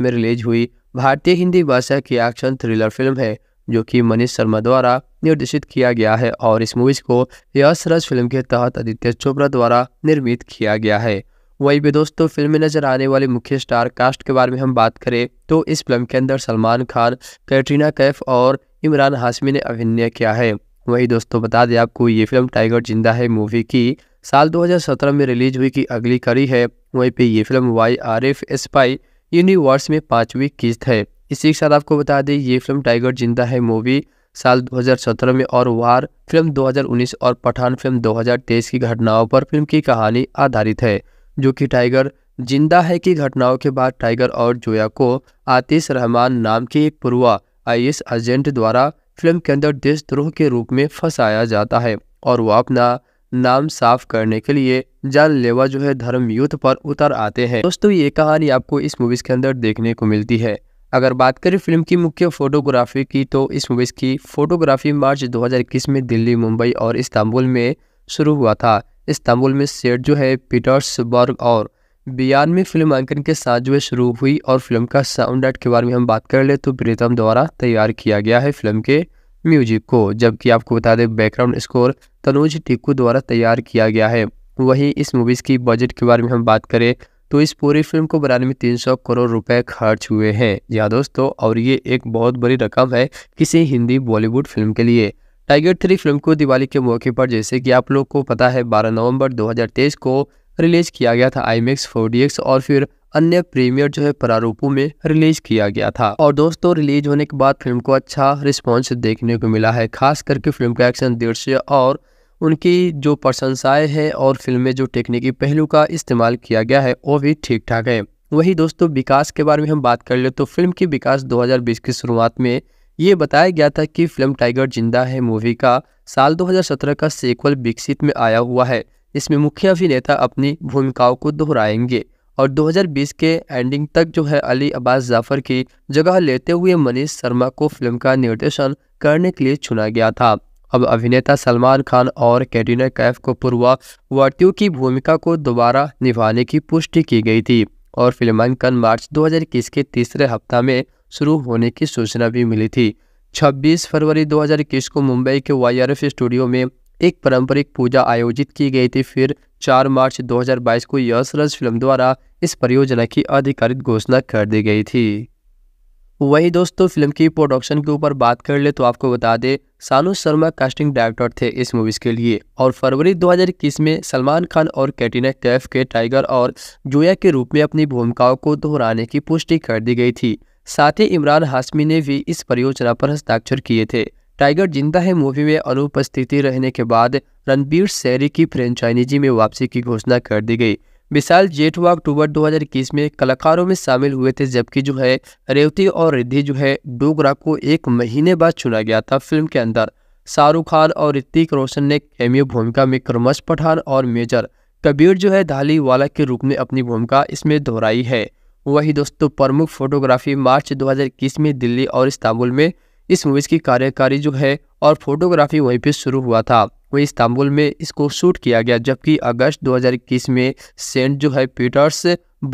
में रिलीज हुई भारतीय हिंदी भाषा की एक्शन थ्रिलर फिल्म है जो कि मनीष शर्मा द्वारा निर्देशित किया गया है और इस मूवीज़ को यश रज फिल्म के तहत आदित्य चोपड़ा द्वारा निर्मित किया गया है वही भी दोस्तों फिल्म में नजर आने वाले मुख्य स्टार कास्ट के बारे में हम बात करें तो इस फिल्म के अंदर सलमान खान कैटरीना कैफ और इमरान हाशमी ने अभिनय किया है वही दोस्तों बता दें आपको ये फिल्म टाइगर जिंदा है मूवी की साल 2017 में रिलीज हुई की अगली कड़ी है वहीं पे ये film Y R F spy universe में पांचवी किस्त है इसी के साथ आपको बता दें ये फिल्म टाइगर जिंदा है मूवी साल 2017 में और वार फिल्म 2019 और पठान फिल्म 2023 की घटनाओं पर फिल्म की कहानी आधारित है जो कि टाइगर जिंदा है की घटनाओं के बाद टाइगर और जोया को आतिश रहमान नाम के एक पुरुआ आई एजेंट द्वारा फिल्म के अंदर देशद्रोह के रूप में फंसाया जाता है और वह अपना नाम साफ करने के लिए जानलेवा जो है धर्म युद्ध पर उतर आते हैं दोस्तों ये कहानी आपको इस मूवीज के अंदर देखने को मिलती है अगर बात करें फिल्म की मुख्य फोटोग्राफी की तो इस मूवीज़ की फोटोग्राफी मार्च 2021 में दिल्ली मुंबई और इस्तांबुल में शुरू हुआ था इस्तांबुल में सेट जो है पीटर्सबर्ग और बियान में फिल्म अंकन के साथ जो है शुरू हुई और फिल्म का साउंड आर्ट के बारे में हम बात कर ले तो प्रीतम द्वारा तैयार किया गया है फिल्म के म्यूजिक को जबकि आपको बता दें बैकग्राउंड स्कोर तनुज टिक्कू द्वारा तैयार किया गया है वहीं इस मूवीज़ की बजट के बारे में हम बात करें तो इस पूरी फिल्म को बनाने में तीन सौ करोड़ रुपए खर्च हुए हैं या दोस्तों और ये एक बहुत बड़ी रकम है किसी हिंदी बॉलीवुड फिल्म के लिए टाइगर थ्री फिल्म को दिवाली के मौके पर जैसे कि आप लोग को पता है 12 नवंबर 2023 को रिलीज किया गया था आई मेक्स और फिर अन्य प्रीमियर जो है प्रारूपों में रिलीज किया गया था और दोस्तों रिलीज होने के बाद फिल्म को अच्छा रिस्पॉन्स देखने को मिला है खास करके फिल्म का एक्शन दृश्य और उनकी जो प्रशंसाएँ हैं और फिल्म में जो टेक्निकी पहलू का इस्तेमाल किया गया है वो भी ठीक ठाक है वही दोस्तों विकास के बारे में हम बात कर ले तो फिल्म की विकास 2020 की शुरुआत में ये बताया गया था कि फिल्म टाइगर जिंदा है मूवी का साल 2017 का सीक्वल विकसित में आया हुआ है इसमें मुख्य अभिनेता अपनी भूमिकाओं को दोहराएंगे और 2020 के एंडिंग तक जो है अली अब्बास जाफर की जगह लेते हुए मनीष शर्मा को फिल्म का निर्देशन करने के लिए चुना गया था अब अभिनेता सलमान खान और कैटरीना कैफ को पूर्वावर्तियों की भूमिका को दोबारा निभाने की पुष्टि की गई थी और फिल्मांकन मार्च 2021 के तीसरे हफ्ता में शुरू होने की सूचना भी मिली थी 26 फरवरी 2021 को मुंबई के वाईआरएफ स्टूडियो में एक पारंपरिक पूजा आयोजित की गई थी फिर 4 मार्च 2022 को यशरज फिल्म द्वारा इस परियोजना की आधिकारिक घोषणा कर दी गई थी वही दोस्तों फिल्म की प्रोडक्शन के ऊपर बात कर ले तो आपको बता दें सानू शर्मा कास्टिंग डायरेक्टर थे इस मूवीज के लिए और फरवरी 2021 में सलमान खान और कैटरीना कैफ के टाइगर और जोया के रूप में अपनी भूमिकाओं को दोहराने की पुष्टि कर दी गई थी साथ ही इमरान हाशमी ने भी इस परियोजना पर हस्ताक्षर किए थे टाइगर जिंदा है मूवी में अनुपस्थिति रहने के बाद रणबीर सैरी की फ्रेंचाइजी में वापसी की घोषणा कर दी गई विशाल जेठवा अक्टूबर 2021 में कलाकारों में शामिल हुए थे जबकि जो है रेवती और रिद्धि जो है डोगरा को एक महीने बाद चुना गया था फिल्म के अंदर शाहरुख खान और ऋतिक रोशन ने कैमियो भूमिका में क्रमश पठान और मेजर कबीर जो है धाली वाला के रूप में अपनी भूमिका इसमें दोहराई है वही दोस्तों प्रमुख फोटोग्राफी मार्च 2021 में दिल्ली और इस्तांबुल में इस मूवीज़ की कार्यकारी जो है और फोटोग्राफी वहीं पर शुरू हुआ था वहीं इस्तांबुल में इसको शूट किया गया जबकि अगस्त 2021 में सेंट जो है पीटर्स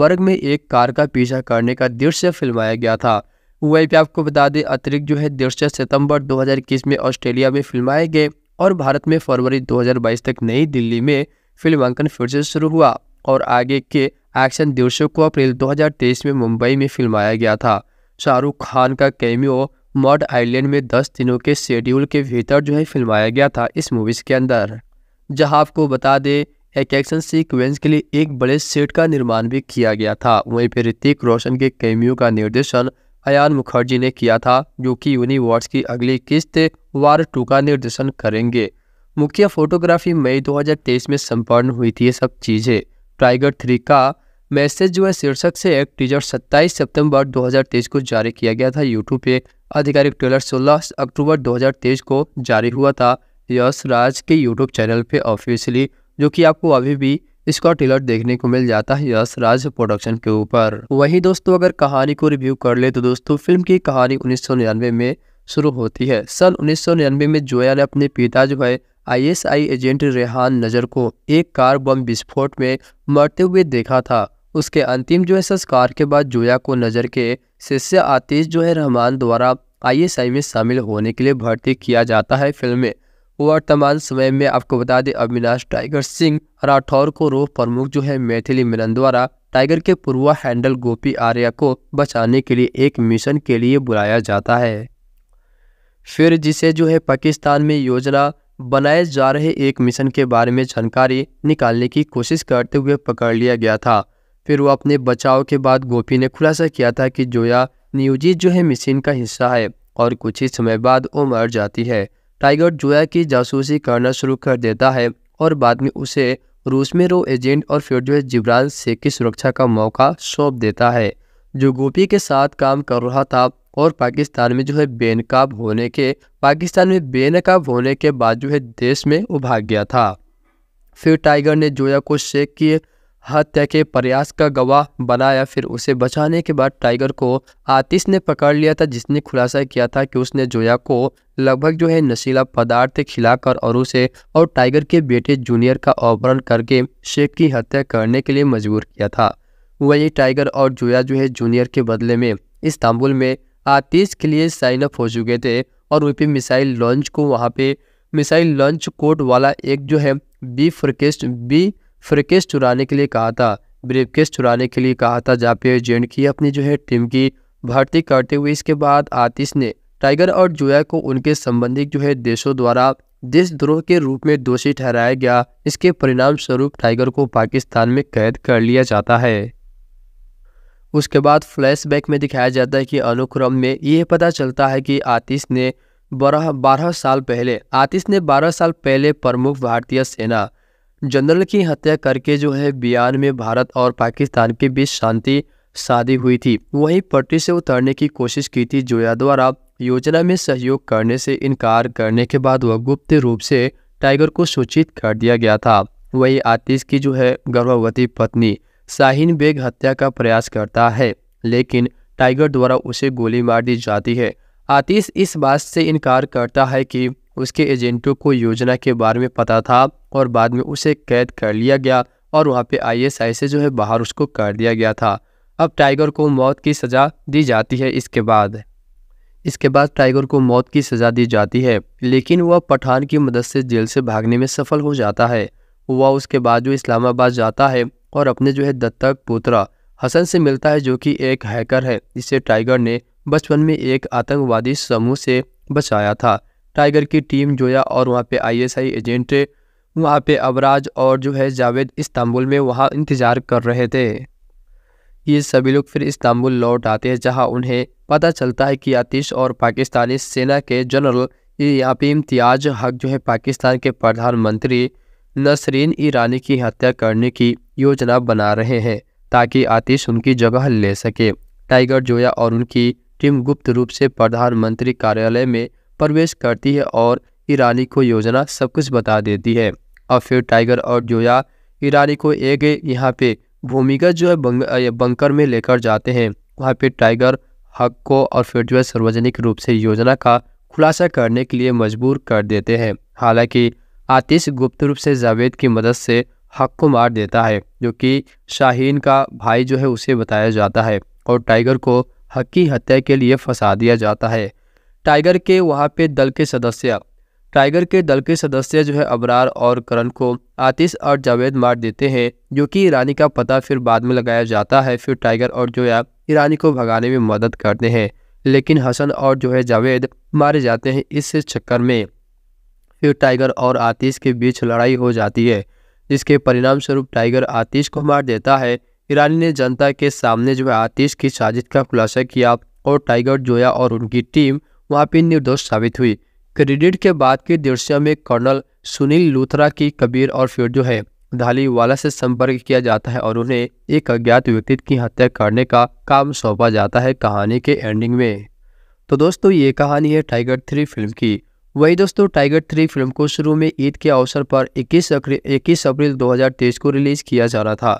बर्ग में एक कार का पीछा करने का दृश्य फिल्माया गया था वहीं पर आपको बता दें अतिरिक्त जो है दृश्य सितंबर 2021 में ऑस्ट्रेलिया में फिल्माए गए और भारत में फरवरी 2022 तक नई दिल्ली में फिल्मांकन फिर से शुरू हुआ और आगे के एक्शन दृश्यों को अप्रैल 2023 में मुंबई में फिल्माया गया था शाहरुख खान का कैमियो मॉड आइलैंड में दस दिनों के शेड्यूल के भीतर जो है फिल्माया गया था इस मूवीज़ के अंदर जहां आपको बता दें एक एक्शन सीक्वेंस के लिए एक बड़े सेट का निर्माण भी किया गया था वहीं पर ऋतिक रोशन के कैमियो का निर्देशन अयान मुखर्जी ने किया था जो कि यूनिवर्स की अगली किस्त वार टू का निर्देशन करेंगे मुख्य फोटोग्राफी मई 2023 में संपन्न हुई थी ये सब चीज़ें टाइगर थ्री का मैसेज जो है शीर्षक से एक टीजर 27 सितंबर 2023 को जारी किया गया था यूट्यूब पे आधिकारिक ट्रेलर 16 अक्टूबर 2023 को जारी हुआ था यश राज के यूट्यूब चैनल पे ऑफिशियली जो कि आपको अभी भी इसका ट्रेलर देखने को मिल जाता है यश राज प्रोडक्शन के ऊपर वहीं दोस्तों अगर कहानी को रिव्यू कर ले तो दोस्तों फिल्म की कहानी उन्नीस में शुरू होती है सन उन्नीस में जोया ने अपने पिता जो है आईएसआई एजेंट रेहान नजर को एक कार बम विस्फोट में मरते हुए देखा था उसके अंतिम जो है संस्कार के बाद जोया को नज़र के शिष्य आतिश जो है रहमान द्वारा आईएसआई में शामिल होने के लिए भर्ती किया जाता है फिल्म में वर्तमान समय में आपको बता दें अविनाश टाइगर सिंह राठौर को रोह प्रमुख जो है मैथिली मिलन द्वारा टाइगर के पूर्वा हैंडल गोपी आर्या को बचाने के लिए एक मिशन के लिए बुलाया जाता है फिर जिसे जो है पाकिस्तान में योजना बनाए जा रहे एक मिशन के बारे में जानकारी निकालने की कोशिश करते हुए पकड़ लिया गया था फिर वो अपने बचाव के बाद गोपी ने खुलासा किया था कि जोया नियोजित जो है मिशन का हिस्सा है और कुछ ही समय बाद वो मर जाती है टाइगर जोया की जासूसी करना शुरू कर देता है और बाद में उसे रूस में रो एजेंट और फिर जो है जिब्राल शेख की सुरक्षा का मौका सौंप देता है जो गोपी के साथ काम कर रहा था और पाकिस्तान में जो है बेनकाब होने के पाकिस्तान में बेनकाब होने के बाद जो है देश में वो भाग गया था फिर टाइगर ने जोया को शेख की हत्या के प्रयास का गवाह बनाया फिर उसे बचाने के बाद टाइगर को आतिश ने पकड़ लिया था जिसने खुलासा किया था कि उसने जोया को लगभग जो है नशीला पदार्थ खिलाकर और उसे और टाइगर के बेटे जूनियर का अपहरण करके शेख की हत्या करने के लिए मजबूर किया था वही टाइगर और जोया जो है जूनियर के बदले में इस्तांबुल में आतिश के लिए साइन अप हो चुके थे और वे मिसाइल लॉन्च को वहाँ पे मिसाइल लॉन्च कोर्ट वाला एक जो है बी फ्रिकेस्ट बी फ्रिकेस चुराने के लिए कहा था ब्रीफकेस चुराने के लिए कहा था पे जेंट की अपनी जो है टीम की भर्ती करते हुए इसके बाद आतिश ने टाइगर और जोया को उनके संबंधित जो है देशों द्वारा देशद्रोह के रूप में दोषी ठहराया गया इसके परिणाम स्वरूप टाइगर को पाकिस्तान में कैद कर लिया जाता है उसके बाद फ्लैशबैक में दिखाया जाता है कि अनुक्रम में यह पता चलता है कि आतिश ने बारह बारह साल पहले आतिश ने बारह साल पहले प्रमुख भारतीय सेना जनरल की हत्या करके जो है बियान में भारत और पाकिस्तान के बीच शांति शादी हुई थी वहीं पटरी से उतरने की कोशिश की थी जोया द्वारा योजना में सहयोग करने से इनकार करने के बाद वह गुप्त रूप से टाइगर को सूचित कर दिया गया था वही आतिश की जो है गर्भवती पत्नी शाहीन बेग हत्या का प्रयास करता है लेकिन टाइगर द्वारा उसे गोली मार दी जाती है आतिश इस बात से इनकार करता है कि उसके एजेंटों को योजना के बारे में पता था और बाद में उसे कैद कर लिया गया और वहाँ पे आईएसआई से जो है बाहर उसको कर दिया गया था अब टाइगर को मौत की सज़ा दी जाती है इसके बाद इसके बाद टाइगर को मौत की सज़ा दी जाती है लेकिन वह पठान की मदद से जेल से भागने में सफल हो जाता है वह उसके बाद जो इस्लामाबाद जाता है और अपने जो है दत्तक पोत्रा हसन से मिलता है जो कि एक हैकर है जिसे टाइगर ने बचपन में एक आतंकवादी समूह से बचाया था टाइगर की टीम जोया और वहाँ पे आईएसआई एजेंट वहाँ पे अबराज और जो है जावेद इस्तांबुल में वहाँ इंतज़ार कर रहे थे ये सभी लोग फिर इस्तांबुल लौट आते हैं जहाँ उन्हें पता चलता है कि आतिश और पाकिस्तानी सेना के जनरल यहाँ पे इम्तियाज हक जो है पाकिस्तान के प्रधानमंत्री नसरीन ईरानी की हत्या करने की योजना बना रहे हैं ताकि आतिश उनकी जगह ले सके टाइगर जोया और उनकी टीम गुप्त रूप से प्रधानमंत्री कार्यालय में प्रवेश करती है और ईरानी को योजना सब कुछ बता देती है और फिर टाइगर और जोया ईरानी को एक यहाँ पे भूमिगत जो है बंग, बंकर में लेकर जाते हैं वहाँ पे टाइगर हक को और फिर जो सार्वजनिक रूप से योजना का खुलासा करने के लिए मजबूर कर देते हैं हालांकि आतिश गुप्त रूप से जावेद की मदद से हक को मार देता है जो कि शाहीन का भाई जो है उसे बताया जाता है और टाइगर को हक की हत्या के लिए फंसा दिया जाता है टाइगर के वहाँ पे दल के सदस्य टाइगर के दल के सदस्य जो है अबरार और करण को आतिश और जावेद मार देते हैं जो कि ईरानी का पता फिर बाद में लगाया जाता है फिर टाइगर और जो है ईरानी को भगाने में मदद करते हैं लेकिन हसन और जो है जावेद मारे जाते हैं इस चक्कर में फिर टाइगर और आतिश के बीच लड़ाई हो जाती है जिसके परिणाम स्वरूप टाइगर आतिश को मार देता है ईरानी ने जनता के सामने जो है आतिश की साजिश का खुलासा किया और टाइगर जोया और उनकी टीम वहाँ पे निर्दोष साबित हुई क्रेडिट के बाद के दृश्य में कर्नल सुनील लूथरा की कबीर और फिर जो है धालीवाला से संपर्क किया जाता है और उन्हें एक अज्ञात व्यक्ति की हत्या करने का काम सौंपा जाता है कहानी के एंडिंग में तो दोस्तों ये कहानी है टाइगर थ्री फिल्म की वही दोस्तों टाइगर थ्री फिल्म को शुरू में ईद के अवसर पर 21 इक्कीस अप्रैल 2023 को रिलीज किया जाना था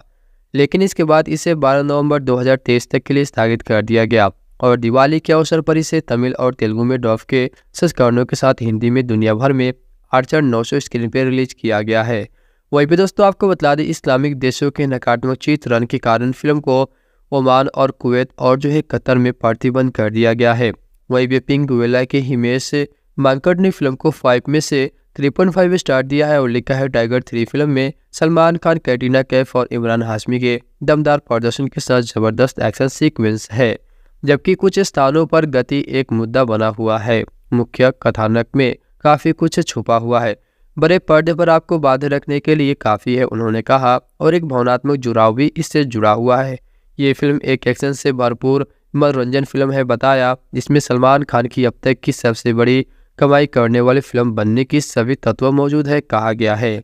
लेकिन इसके बाद इसे 12 नवंबर 2023 तक के लिए स्थगित कर दिया गया और दिवाली के अवसर पर इसे तमिल और तेलुगु में डॉफ के संस्करणों के साथ हिंदी में दुनिया भर में आठ नौ सौ स्क्रीन पर रिलीज किया गया है वहीं भी दोस्तों आपको बता दें इस्लामिक देशों के नकारात्मक चित्रण के कारण फिल्म को ओमान और कुवैत और जो है कतर में प्रतिबंध कर दिया गया है वहीं भी पिंक वेला के हिमेश मानकट ने फिल्म को फाइव में से थ्री पॉइंट फाइव स्टार दिया है और लिखा है टाइगर थ्री फिल्म में सलमान खान कैटरीना कैफ और इमरान हाशमी के दमदार प्रदर्शन के साथ जबरदस्त एक्शन सीक्वेंस है जबकि कुछ स्थानों पर गति एक मुद्दा बना हुआ है मुख्य कथानक में काफ़ी कुछ छुपा हुआ है बड़े पर्दे पर आपको बाध्य रखने के लिए काफ़ी है उन्होंने कहा और एक भावनात्मक जुड़ाव भी इससे जुड़ा हुआ है ये फिल्म एक एक्शन से भरपूर मनोरंजन फिल्म है बताया जिसमें सलमान खान की अब तक की सबसे बड़ी कमाई करने वाली फिल्म बनने की सभी तत्व मौजूद है कहा गया है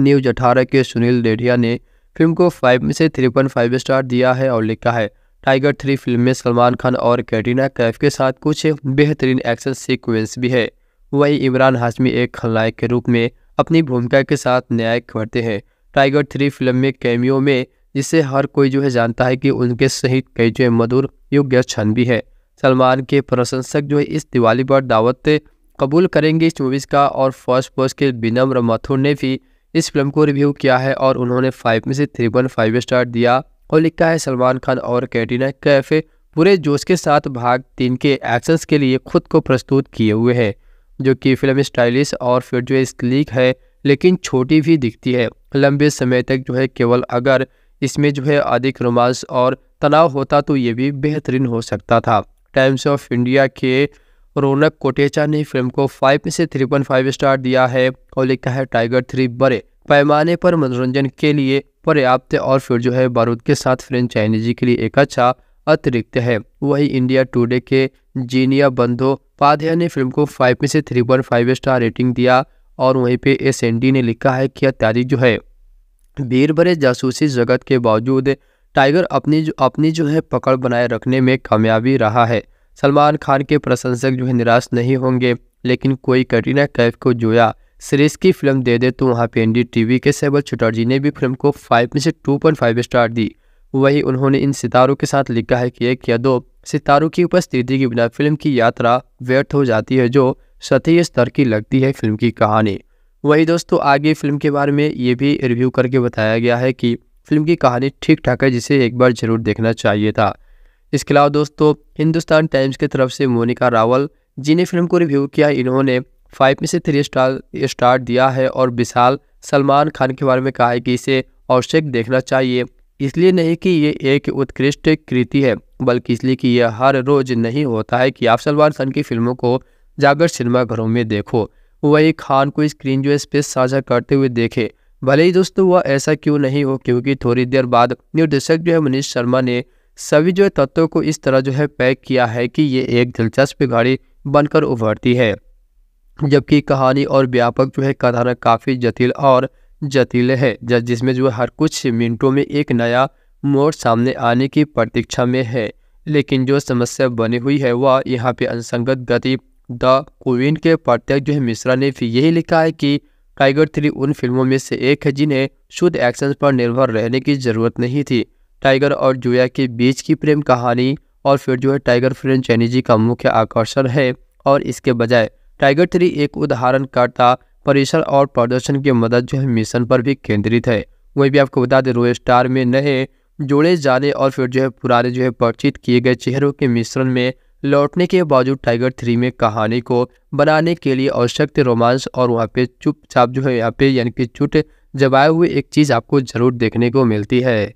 न्यूज अठारह के सुनील डेढ़िया ने फिल्म को फाइव में से थ्री पॉइंट फाइव स्टार दिया है और लिखा है टाइगर थ्री फिल्म में सलमान खान और कैटरीना कैफ के साथ कुछ बेहतरीन एक्शन सीक्वेंस भी है वहीं इमरान हाशमी एक खलनायक के रूप में अपनी भूमिका के साथ न्याय करते हैं टाइगर थ्री फिल्म में कैमियो में जिसे हर कोई जो है जानता है कि उनके सहित कई जो है मधुर योग्य क्षण भी है सलमान के प्रशंसक जो है इस दिवाली पर दावत कबूल करेंगे इस मूवीज़ का और फर्स्ट पोस्ट के विनम्र मथुर ने भी इस फिल्म को रिव्यू किया है और उन्होंने फाइव में से थ्री पॉइंट फाइव स्टार दिया और लिखा है सलमान खान और कैटरीना कैफे पूरे जोश के साथ भाग तीन के एक्शन के लिए खुद को प्रस्तुत किए हुए हैं जो कि फिल्म स्टाइलिश और फिर जो है है लेकिन छोटी भी दिखती है लंबे समय तक जो है केवल अगर इसमें जो है अधिक रोमांस और तनाव होता तो ये भी बेहतरीन हो सकता था टाइम्स ऑफ इंडिया के रौनक कोटेचा ने फिल्म को फाइव में से थ्री पॉइंट फाइव स्टार दिया है और लिखा है टाइगर थ्री बड़े पैमाने पर मनोरंजन के लिए पर्याप्त और फिर जो है बारूद के साथ फ्रेंचाइजी के लिए एक अच्छा अतिरिक्त है वही इंडिया टुडे के जीनिया बंधो पाध्या ने फिल्म को फाइव में से three point five star rating दिया और वहीं पे एस ने लिखा है कि यह जो है भीड़ भरे जासूसी जगत के बावजूद टाइगर अपनी जो अपनी जो है पकड़ बनाए रखने में कामयाबी रहा है सलमान खान के प्रशंसक जो है निराश नहीं होंगे लेकिन कोई कटरीना कैफ को जोया सीरीज़ की फिल्म दे दे तो वहाँ पे एन टीवी के सैबल चटर्जी ने भी फिल्म को फाइव में से टू पॉइंट फाइव स्टार दी वहीं उन्होंने इन सितारों के साथ लिखा है कि एक या दो सितारों की उपस्थिति के बिना फिल्म की यात्रा व्यर्थ हो जाती है जो सतही स्तर की लगती है फिल्म की कहानी वही दोस्तों आगे फिल्म के बारे में ये भी रिव्यू करके बताया गया है कि फिल्म की कहानी ठीक ठाक है जिसे एक बार जरूर देखना चाहिए था इसके अलावा दोस्तों हिंदुस्तान टाइम्स की तरफ से मोनिका रावल जिन्हें फिल्म को रिव्यू किया इन्होंने फाइव में से थ्री स्टार स्टार दिया है और विशाल सलमान खान के बारे में कहा है कि इसे अवश्य देखना चाहिए इसलिए नहीं कि ये एक उत्कृष्ट कृति है बल्कि इसलिए कि यह हर रोज नहीं होता है कि आप सलमान खान की फिल्मों को जाकर सिनेमाघरों में देखो वही खान को स्क्रीन जो स्पेस साझा करते हुए देखे भले ही दोस्तों वह ऐसा क्यों नहीं हो क्योंकि थोड़ी देर बाद निर्देशक जो है मनीष शर्मा ने सभी जो तत्वों को इस तरह जो है पैक किया है कि ये एक दिलचस्प गाड़ी बनकर उभरती है जबकि कहानी और व्यापक जो है कथानक काफ़ी जटिल और जटिल है जिसमें जो है हर कुछ मिनटों में एक नया मोड़ सामने आने की प्रतीक्षा में है लेकिन जो समस्या बनी हुई है वह यहाँ पे अनसंगत गति द कोविन के प्रत्यक्ष जो है मिश्रा ने भी यही लिखा है कि टाइगर थ्री उन फिल्मों में से एक है जिन्हें शुद्ध एक्शन पर निर्भर रहने की ज़रूरत नहीं थी टाइगर और जोया के बीच की प्रेम कहानी और फिर जो है टाइगर फ्रेंड चैनी जी का मुख्य आकर्षण है और इसके बजाय टाइगर थ्री एक उदाहरणकर्ता परिसर और प्रदर्शन की मदद जो है मिशन पर भी केंद्रित है वही भी आपको बता दें रोय स्टार में नए जोड़े जाने और फिर जो है पुराने जो है परिचित किए गए चेहरों के मिश्रण में लौटने के बावजूद टाइगर थ्री में कहानी को बनाने के लिए आवश्यक रोमांस और वहाँ पे चुपचाप जो है यहाँ पे यानी कि चुट जबाए हुए एक चीज़ आपको जरूर देखने को मिलती है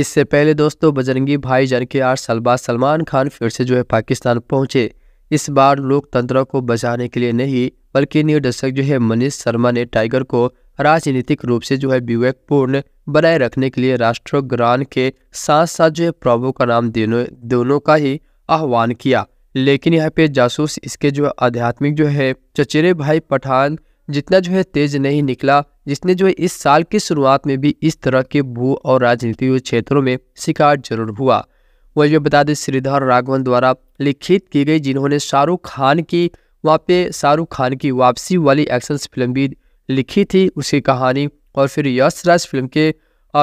इससे पहले दोस्तों बजरंगी भाई जान के आठ साल बाद सलमान खान फिर से जो है पाकिस्तान पहुँचे इस बार लोकतंत्र को बचाने के लिए नहीं बल्कि निर्देशक जो है मनीष शर्मा ने टाइगर को राजनीतिक रूप से जो है विवेकपूर्ण बनाए रखने के लिए राष्ट्रग्रान के साथ साथ जो है प्रभु का नाम दोनों दोनों का ही आह्वान किया लेकिन यहाँ पे जासूस इसके जो आध्यात्मिक जो है चचेरे भाई पठान जितना जो है तेज नहीं निकला जिसने जो है इस साल की शुरुआत में भी इस तरह के भू और राजनीतिक क्षेत्रों में शिकार जरूर हुआ वही ये बता दें श्रीधर राघवन द्वारा लिखित की गई जिन्होंने शाहरुख खान की वहाँ पे शाहरुख खान की वापसी वाली एक्शन फिल्म भी लिखी थी उसकी कहानी और फिर यश राज फिल्म के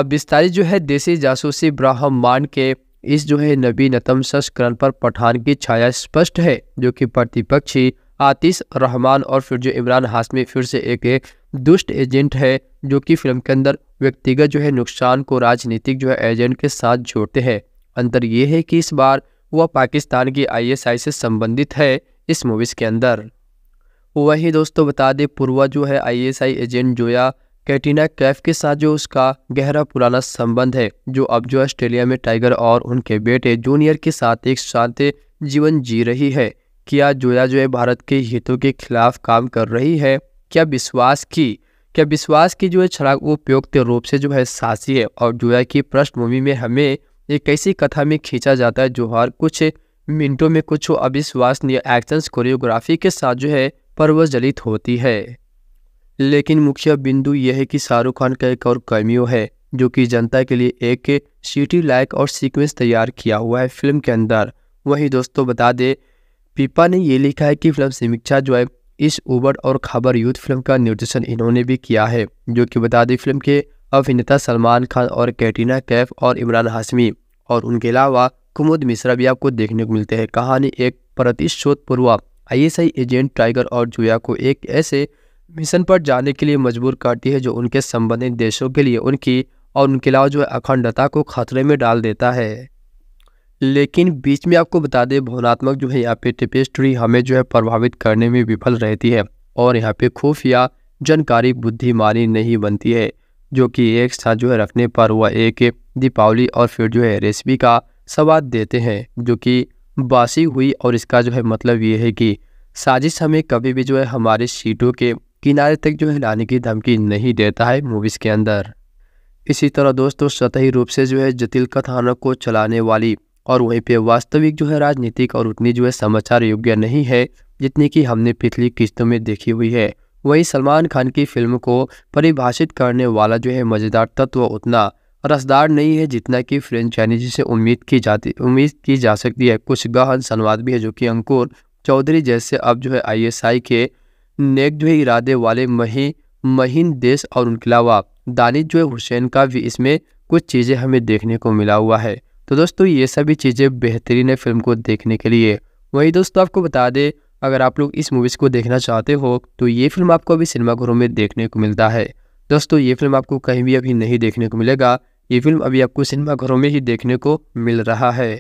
विस्तारित जो है देसी जासूसी ब्राह्मण के इस जो है नवीनतम संस्करण पर पठान की छाया स्पष्ट है जो कि प्रतिपक्षी आतिश रहमान और फिर जो इमरान हाशमी फिर से एक, एक दुष्ट एजेंट है जो कि फिल्म के अंदर व्यक्तिगत जो है नुकसान को राजनीतिक जो है एजेंट के साथ जोड़ते हैं अंतर यह है कि इस बार वह पाकिस्तान की आईएसआई से संबंधित है इस मूवीज़ के अंदर वही दोस्तों बता दें पूर्वा जो है ISI agent Zoya catena Kaif के साथ जो उसका गहरा पुराना संबंध है जो अब जो ऑस्ट्रेलिया में टाइगर और उनके बेटे जूनियर के साथ एक शांत जीवन जी रही है क्या जोया जो है भारत के हितों के खिलाफ काम कर रही है क्या विश्वास की क्या विश्वास की जो है छलाक उपयुक्त रूप से जो है सासी है और जोया की पृष्ठभूमि में हमें एक कैसी कथा में खींचा जाता है जोहार कुछ मिनटों में कुछ अविश्वसनीय एक्शंस कोरियोग्राफी के साथ जो है परवजलित होती है लेकिन मुख्य बिंदु यह है कि शाहरुख खान का एक और कैमियो है जो कि जनता के लिए एक सीटी लाइक और सीक्वेंस तैयार किया हुआ है फिल्म के अंदर वहीं दोस्तों बता दें पीपा ने ये लिखा है कि फिल्म समीक्षा जो है इस उबड़ और खबर यूथ फिल्म का निर्देशन इन्होंने भी किया है जो कि बता दें फिल्म के अभिनेता सलमान खान और कैटरीना कैफ और इमरान हाशमी और उनके अलावा कुमुद मिश्रा भी आपको देखने को मिलते हैं कहानी एक प्रतिशोध पूर्वा आईएसआई एजेंट टाइगर और जुया को एक ऐसे मिशन पर जाने के लिए मजबूर करती है जो उनके संबंधित देशों के लिए उनकी और उनके अलावा जो है अखंडता को खतरे में डाल देता है लेकिन बीच में आपको बता दें भावनात्मक जो है यहाँ पे टिपेस्ट्री हमें जो है प्रभावित करने में विफल रहती है और यहाँ पे खुफिया जानकारी बुद्धिमानी नहीं बनती है जो कि एक साथ जो है रखने पर वह एक दीपावली और फिर जो है रेसिपी का स्वाद देते हैं जो कि बासी हुई और इसका जो है मतलब ये है कि साजिश हमें कभी भी जो है हमारे सीटों के किनारे तक जो है लाने की धमकी नहीं देता है मूवीज़ के अंदर इसी तरह दोस्तों सतही रूप से जो है जटिल कथानक को चलाने वाली और वहीं पे वास्तविक जो है राजनीतिक और उतनी जो है समाचार योग्य नहीं है जितनी कि हमने पिछली किस्तों में देखी हुई है वहीं सलमान खान की फिल्म को परिभाषित करने वाला जो है मज़ेदार तत्व उतना रसदार नहीं है जितना कि फ्रेंचाइजी से उम्मीद की जाती उम्मीद की जा सकती है कुछ गहन संवाद भी है जो कि अंकुर चौधरी जैसे अब जो है आईएसआई के नेक जो है इरादे वाले मही महीन देश और उनके अलावा दानिश जो है हुसैन का भी इसमें कुछ चीज़ें हमें देखने को मिला हुआ है तो दोस्तों ये सभी चीज़ें बेहतरीन है फिल्म को देखने के लिए वही दोस्तों आपको बता दें अगर आप लोग इस मूवीज़ को देखना चाहते हो तो ये फिल्म आपको अभी सिनेमाघरों में देखने को मिलता है दोस्तों ये फिल्म आपको कहीं भी अभी नहीं देखने को मिलेगा ये फिल्म अभी आपको सिनेमाघरों में ही देखने को मिल रहा है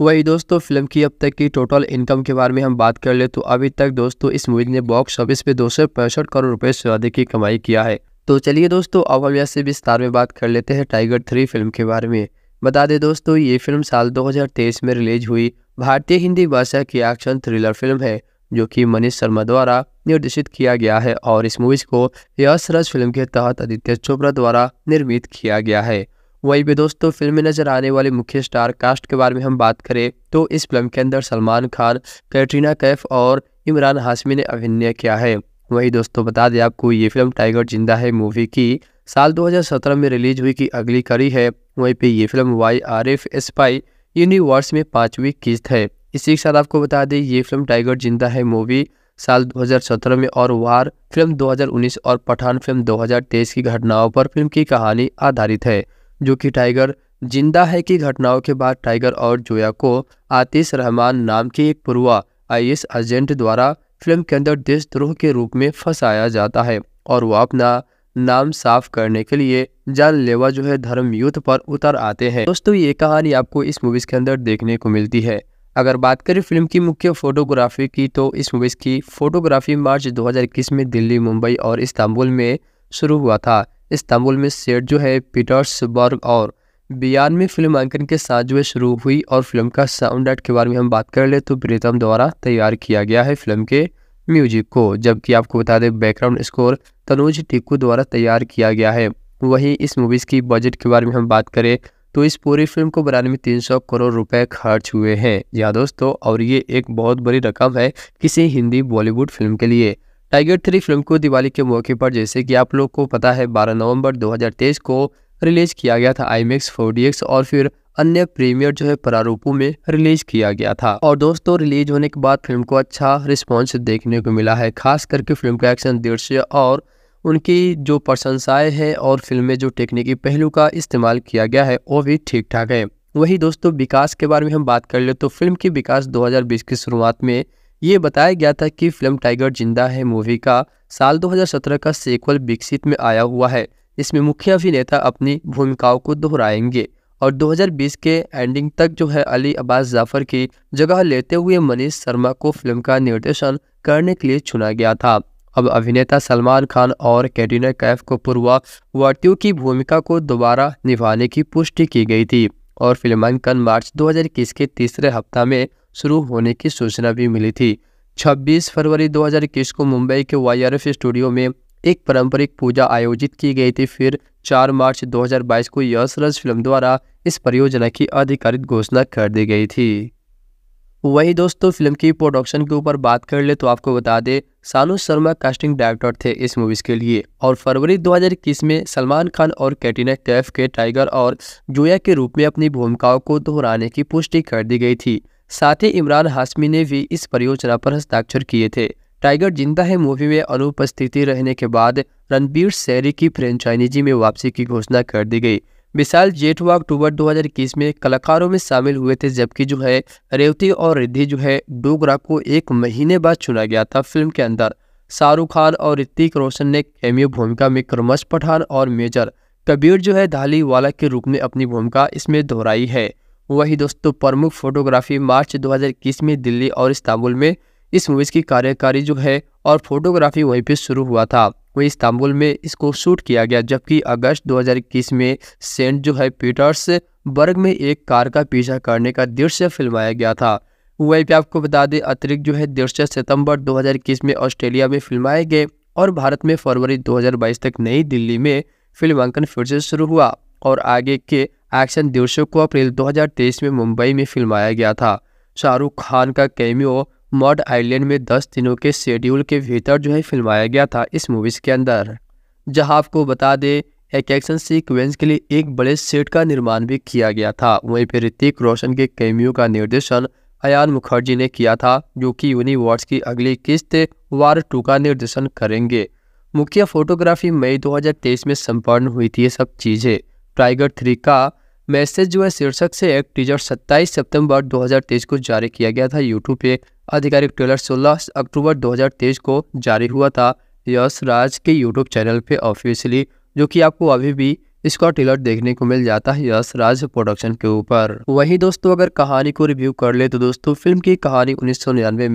वही दोस्तों फिल्म की अब तक की टोटल इनकम के बारे में हम बात कर ले तो अभी तक दोस्तों इस मूवी ने बॉक्स ऑफिस पे दो करोड़ रुपए से अधिक की कमाई किया है तो चलिए दोस्तों अब हम यहाँ से विस्तार में बात कर लेते हैं टाइगर थ्री फिल्म के बारे में बता दें दोस्तों ये फिल्म साल दो में रिलीज हुई भारतीय हिंदी भाषा की एक्शन थ्रिलर फिल्म है जो कि मनीष शर्मा द्वारा निर्देशित किया गया है और इस मूवीज़ को यश फिल्म के तहत आदित्य चोपड़ा द्वारा निर्मित किया गया है वहीं भी दोस्तों फिल्म में नजर आने वाले मुख्य स्टार कास्ट के बारे में हम बात करें तो इस फिल्म के अंदर सलमान खान कैटरीना कैफ और इमरान हाशमी ने अभिनय किया है वही दोस्तों बता दें आपको ये फिल्म टाइगर जिंदा है मूवी की साल 2017 में रिलीज हुई की अगली कड़ी है वहीं पे ये film Y R F spy universe में पांचवी किस्त है इसी के साथ आपको बता दें ये फिल्म टाइगर जिंदा है मूवी साल 2017 में और वार फिल्म 2019 और पठान फिल्म 2023 की घटनाओं पर फिल्म की कहानी आधारित है जो कि टाइगर जिंदा है की घटनाओं के बाद टाइगर और जोया को आतिश रहमान नाम के एक पूर्वा आई एजेंट द्वारा फिल्म के अंदर देशद्रोह के रूप में फंसाया जाता है और वह अपना नाम साफ करने के लिए जानलेवा जो है धर्म युद्ध पर उतर आते हैं दोस्तों ये कहानी आपको इस मूवीज के अंदर देखने को मिलती है अगर बात करें फिल्म की मुख्य फोटोग्राफी की तो इस मूवीज़ की फोटोग्राफी मार्च 2021 में दिल्ली मुंबई और इस्तांबुल में शुरू हुआ था इस्तांबुल में सेट जो है पीटर्सबर्ग और बियान में फिल्म अंकन के साथ जो है शुरू हुई और फिल्म का साउंड एट के बारे में हम बात कर ले तो प्रीतम द्वारा तैयार किया गया है फिल्म के म्यूजिक को जबकि आपको बता दें बैकग्राउंड स्कोर तनुज टिक्कू द्वारा तैयार किया गया है वहीं इस मूवीज़ की बजट के बारे में हम बात करें तो इस पूरी फिल्म को बनाने में तीन सौ करोड़ रुपए खर्च हुए हैं या दोस्तों और ये एक बहुत बड़ी रकम है किसी हिंदी बॉलीवुड फिल्म के लिए टाइगर थ्री फिल्म को दिवाली के मौके पर जैसे कि आप लोग को पता है 12 नवंबर 2023 को रिलीज किया गया था आई मेक्स और फिर अन्य प्रीमियर जो है प्रारूपों में रिलीज किया गया था और दोस्तों रिलीज होने के बाद फिल्म को अच्छा रिस्पॉन्स देखने को मिला है खास करके फिल्म का एक्शन दृश्य और उनकी जो प्रशंसाएँ हैं और फिल्म में जो टेक्निकी पहलू का इस्तेमाल किया गया है वो भी ठीक ठाक है वही दोस्तों विकास के बारे में हम बात कर ले तो फिल्म की विकास 2020 की शुरुआत में ये बताया गया था कि फिल्म टाइगर जिंदा है मूवी का साल 2017 का सेक्वल विकसित में आया हुआ है इसमें मुख्य अभिनेता अपनी भूमिकाओं को दोहराएंगे और 2020 के एंडिंग तक जो है अली अब्बास जाफर की जगह लेते हुए मनीष शर्मा को फिल्म का निर्देशन करने के लिए चुना गया था अब अभिनेता सलमान खान और कैटरीना कैफ को वर्तियों की भूमिका को दोबारा निभाने की पुष्टि की गई थी और फिल्मांकन मार्च 2021 के तीसरे हफ्ता में शुरू होने की सूचना भी मिली थी 26 फरवरी 2021 को मुंबई के वाईआरएफ स्टूडियो में एक पारंपरिक पूजा आयोजित की गई थी फिर 4 मार्च 2022 को यशरज फिल्म द्वारा इस परियोजना की आधिकारिक घोषणा कर दी गई थी वही दोस्तों फिल्म की प्रोडक्शन के ऊपर बात कर ले तो आपको बता दें सानू शर्मा कास्टिंग डायरेक्टर थे इस मूवीज़ के लिए और फरवरी 2021 में सलमान खान और कैटरीना कैफ के टाइगर और जोया के रूप में अपनी भूमिकाओं को दोहराने की पुष्टि कर दी गई थी साथ ही इमरान हाशमी ने भी इस परियोजना पर हस्ताक्षर किए थे टाइगर जिंदा है मूवी में अनुपस्थिति रहने के बाद रणबीर सैरी की फ्रेंचाइजी में वापसी की घोषणा कर दी गई विशाल जेठवा अक्टूबर 2021 में कलाकारों में शामिल हुए थे जबकि जो है रेवती और रिद्धि जो है डोगरा को एक महीने बाद चुना गया था फिल्म के अंदर शाहरुख खान और ऋतिक रोशन ने कैमियो भूमिका में क्रमश पठान और मेजर कबीर जो है धालीवाला के रूप में अपनी भूमिका इसमें दोहराई है वही दोस्तों प्रमुख फोटोग्राफी मार्च 2021 में दिल्ली और इस्तांबुल में इस मूवीज़ की कार्यकारी जो है और फोटोग्राफी वहीं पे शुरू हुआ था वहीं इस्तांबुल में इसको शूट किया गया जबकि अगस्त 2021 में सेंट जो है पीटर्स बर्ग में एक कार का पीछा करने का दृश्य फिल्माया गया था वहीं पर आपको बता दें अतिरिक्त जो है दृश्य सितंबर 2021 में ऑस्ट्रेलिया में फिल्माए गए और भारत में फरवरी 2022 तक नई दिल्ली में फिल्मांकन फिर से शुरू हुआ और आगे के एक्शन दृश्यों को अप्रैल 2023 में मुंबई में फिल्माया गया था शाहरुख खान का कैमियो मॉड आइलैंड में दस दिनों के शेड्यूल के भीतर जो है फिल्माया गया था इस मूवीज़ के अंदर जहां आपको बता दें एक एक्शन सीक्वेंस के लिए एक बड़े सेट का निर्माण भी किया गया था वहीं पर ऋतिक रोशन के कैमियो का निर्देशन अयान मुखर्जी ने किया था जो कि यूनिवर्स की अगली किस्त वार टू का निर्देशन करेंगे मुख्य फोटोग्राफी मई 2023 में संपन्न हुई थी ये सब चीज़ें टाइगर थ्री का मैसेज जो है शीर्षक से एक टीजर 27 सितंबर 2023 को जारी किया गया था यूट्यूब पे आधिकारिक ट्रेलर 16 अक्टूबर 2023 को जारी हुआ था यश राज के यूट्यूब चैनल पे ऑफिशियली जो कि आपको अभी भी इसका ट्रेलर देखने को मिल जाता है यश राज प्रोडक्शन के ऊपर वहीं दोस्तों अगर कहानी को रिव्यू कर ले तो दोस्तों फिल्म की कहानी उन्नीस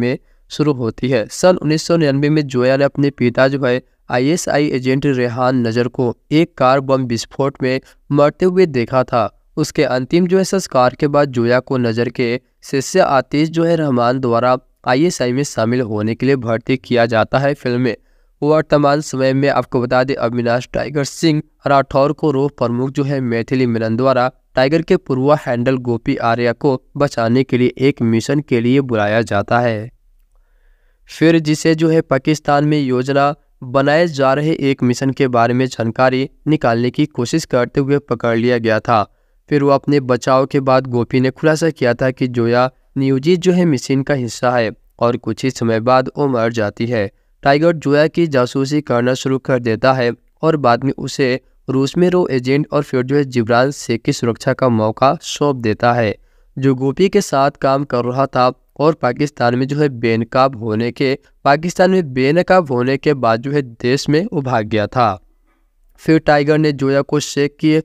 में शुरू होती है सन उन्नीस में जोया ने अपने पिता जो है आईएसआई एजेंट रेहान नजर को एक कार बम विस्फोट में मरते हुए देखा था उसके अंतिम जो है संस्कार के बाद जोया को नज़र के शिष्य आतिश जो है रहमान द्वारा आईएसआई में शामिल होने के लिए भर्ती किया जाता है फिल्म में वर्तमान समय में आपको बता दें अविनाश टाइगर सिंह राठौर को रोह प्रमुख जो है मैथिली मिलन द्वारा टाइगर के पूर्वा हैंडल गोपी आर्या को बचाने के लिए एक मिशन के लिए बुलाया जाता है फिर जिसे जो है पाकिस्तान में योजना बनाए जा रहे एक मिशन के बारे में जानकारी निकालने की कोशिश करते हुए पकड़ लिया गया था फिर वो अपने बचाव के बाद गोपी ने खुलासा किया था कि जोया नियोजित जो है मिशन का हिस्सा है और कुछ ही समय बाद वो मर जाती है टाइगर जोया की जासूसी करना शुरू कर देता है और बाद में उसे रूस में रो एजेंट और फिर जो है जिब्राल से की सुरक्षा का मौका सौंप देता है जो गोपी के साथ काम कर रहा था और पाकिस्तान में जो है बेनकाब होने के पाकिस्तान में बेनकाब होने के बाद जो है देश में वो भाग गया था फिर टाइगर ने जोया को शेख की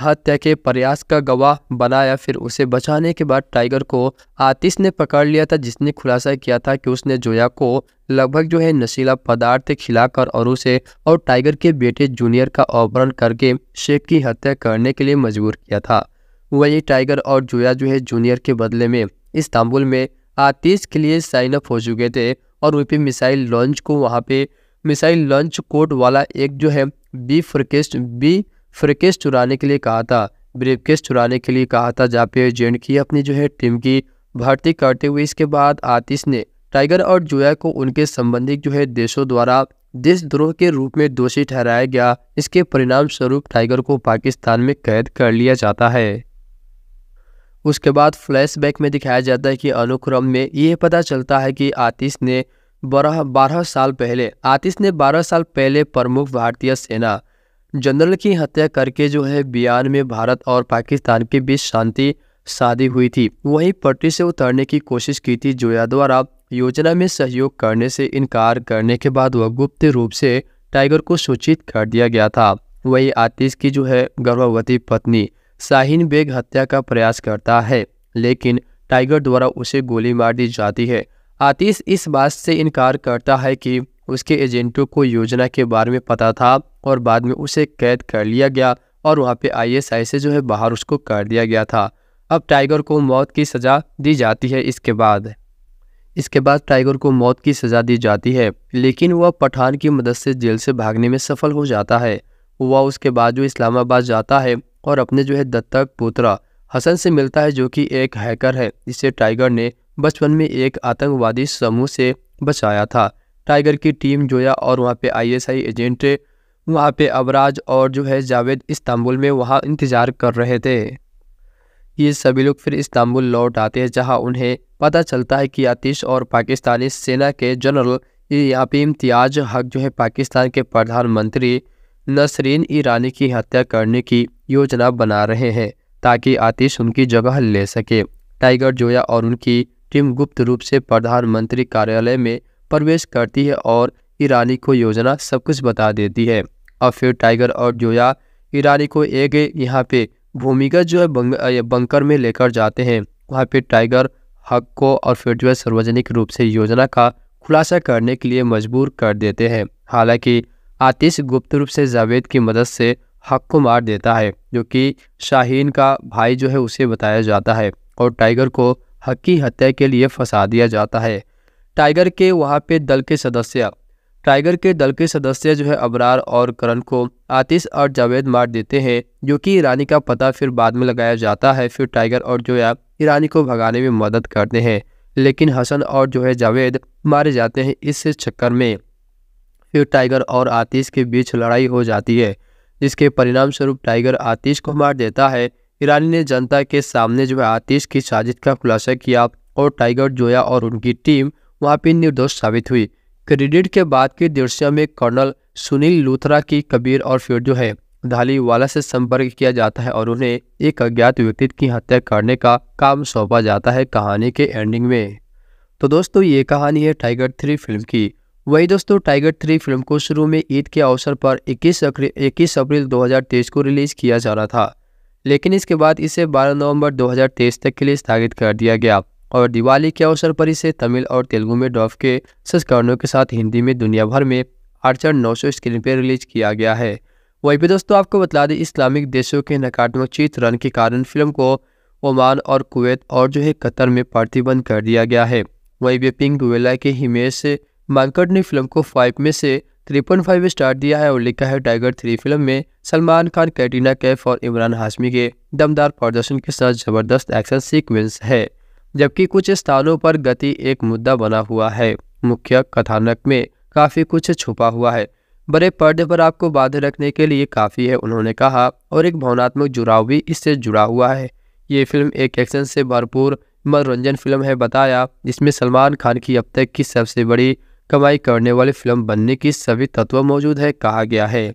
हत्या के प्रयास का गवाह बनाया फिर उसे बचाने के बाद टाइगर को आतिश ने पकड़ लिया था जिसने खुलासा किया था कि उसने जोया को लगभग जो है नशीला पदार्थ खिलाकर और उसे और टाइगर के बेटे जूनियर का अपहरण करके शेख की हत्या करने के लिए मजबूर किया था वही टाइगर और जोया जो है जूनियर के बदले में इस्तांबुल में आतिश के लिए साइन अप हो चुके थे और वे मिसाइल लॉन्च को वहाँ पे मिसाइल लॉन्च कोर्ट वाला एक जो है बी फ्रिकेस्ट बी फ्रिकेस चुराने के लिए कहा था ब्रीफ केस चुराने के लिए कहा था पे एजेंट की अपनी जो है टीम की भर्ती करते हुए इसके बाद आतिश ने टाइगर और जोया को उनके संबंधित जो है देशों द्वारा देशद्रोह के रूप में दोषी ठहराया गया इसके परिणाम स्वरूप टाइगर को पाकिस्तान में कैद कर लिया जाता है उसके बाद फ्लैशबैक में दिखाया जाता है कि अनुक्रम में यह पता चलता है कि आतिश ने बारह बारह साल पहले आतिश ने बारह साल पहले प्रमुख भारतीय सेना जनरल की हत्या करके जो है बयान में भारत और पाकिस्तान के बीच शांति शादी हुई थी वहीं पटरी से उतरने की कोशिश की थी जोया द्वारा योजना में सहयोग करने से इनकार करने के बाद वह गुप्त रूप से टाइगर को सूचित कर दिया गया था वही आतिश की जो है गर्भवती पत्नी शाहीन बेग हत्या का प्रयास करता है लेकिन टाइगर द्वारा उसे गोली मार दी जाती है आतिश इस बात से इनकार करता है कि उसके एजेंटों को योजना के बारे में पता था और बाद में उसे कैद कर लिया गया और वहाँ पे आईएसआई से जो है बाहर उसको कर दिया गया था अब टाइगर को मौत की सज़ा दी जाती है इसके बाद इसके बाद टाइगर को मौत की सज़ा दी जाती है लेकिन वह पठान की मदद से जेल से भागने में सफल हो जाता है वह उसके बाद जो इस्लामाबाद जाता है और अपने जो है दत्तक पोतरा हसन से मिलता है जो कि एक हैकर है जिसे टाइगर ने बचपन में एक आतंकवादी समूह से बचाया था टाइगर की टीम जोया और वहाँ पे आईएसआई एजेंट वहाँ पे अबराज और जो है जावेद इस्तांबुल में वहाँ इंतज़ार कर रहे थे ये सभी लोग फिर इस्तांबुल लौट आते हैं जहाँ उन्हें पता चलता है कि आतिश और पाकिस्तानी सेना के जनरल यहाँ पे इम्तियाज हक जो है पाकिस्तान के प्रधानमंत्री नसरीन ईरानी की हत्या करने की योजना बना रहे हैं ताकि आतिश उनकी जगह ले सके टाइगर जोया और उनकी टीम गुप्त रूप से प्रधानमंत्री कार्यालय में प्रवेश करती है और ईरानी को योजना सब कुछ बता देती है और फिर टाइगर और जोया ईरानी को एक यहाँ पे भूमिगत जो है बंग, बंकर में लेकर जाते हैं वहाँ पे टाइगर हक को और फिर जो सार्वजनिक रूप से योजना का खुलासा करने के लिए मजबूर कर देते हैं हालांकि आतिश गुप्त रूप से जावेद की मदद से हक को मार देता है जो कि शाहीन का भाई जो है उसे बताया जाता है और टाइगर को हक की हत्या के लिए फंसा दिया जाता है टाइगर के वहाँ पे दल के सदस्य टाइगर के दल के सदस्य जो है अबरार और करण को आतिश और जावेद मार देते हैं जो कि ईरानी का पता फिर बाद में लगाया जाता है फिर टाइगर और जोया ईरानी को भगाने में मदद करते हैं लेकिन हसन और जो है जावेद मारे जाते हैं इस चक्कर में फिर टाइगर और आतिश के बीच लड़ाई हो जाती है जिसके परिणाम स्वरूप टाइगर आतिश को मार देता है ईरानी ने जनता के सामने जो है आतिश की साजिश का खुलासा किया और टाइगर जोया और उनकी टीम वहाँ पर निर्दोष साबित हुई क्रेडिट के बाद के दृश्य में कर्नल सुनील लूथरा की कबीर और फिर जो है धालीवाला से संपर्क किया जाता है और उन्हें एक अज्ञात व्यक्ति की हत्या करने का काम सौंपा जाता है कहानी के एंडिंग में तो दोस्तों ये कहानी है टाइगर थ्री फिल्म की वही दोस्तों टाइगर थ्री फिल्म को शुरू में ईद के अवसर पर 21 इक्कीस अप्रैल 2023 को रिलीज किया जाना था लेकिन इसके बाद इसे 12 नवंबर 2023 तक के लिए स्थगित कर दिया गया और दिवाली के अवसर पर इसे तमिल और तेलुगु में डॉफ के संस्करणों के साथ हिंदी में दुनिया भर में आर्चर 900 स्क्रीन पर रिलीज किया गया है वहीं पर दोस्तों आपको बता दें इस्लामिक देशों के नकारात्मक चित्रण के कारण फिल्म को ओमान और कुवैत और जो है कतर में प्रतिबंध कर दिया गया है वहीं भी पिंक वेला के हिमेश मांकड़ ने फिल्म को फाइव में से थ्री पॉइंट फाइव स्टार दिया है और लिखा है टाइगर थ्री फिल्म में सलमान खान कैटरीना कैफ और इमरान हाशमी के दमदार प्रदर्शन के साथ जबरदस्त एक्शन सीक्वेंस है जबकि कुछ स्थानों पर गति एक मुद्दा बना हुआ है मुख्य कथानक में काफ़ी कुछ छुपा हुआ है बड़े पर्दे पर आपको बाध्य रखने के लिए काफ़ी है उन्होंने कहा और एक भावनात्मक जुड़ाव भी इससे जुड़ा हुआ है ये फिल्म एक एक्शन से भरपूर मनोरंजन फिल्म है बताया जिसमें सलमान खान की अब तक की सबसे बड़ी कमाई करने वाली फिल्म बनने की सभी तत्व मौजूद है कहा गया है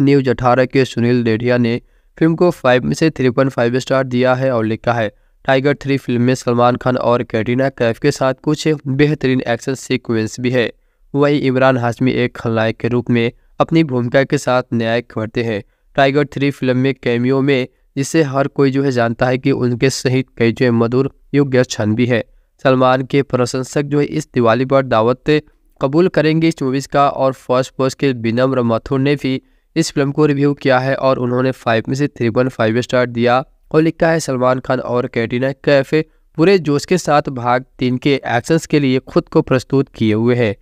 न्यूज अठारह के सुनील डेढ़िया ने फिल्म को फाइव में से थ्री पॉइंट फाइव स्टार दिया है और लिखा है टाइगर थ्री फिल्म में सलमान खान और कैटरीना कैफ के साथ कुछ बेहतरीन एक्शन सीक्वेंस भी है वहीं इमरान हाशमी एक खलनायक के रूप में अपनी भूमिका के साथ न्याय करते हैं टाइगर थ्री फिल्म में कैमियो में जिसे हर कोई जो है जानता है कि उनके सहित कई जो है मधुर योग्य क्षण भी है सलमान के प्रशंसक जो है इस दिवाली पर दावत कबूल करेंगे इस मूवीज़ का और फर्स्ट पोस्ट के विनम्र मथुर ने भी इस फिल्म को रिव्यू किया है और उन्होंने फाइव में से थ्री पॉइंट फाइव स्टार दिया और लिखा है सलमान खान और कैटरीना कैफे पूरे जोश के साथ भाग तीन के एक्शंस के लिए खुद को प्रस्तुत किए हुए हैं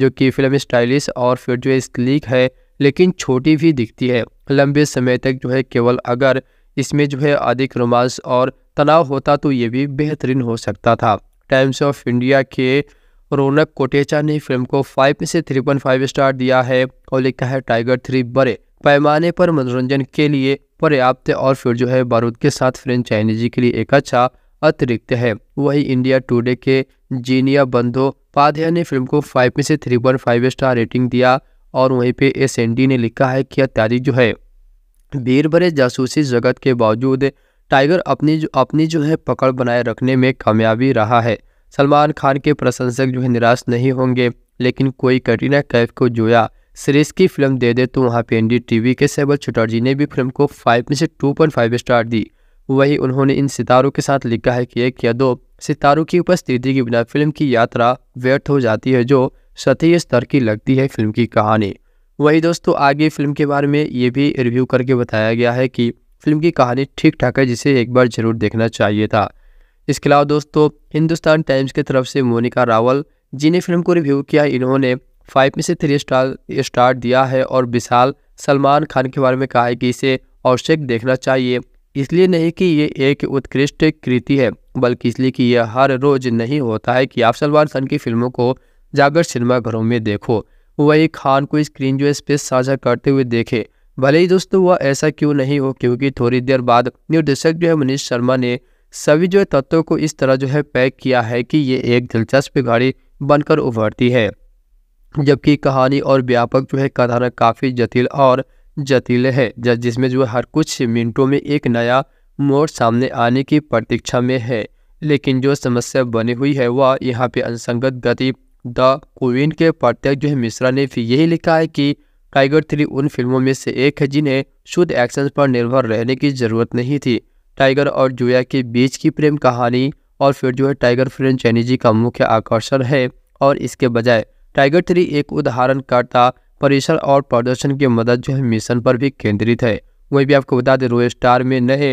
जो कि फिल्म स्टाइलिश और फिर जो है स्लीक है लेकिन छोटी भी दिखती है लंबे समय तक जो है केवल अगर इसमें जो है अधिक रोमांस और तनाव होता तो ये भी बेहतरीन हो सकता था टाइम्स ऑफ इंडिया के रौनक कोटेचा ने फिल्म को फाइव से थ्री पॉइंट फाइव स्टार दिया है और लिखा है टाइगर थ्री बड़े पैमाने पर मनोरंजन के लिए पर्याप्त और फिर जो है बारूद के साथ फ्रेंचाइजी के लिए एक अच्छा अतिरिक्त है वही इंडिया टुडे के जीनिया बंधो पाध्या ने फिल्म को फाइव में से three point five star rating दिया और वहीं पे एस ने लिखा है कि अत्यारी जो है भीर भरे जासूसी जगत के बावजूद टाइगर अपनी जो अपनी जो है पकड़ बनाए रखने में कामयाबी रहा है सलमान खान के प्रशंसक जो है निराश नहीं होंगे लेकिन कोई कटरीना कैफ को जोया सीरीज़ की फिल्म दे दे तो वहाँ पे एन टीवी के सेबल चटर्जी ने भी फिल्म को फाइव में से टू पॉइंट फाइव स्टार दी वहीं उन्होंने इन सितारों के साथ लिखा है कि एक या दो सितारों की उपस्थिति के बिना फिल्म की यात्रा व्यर्थ हो जाती है जो सतही स्तर की लगती है फिल्म की कहानी वही दोस्तों आगे फिल्म के बारे में ये भी रिव्यू करके बताया गया है कि फिल्म की कहानी ठीक ठाक है जिसे एक बार ज़रूर देखना चाहिए था इसके अलावा दोस्तों हिंदुस्तान टाइम्स की तरफ से मोनिका रावल जिन्हें फिल्म को रिव्यू किया इन्होंने फाइव में से थ्री स्टार स्टार दिया है और विशाल सलमान खान के बारे में कहा है कि इसे अवश्य देखना चाहिए इसलिए नहीं कि ये एक उत्कृष्ट कृति है बल्कि इसलिए कि यह हर रोज नहीं होता है कि आप सलमान खान की फिल्मों को जाकर सिनेमाघरों में देखो वही खान को स्क्रीन जो स्पेस साझा करते हुए देखे भले ही दोस्तों वह ऐसा क्यों नहीं हो क्योंकि थोड़ी देर बाद निर्देशक जो है मनीष शर्मा ने सभी जो तत्वों को इस तरह जो है पैक किया है कि ये एक दिलचस्प गाड़ी बनकर उभरती है जबकि कहानी और व्यापक जो है कथानक काफ़ी जटिल और जटिल है जिसमें जो है हर कुछ मिनटों में एक नया मोड़ सामने आने की प्रतीक्षा में है लेकिन जो समस्या बनी हुई है वह यहाँ पे अनसंगत गति द क्वीन के प्रत्येक जो है मिश्रा ने फिर यही लिखा है कि टाइगर थ्री उन फिल्मों में से एक है जिन्हें शुद्ध एक्शन पर निर्भर रहने की ज़रूरत नहीं थी टाइगर और जोया के बीच की प्रेम कहानी और फिर जो है टाइगर फ्रेंड चैनी जी का मुख्य आकर्षण है और इसके बजाय टाइगर थ्री एक उदाहरणकर्ता परिसर और प्रदर्शन की मदद जो है मिशन पर भी केंद्रित है वही भी आपको बता दें रोय स्टार में नए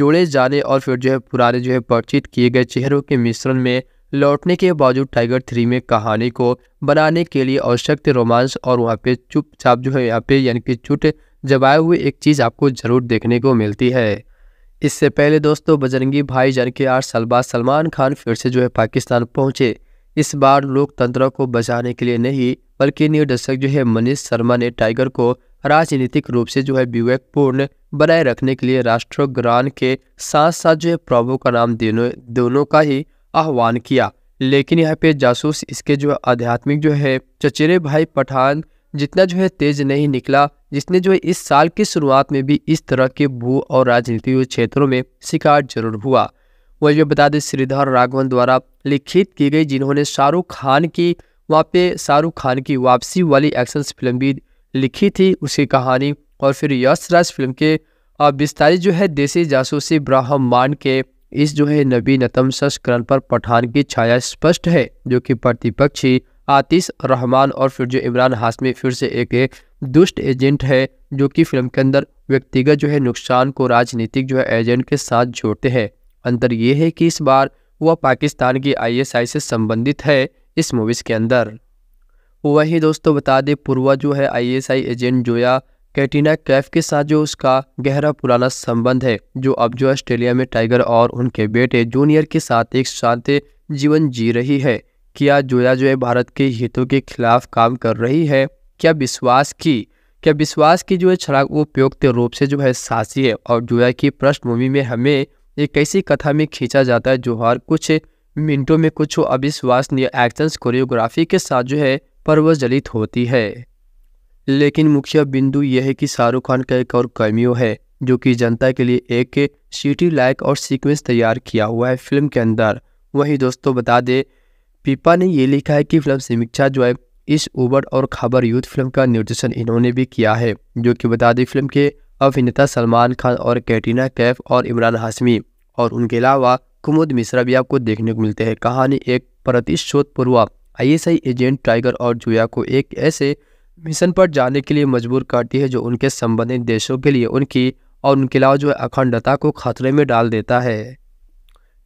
जोड़े जाने और फिर जो है पुराने जो है परिचित किए गए चेहरों के मिश्रण में लौटने के बावजूद टाइगर थ्री में कहानी को बनाने के लिए आवश्यक रोमांस और वहाँ पे चुपचाप जो है यहाँ पे यानी कि चुट जबाए हुए एक चीज़ आपको ज़रूर देखने को मिलती है इससे पहले दोस्तों बजरंगी भाई जान के आठ साल बाद सलमान खान फिर से जो है पाकिस्तान पहुँचे इस बार लोकतंत्र को बचाने के लिए नहीं बल्कि निर्देशक जो है मनीष शर्मा ने टाइगर को राजनीतिक रूप से जो है विवेकपूर्ण बनाए रखने के लिए राष्ट्रगान के साथ साथ जो है प्रभु का नाम दोनों दोनों का ही आह्वान किया लेकिन यहाँ पे जासूस इसके जो आध्यात्मिक जो है चचेरे भाई पठान जितना जो है तेज नहीं निकला जिसने जो है इस साल की शुरुआत में भी इस तरह के भू और राजनीतिक क्षेत्रों में शिकार जरूर हुआ वह जो बता दें श्रीधर राघवन द्वारा लिखित की गई जिन्होंने शाहरुख खान की वहाँ पे शाहरुख खान की वापसी वाली एक्शन फिल्म भी लिखी थी उसकी कहानी और फिर यश राज फिल्म के विस्तारित जो है देसी जासूसी ब्राह्मण के इस जो है नबी नतम संस्करण पर पठान की छाया स्पष्ट है जो कि प्रतिपक्षी आतिश रहमान और फिर जो इमरान हाशमी फिर से एक दुष्ट एजेंट है जो कि फिल्म के अंदर व्यक्तिगत जो है नुकसान को राजनीतिक जो है एजेंट के साथ जोड़ते हैं अंतर यह है कि इस बार वह पाकिस्तान की आईएसआई से संबंधित है इस मूवीज़ के अंदर वहीं दोस्तों बता दें पूर्वा जो है ISI agent Zoya catena Kaif के साथ जो उसका गहरा पुराना संबंध है जो अब जो ऑस्ट्रेलिया में टाइगर और उनके बेटे जूनियर के साथ एक शांत जीवन जी रही है क्या जोया जो है भारत के हितों के खिलाफ काम कर रही है क्या विश्वास की क्या विश्वास की जो है छलाक उपयुक्त रूप से जो है सासी है और जोया की पृष्ठभूमि में हमें एक ऐसी कथा में खींचा जाता है जोहार कुछ मिनटों में कुछ अविश्वसनीय एक्शंस कोरियोग्राफी के साथ जो है प्रवजलित होती है लेकिन मुख्य बिंदु यह है कि शाहरुख खान का एक और कैमियो है जो कि जनता के लिए एक सीटी लाइक और सीक्वेंस तैयार किया हुआ है फिल्म के अंदर वहीं दोस्तों बता दें पीपा ने ये लिखा है कि फिल्म समीक्षा जो है इस उबड़ और खबर यूथ फिल्म का निर्देशन इन्होंने भी किया है जो कि बता दें फिल्म के अभिनेता सलमान खान और कैटरीना कैफ और इमरान हाशमी और उनके अलावा कुमुद मिश्रा भी आपको देखने को मिलते हैं कहानी एक प्रतिशोध पूर्वा आईएसआई एजेंट टाइगर और जुया को एक ऐसे मिशन पर जाने के लिए मजबूर करती है जो उनके संबंधित देशों के लिए उनकी और उनके अलावा जो है अखंडता को खतरे में डाल देता है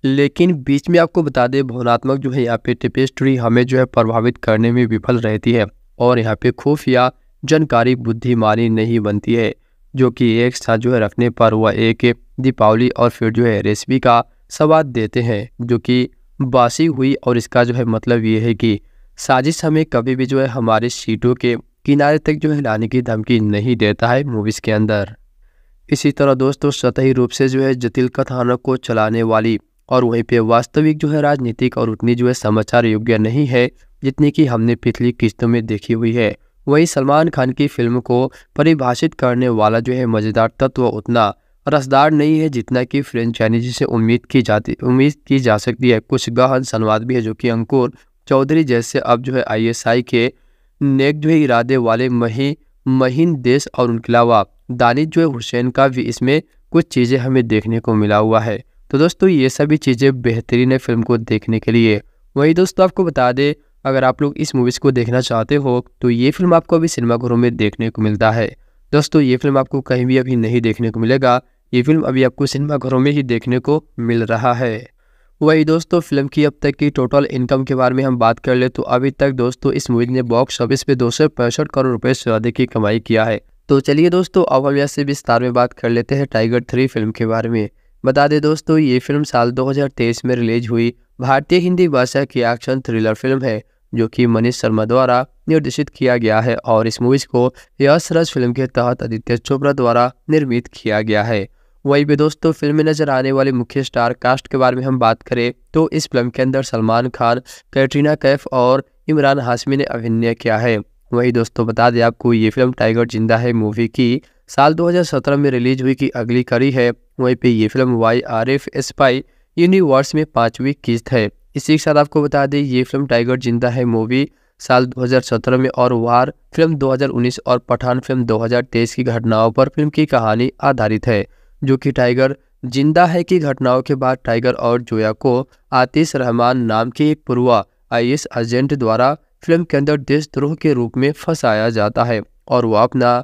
लेकिन बीच में आपको बता दें भावनात्मक जो है यहाँ पे टिपेस्ट्री हमें जो है प्रभावित करने में विफल रहती है और यहाँ पे खुफिया जनकारी बुद्धिमानी नहीं बनती है जो कि एक साथ जो है रखने पर हुआ एक दीपावली और फिर जो है रेसिपी का स्वाद देते हैं जो कि बासी हुई और इसका जो है मतलब ये है कि साजिश हमें कभी भी जो है हमारे सीटों के किनारे तक जो है लाने की धमकी नहीं देता है मूवीज़ के अंदर इसी तरह दोस्तों सतही रूप से जो है जटिल कथानक को चलाने वाली और वहीं पे वास्तविक जो है राजनीतिक और उतनी जो है समाचार योग्य नहीं है जितनी कि हमने पिछली किस्तों में देखी हुई है वहीं सलमान खान की फिल्म को परिभाषित करने वाला जो है मज़ेदार तत्व उतना रसदार नहीं है जितना कि फ्रेंचाइजी से उम्मीद की जाती उम्मीद की जा सकती है कुछ गहन संवाद भी है जो कि अंकुर चौधरी जैसे अब जो है आईएसआई के नेक जो है इरादे वाले मही महीन देश और उनके अलावा दानिश जो है हुसैन का भी इसमें कुछ चीज़ें हमें देखने को मिला हुआ है तो दोस्तों ये सभी चीज़ें बेहतरीन है फिल्म को देखने के लिए वही दोस्तों आपको बता दें अगर आप लोग इस मूवीज़ को देखना चाहते हो तो ये फिल्म आपको अभी सिनेमाघरों में देखने को मिलता है दोस्तों ये फिल्म आपको कहीं भी अभी नहीं देखने को मिलेगा ये फिल्म अभी आपको सिनेमाघरों में ही देखने को मिल रहा है वही दोस्तों फिल्म की अब तक की टोटल इनकम के बारे में हम बात कर ले तो अभी तक दोस्तों इस मूवी ने बॉक्स ऑफिस पे दो करोड़ रुपए से अधिक की कमाई किया है तो चलिए दोस्तों अब हम यहाँ से विस्तार में बात कर लेते हैं टाइगर थ्री फिल्म के बारे में बता दें दोस्तों ये फिल्म साल दो में रिलीज हुई भारतीय हिंदी भाषा की एक्शन थ्रिलर फिल्म है जो कि मनीष शर्मा द्वारा निर्देशित किया गया है और इस मूवीज को यश राज फिल्म के तहत आदित्य चोपड़ा द्वारा निर्मित किया गया है वही भी दोस्तों फिल्म में नजर आने वाले मुख्य स्टार कास्ट के बारे में हम बात करें तो इस फिल्म के अंदर सलमान खान कैटरीना कैफ और इमरान हाशमी ने अभिनय किया है वही दोस्तों बता दें आपको ये फिल्म टाइगर जिंदा है मूवी की साल 2017 में रिलीज हुई की अगली कड़ी है वहीं पे ये film Y R F spy universe में पांचवी किस्त है इसी के साथ आपको बता दें ये फिल्म टाइगर जिंदा है मूवी साल 2017 में और वार फिल्म 2019 और पठान फिल्म 2023 की घटनाओं पर फिल्म की कहानी आधारित है जो कि टाइगर जिंदा है की घटनाओं के बाद टाइगर और जोया को आतिश रहमान नाम के एक पूर्वा आई एजेंट द्वारा फिल्म के अंदर देशद्रोह के रूप में फंसाया जाता है और वह अपना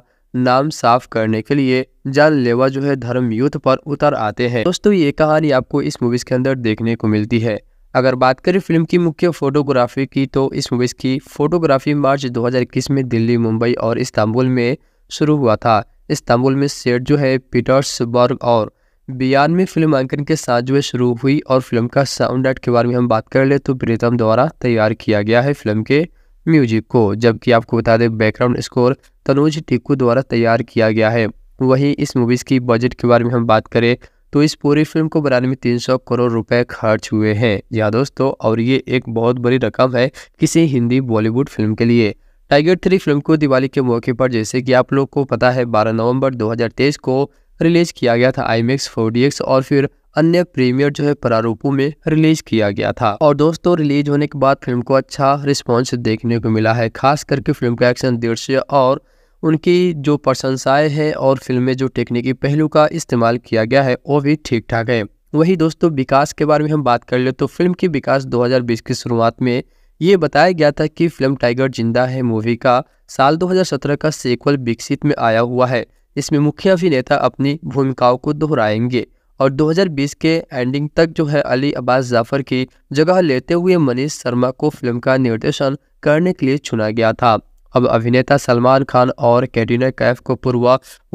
नाम साफ करने के लिए जानलेवा जो है धर्म युद्ध पर उतर आते हैं दोस्तों ये कहानी आपको इस मूवीज के अंदर देखने को मिलती है अगर बात करें फिल्म की मुख्य फोटोग्राफी की तो इस मूवीज की फोटोग्राफी मार्च 2021 में दिल्ली मुंबई और इस्तांबुल में शुरू हुआ था इस्तांबुल में सेट जो है पीटर्सबर्ग और बियान में फिल्म अंकन के साथ जो है शुरू हुई और फिल्म का साउंड के बारे में हम बात कर ले तो प्रीतम द्वारा तैयार किया गया है फिल्म के म्यूजिक को जबकि आपको बता दें बैकग्राउंड स्कोर तनुज टिक्कू द्वारा तैयार किया गया है वहीं इस मूवीज़ की बजट के बारे में हम बात करें तो इस पूरी फिल्म को बनाने में सौ करोड़ रुपए खर्च हुए हैं या दोस्तों और ये एक बहुत बड़ी रकम है किसी हिंदी बॉलीवुड फिल्म के लिए टाइगर थ्री फिल्म को दिवाली के मौके पर जैसे कि आप लोग को पता है 12 नवंबर 2023 को रिलीज किया गया था आई मेक्स और फिर अन्य प्रीमियर जो है प्रारूपों में रिलीज किया गया था और दोस्तों रिलीज होने के बाद फिल्म को अच्छा रिस्पॉन्स देखने को मिला है खास करके फिल्म का एक्शन दृश्य और उनकी जो प्रशंसाएँ हैं और फिल्म में जो टेक्निकी पहलू का इस्तेमाल किया गया है वो भी ठीक ठाक है वही दोस्तों विकास के बारे में हम बात कर ले तो फिल्म की विकास 2020 की शुरुआत में ये बताया गया था कि फिल्म टाइगर जिंदा है मूवी का साल 2017 का सीक्वल विकसित में आया हुआ है इसमें मुख्य अभिनेता अपनी भूमिकाओं को दोहराएंगे और 2020 के एंडिंग तक जो है अली अब्बास जाफर की जगह लेते हुए मनीष शर्मा को फिल्म का निर्देशन करने के लिए चुना गया था अब अभिनेता सलमान खान और कैटरीना कैफ को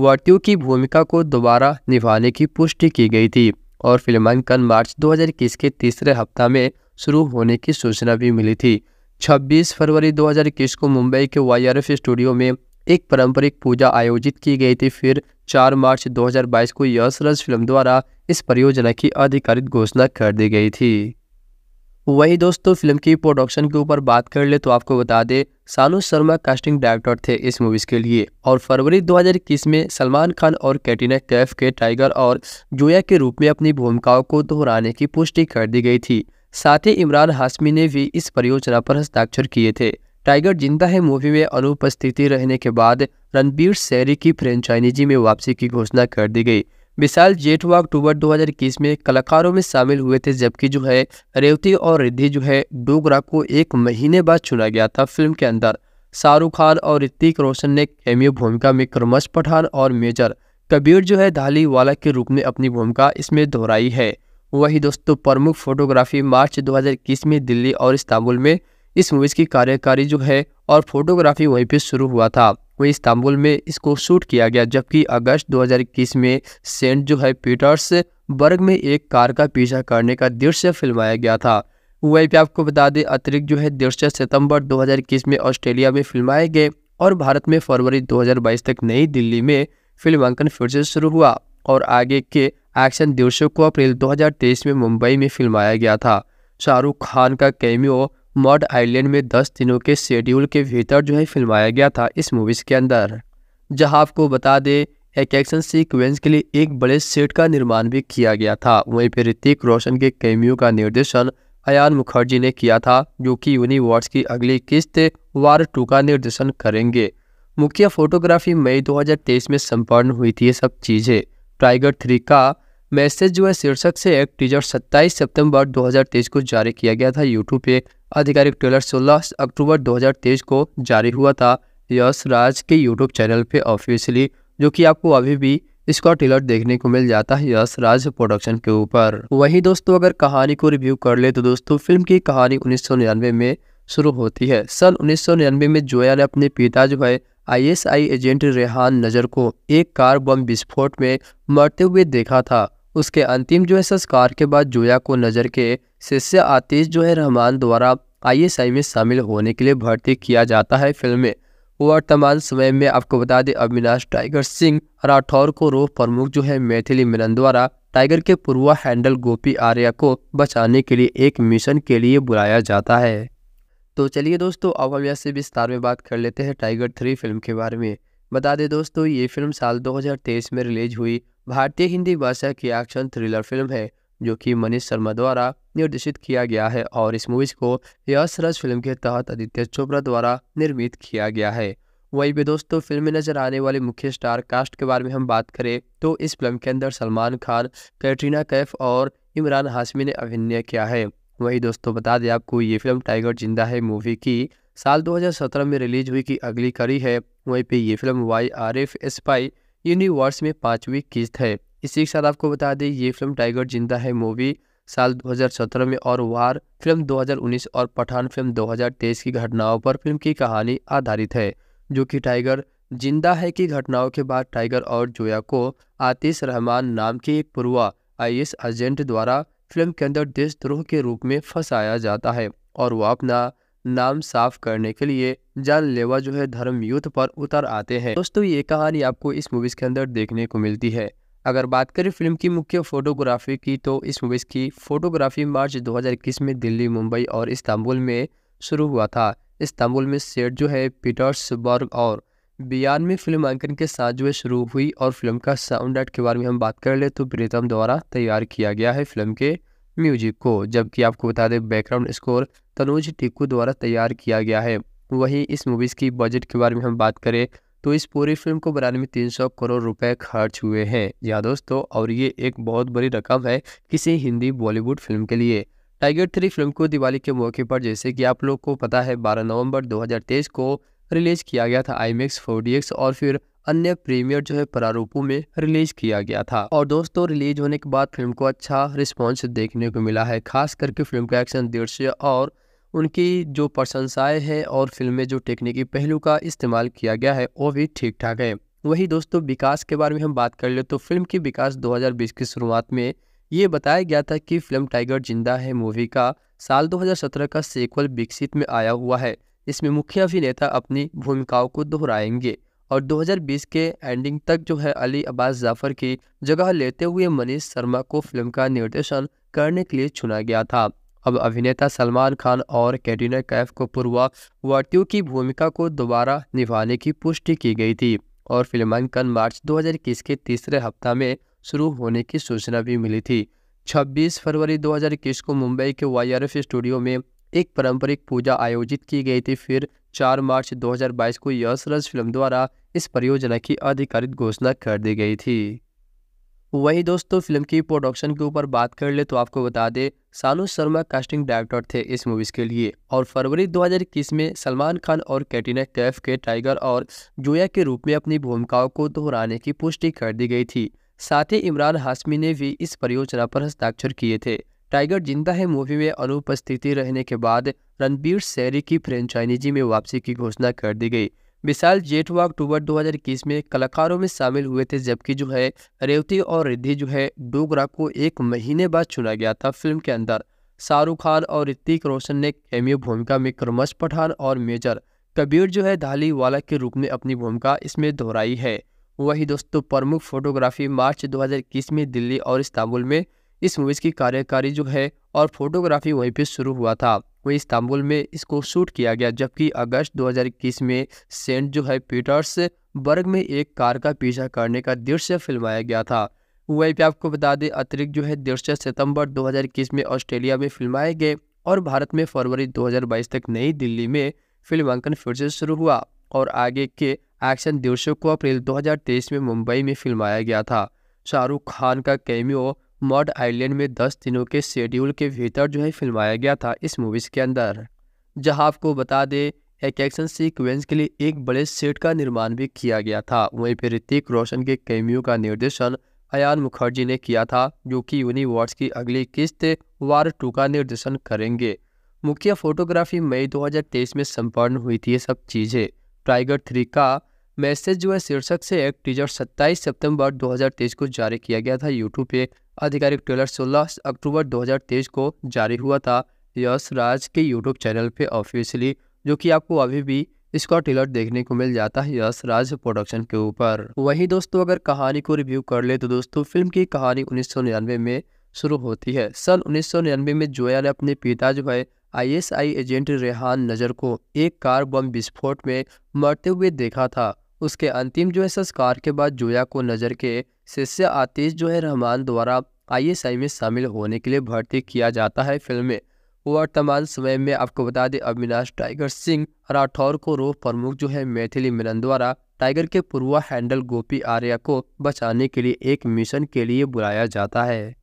वर्तियों की भूमिका को दोबारा निभाने की पुष्टि की गई थी और फिल्मांकन मार्च 2021 के तीसरे हफ्ता में शुरू होने की सूचना भी मिली थी 26 फरवरी 2021 को मुंबई के वाई स्टूडियो में एक पारंपरिक पूजा आयोजित की गई थी फिर 4 मार्च 2022 को यश फिल्म द्वारा इस परियोजना की आधिकारिक घोषणा कर दी गई थी वही दोस्तों फिल्म की प्रोडक्शन के ऊपर बात कर ले तो आपको बता दें सानू शर्मा कास्टिंग डायरेक्टर थे इस मूवीज़ के लिए और फरवरी 2021 में सलमान खान और कैटरीना कैफ के टाइगर और जोया के रूप में अपनी भूमिकाओं को दोहराने की पुष्टि कर दी गई थी साथ ही इमरान हाशमी ने भी इस परियोजना पर हस्ताक्षर किए थे टाइगर जिंदा है मूवी में अनुपस्थिति रहने के बाद रणबीर सैरी की फ्रेंचाइजी में वापसी की घोषणा कर दी गई विशाल जेठवा अक्टूबर 2021 में कलाकारों में शामिल हुए थे जबकि जो है रेवती और रिद्धि जो है डोगरा को एक महीने बाद चुना गया था फिल्म के अंदर शाहरुख खान और ऋतिक रोशन ने कैमियो भूमिका में क्रमश पठान और मेजर कबीर जो है धालीवाला के रूप में अपनी भूमिका इसमें दोहराई है वही दोस्तों प्रमुख फोटोग्राफी मार्च 2021 में दिल्ली और इस्तांबुल में इस मूवीज़ की कार्यकारी जो है और फोटोग्राफी वहीं पर शुरू हुआ था वहीं इस्तांबुल में इसको शूट किया गया जबकि अगस्त 2021 में सेंट जो है पीटर्स बर्ग में एक कार का पीछा करने का दृश्य फिल्माया गया था वहीं पर आपको बता दें अतिरिक्त जो है दृश्य सितंबर 2021 में ऑस्ट्रेलिया में फिल्माए गए और भारत में फरवरी 2022 तक नई दिल्ली में फिल्मांकन फिर से शुरू हुआ और आगे के एक्शन दृश्यों को अप्रैल 2023 में मुंबई में फिल्माया गया था शाहरुख खान का कैमियो मॉड आइलैंड में दस दिनों के शेड्यूल के भीतर जो है फिल्माया गया था इस मूवीज़ के अंदर जहां आपको बता दें एक एक्शन सीक्वेंस के लिए एक बड़े सेट का निर्माण भी किया गया था वहीं पर ऋतिक रोशन के कैमियो का निर्देशन अयान मुखर्जी ने किया था जो कि यूनिवर्स की अगली किस्त वार टू का निर्देशन करेंगे मुख्य फोटोग्राफी मई 2023 में संपन्न हुई थी ये सब चीज़ें टाइगर थ्री का मैसेज जो है शीर्षक से एक टीजर 27 सितंबर 2023 को जारी किया गया था यूट्यूब पे आधिकारिक ट्रेलर 16 अक्टूबर 2023 को जारी हुआ था यश राज के यूट्यूब चैनल पे ऑफिशियली जो कि आपको अभी भी इसका ट्रेलर देखने को मिल जाता है यश राज प्रोडक्शन के ऊपर वहीं दोस्तों अगर कहानी को रिव्यू कर ले तो दोस्तों फिल्म की कहानी उन्नीस में शुरू होती है सन उन्नीस में जोया ने अपने पिता जो है आईएसआई एजेंट रेहान नजर को एक कार बम विस्फोट में मरते हुए देखा था उसके अंतिम जो है संस्कार के बाद जोया को नजर के शिष्य आतिश जो है रहमान द्वारा आईएसआई में शामिल होने के लिए भर्ती किया जाता है फिल्म में वर्तमान समय में आपको बता दें अविनाश टाइगर सिंह राठौर को रोह प्रमुख जो है मैथिली मिलन द्वारा टाइगर के पूर्वा हैंडल गोपी आर्या को बचाने के लिए एक मिशन के लिए बुलाया जाता है तो चलिए दोस्तों अब हम यहाँ से विस्तार में बात कर लेते हैं टाइगर थ्री फिल्म के बारे में बता दें दोस्तों ये फिल्म साल 2023 में रिलीज हुई भारतीय हिंदी भाषा की एक्शन थ्रिलर फिल्म है जो कि मनीष शर्मा द्वारा निर्देशित किया गया है और इस मूवीज को यश फिल्म के तहत आदित्य चोपड़ा द्वारा निर्मित किया गया है वही भी दोस्तों फिल्म में नजर आने वाले मुख्य स्टार कास्ट के बारे में हम बात करें तो इस फिल्म के अंदर सलमान खान कैटरीना कैफ और इमरान हाशमी ने अभिनय किया है वही दोस्तों बता दें आपको ये फिल्म टाइगर जिंदा है मूवी की साल 2017 में रिलीज हुई की अगली कड़ी है वहीं पे ये film Y R F spy universe में पांचवी किस्त है इसी के साथ आपको बता दें ये फिल्म टाइगर जिंदा है मूवी साल 2017 में और वार फिल्म 2019 और पठान फिल्म 2023 की घटनाओं पर फिल्म की कहानी आधारित है जो कि टाइगर जिंदा है की घटनाओं के बाद टाइगर और जोया को आतिश रहमान नाम के एक पूर्वा आई एजेंट द्वारा फिल्म के अंदर देशद्रोह के रूप में फंसाया जाता है और वह अपना नाम साफ करने के लिए जानलेवा जो है धर्म युद्ध पर उतर आते हैं दोस्तों ये कहानी आपको इस मूवीज के अंदर देखने को मिलती है अगर बात करें फिल्म की मुख्य फोटोग्राफी की तो इस मूवीज़ की फोटोग्राफी मार्च 2021 में दिल्ली मुंबई और इस्तांबुल में शुरू हुआ था इस्तांबुल में सेट जो है पीटर्सबर्ग और बियान में फिल्म एंकरिंग के साथ जो है शुरू हुई और फिल्म का साउंड आर्ट के बारे में हम बात कर ले तो प्रीतम द्वारा तैयार किया गया है फिल्म के म्यूजिक को जबकि आपको बता दें बैकग्राउंड स्कोर तनुज टिक्कू द्वारा तैयार किया गया है वहीं इस मूवीज़ की बजट के बारे में हम बात करें तो इस पूरी फिल्म को बनाने में सौ करोड़ रुपए खर्च हुए हैं या दोस्तों और ये एक बहुत बड़ी रकम है किसी हिंदी बॉलीवुड फिल्म के लिए टाइगर थ्री फिल्म को दिवाली के मौके पर जैसे कि आप लोग को पता है 12 नवंबर 2023 को रिलीज किया गया था आई मैक्स और फिर अन्य प्रीमियर जो है प्रारूपों में रिलीज किया गया था और दोस्तों रिलीज होने के बाद फिल्म को अच्छा रिस्पॉन्स देखने को मिला है खास करके फिल्म का एक्शन दृश्य और उनकी जो प्रशंसाएँ हैं और फिल्म में जो टेक्निकी पहलू का इस्तेमाल किया गया है वो भी ठीक ठाक है वही दोस्तों विकास के बारे में हम बात कर ले तो फिल्म की विकास 2020 की शुरुआत में ये बताया गया था कि फिल्म टाइगर जिंदा है मूवी का साल 2017 का सीक्वल विकसित में आया हुआ है इसमें मुख्य अभिनेता अपनी भूमिकाओं को दोहराएंगे और 2020 के एंडिंग तक जो है अली अब्बास जाफर की जगह लेते हुए मनीष शर्मा को फिल्म का निर्देशन करने के लिए चुना गया था अब अभिनेता सलमान खान और कैटरीना कैफ को पूर्ववर्तियों की भूमिका को दोबारा निभाने की पुष्टि की गई थी और फिल्मांकन मार्च 2021 के तीसरे हफ्ता में शुरू होने की सूचना भी मिली थी 26 फरवरी 2021 को मुंबई के वाईआरएफ स्टूडियो में एक पारंपरिक पूजा आयोजित की गई थी फिर 4 मार्च 2022 को यशरज फिल्म द्वारा इस परियोजना की आधिकारिक घोषणा कर दी गई थी वहीं दोस्तों फिल्म की प्रोडक्शन के ऊपर बात कर ले तो आपको बता दे सानू शर्मा कास्टिंग डायरेक्टर थे इस मूवीज़ के लिए और फरवरी 2021 में सलमान खान और कैटरीना कैफ के टाइगर और जोया के रूप में अपनी भूमिकाओं को दोहराने की पुष्टि कर दी गई थी साथ ही इमरान हाशमी ने भी इस परियोजना पर हस्ताक्षर किए थे टाइगर जिंदा है मूवी में अनुपस्थिति रहने के बाद रणबीर सैरी की फ्रेंचाइजी में वापसी की घोषणा कर दी गई विशाल जेठवा अक्टूबर 2021 में कलाकारों में शामिल हुए थे जबकि जो है रेवती और रिद्धि जो है डोगरा को एक महीने बाद चुना गया था फिल्म के अंदर शाहरुख खान और ऋतिक रोशन ने कैमियो भूमिका में क्रमश पठान और मेजर कबीर जो है धाली वाला के रूप में अपनी भूमिका इसमें दोहराई है वही दोस्तों प्रमुख फोटोग्राफी मार्च 2021 में दिल्ली और इस्तांबुल में इस मूवीज़ की कार्यकारी जो है और फोटोग्राफी वहीं पर शुरू हुआ था वहीं इस्तांबुल में इसको शूट किया गया जबकि अगस्त 2021 में सेंट जो है पीटर्स बर्ग में एक कार का पीछा करने का दृश्य फिल्माया गया था वहीं पर आपको बता दें अतिरिक्त जो है दृश्य सितंबर 2021 में ऑस्ट्रेलिया में फिल्माए गए और भारत में फरवरी 2022 तक नई दिल्ली में फिल्मांकन फिर से शुरू हुआ और आगे के एक्शन दृश्यों को अप्रैल 2023 में मुंबई में फिल्माया गया था शाहरुख खान का कैमियो मॉड आइलैंड में दस दिनों के शेड्यूल के भीतर जो है फिल्माया गया था इस मूवीज़ के अंदर जहां आपको बता दें एक एक्शन सीक्वेंस के लिए एक बड़े सेट का निर्माण भी किया गया था वहीं पर ऋतिक रोशन के कैमियो का निर्देशन अयान मुखर्जी ने किया था जो कि यूनिवर्स की अगली किस्त वार टू का निर्देशन करेंगे मुख्य फोटोग्राफी मई दो में संपन्न हुई थी ये सब चीज़ें टाइगर थ्री का मैसेज जो है शीर्षक से एक टीजर 27 सितंबर 2023 को जारी किया गया था यूट्यूब पे आधिकारिक ट्रेलर 16 अक्टूबर 2023 को जारी हुआ था यश राज के यूट्यूब चैनल पे ऑफिशियली जो कि आपको अभी भी इसका ट्रेलर देखने को मिल जाता है यश राज प्रोडक्शन के ऊपर वही दोस्तों अगर कहानी को रिव्यू कर ले तो दोस्तों फिल्म की कहानी उन्नीस में शुरू होती है सन उन्नीस में जोया ने अपने पिता जो है आईएसआई एजेंट रेहान नजर को एक कार बम विस्फोट में मरते हुए देखा था उसके अंतिम जो है संस्कार के बाद जोया को नज़र के शिष्य आतिश जो है रहमान द्वारा आईएसआई में शामिल होने के लिए भर्ती किया जाता है फिल्म में वर्तमान समय में आपको बता दें अविनाश टाइगर सिंह राठौर को रोह प्रमुख जो है मैथिली मिलन द्वारा टाइगर के पूर्वा हैंडल गोपी आर्या को बचाने के लिए एक मिशन के लिए बुलाया जाता है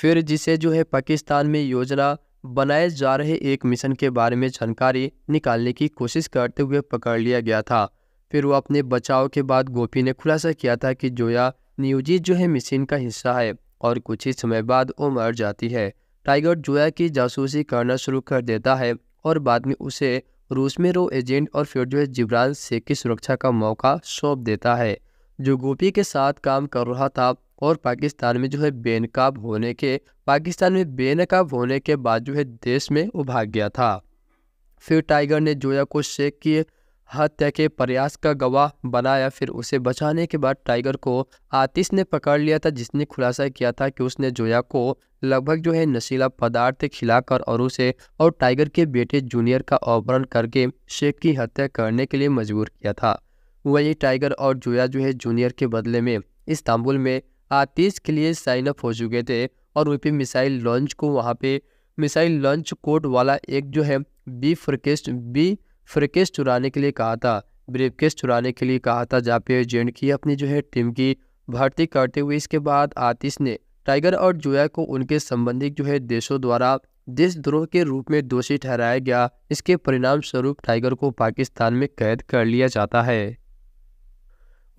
फिर जिसे जो है पाकिस्तान में योजना बनाए जा रहे एक मिशन के बारे में जानकारी निकालने की कोशिश करते हुए पकड़ लिया गया था फिर वो अपने बचाव के बाद गोपी ने खुलासा किया था कि जोया नियोजित जो है मशीन का हिस्सा है और कुछ ही समय बाद वो मर जाती है टाइगर जोया की जासूसी करना शुरू कर देता है और बाद में उसे रूस में रो एजेंट और फिर जो है जिब्रान से की सुरक्षा का मौका सौंप देता है जो गोपी के साथ काम कर रहा था और पाकिस्तान में जो है बेनकाब होने के पाकिस्तान में बेनकाब होने के बाद जो है देश में वो भाग गया था फिर टाइगर ने जोया को शेख की हत्या के प्रयास का गवाह बनाया फिर उसे बचाने के बाद टाइगर को आतिश ने पकड़ लिया था जिसने खुलासा किया था कि उसने जोया को लगभग जो है नशीला पदार्थ खिलाकर और उसे और टाइगर के बेटे जूनियर का अपहरण करके शेख की हत्या करने के लिए मजबूर किया था वही टाइगर और जोया जो है जूनियर के बदले में इस्तांबुल में आतिश के लिए साइन अप हो चुके थे और वे मिसाइल लॉन्च को वहाँ पे मिसाइल लॉन्च कोड वाला एक जो है बी फ्रिकेस्ट बी फ्रिकेस चुराने के लिए कहा था ब्रीफ केस चुराने के लिए कहा था जहाँ पे एजेंट की अपनी जो है टीम की भर्ती करते हुए इसके बाद आतिश ने टाइगर और जोया को उनके संबंधित जो है देशों द्वारा देशद्रोह के रूप में दोषी ठहराया गया इसके परिणाम स्वरूप टाइगर को पाकिस्तान में कैद कर लिया जाता है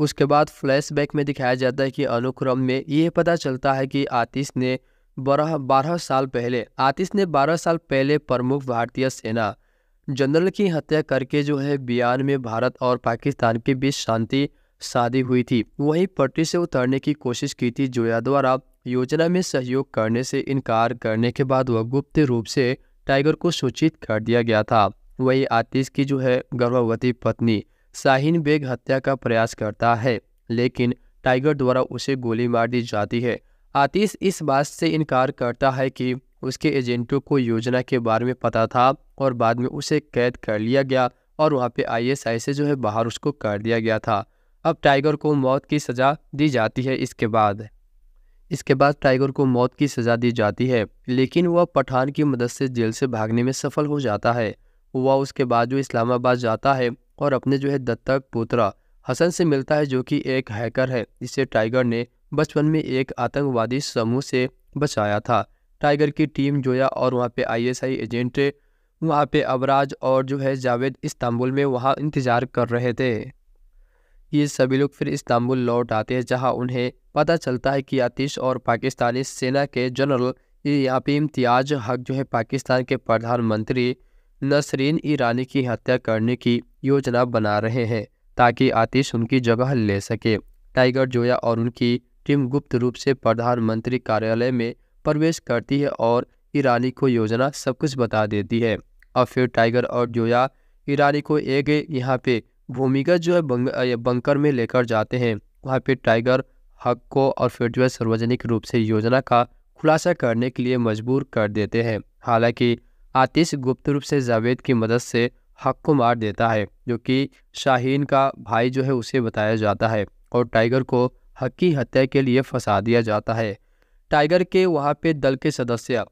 उसके बाद फ्लैशबैक में दिखाया जाता है कि अनुक्रम में यह पता चलता है कि आतिश ने बारह बारह साल पहले आतिश ने बारह साल पहले प्रमुख भारतीय सेना जनरल की हत्या करके जो है बियान में भारत और पाकिस्तान के बीच शांति शादी हुई थी वहीं पटरी से उतरने की कोशिश की थी जोया द्वारा योजना में सहयोग करने से इनकार करने के बाद वह गुप्त रूप से टाइगर को सूचित कर दिया गया था वही आतिश की जो है गर्भवती पत्नी शाहीन बेग हत्या का प्रयास करता है लेकिन टाइगर द्वारा उसे गोली मार दी जाती है आतिश इस बात से इनकार करता है कि उसके एजेंटों को योजना के बारे में पता था और बाद में उसे कैद कर लिया गया और वहाँ पे आईएसआई से जो है बाहर उसको कर दिया गया था अब टाइगर को मौत की सज़ा दी जाती है इसके बाद इसके बाद टाइगर को मौत की सज़ा दी जाती है लेकिन वह पठान की मदद से जेल से भागने में सफल हो जाता है वह उसके बाद जो इस्लामाबाद जाता है और अपने जो है दत्तक पोत्रा हसन से मिलता है जो कि एक हैकर है जिसे टाइगर ने बचपन में एक आतंकवादी समूह से बचाया था टाइगर की टीम जोया और वहाँ पे आईएसआई एजेंट वहाँ पे अबराज और जो है जावेद इस्तांबुल में वहाँ इंतज़ार कर रहे थे ये सभी लोग फिर इस्तांबुल लौट आते हैं जहाँ उन्हें पता चलता है कि आतिश और पाकिस्तानी सेना के जनरल यहाँ पे इम्तियाज हक जो है पाकिस्तान के प्रधानमंत्री नसरीन ईरानी की हत्या करने की योजना बना रहे हैं ताकि आतिश उनकी जगह ले सके टाइगर जोया और उनकी टीम गुप्त रूप से प्रधानमंत्री कार्यालय में प्रवेश करती है और ईरानी को योजना सब कुछ बता देती है और फिर टाइगर और जोया ईरानी को एक यहाँ पे भूमिगत जो है बंग, बंकर में लेकर जाते हैं वहाँ पे टाइगर हक को और फिर जो है सार्वजनिक रूप से योजना का खुलासा करने के लिए मजबूर कर देते हैं हालांकि आतिश गुप्त रूप से जावेद की मदद से हक को मार देता है जो कि शाहीन का भाई जो है उसे बताया जाता है और टाइगर को हक की हत्या के लिए फंसा दिया जाता है टाइगर के वहाँ पे दल के सदस्य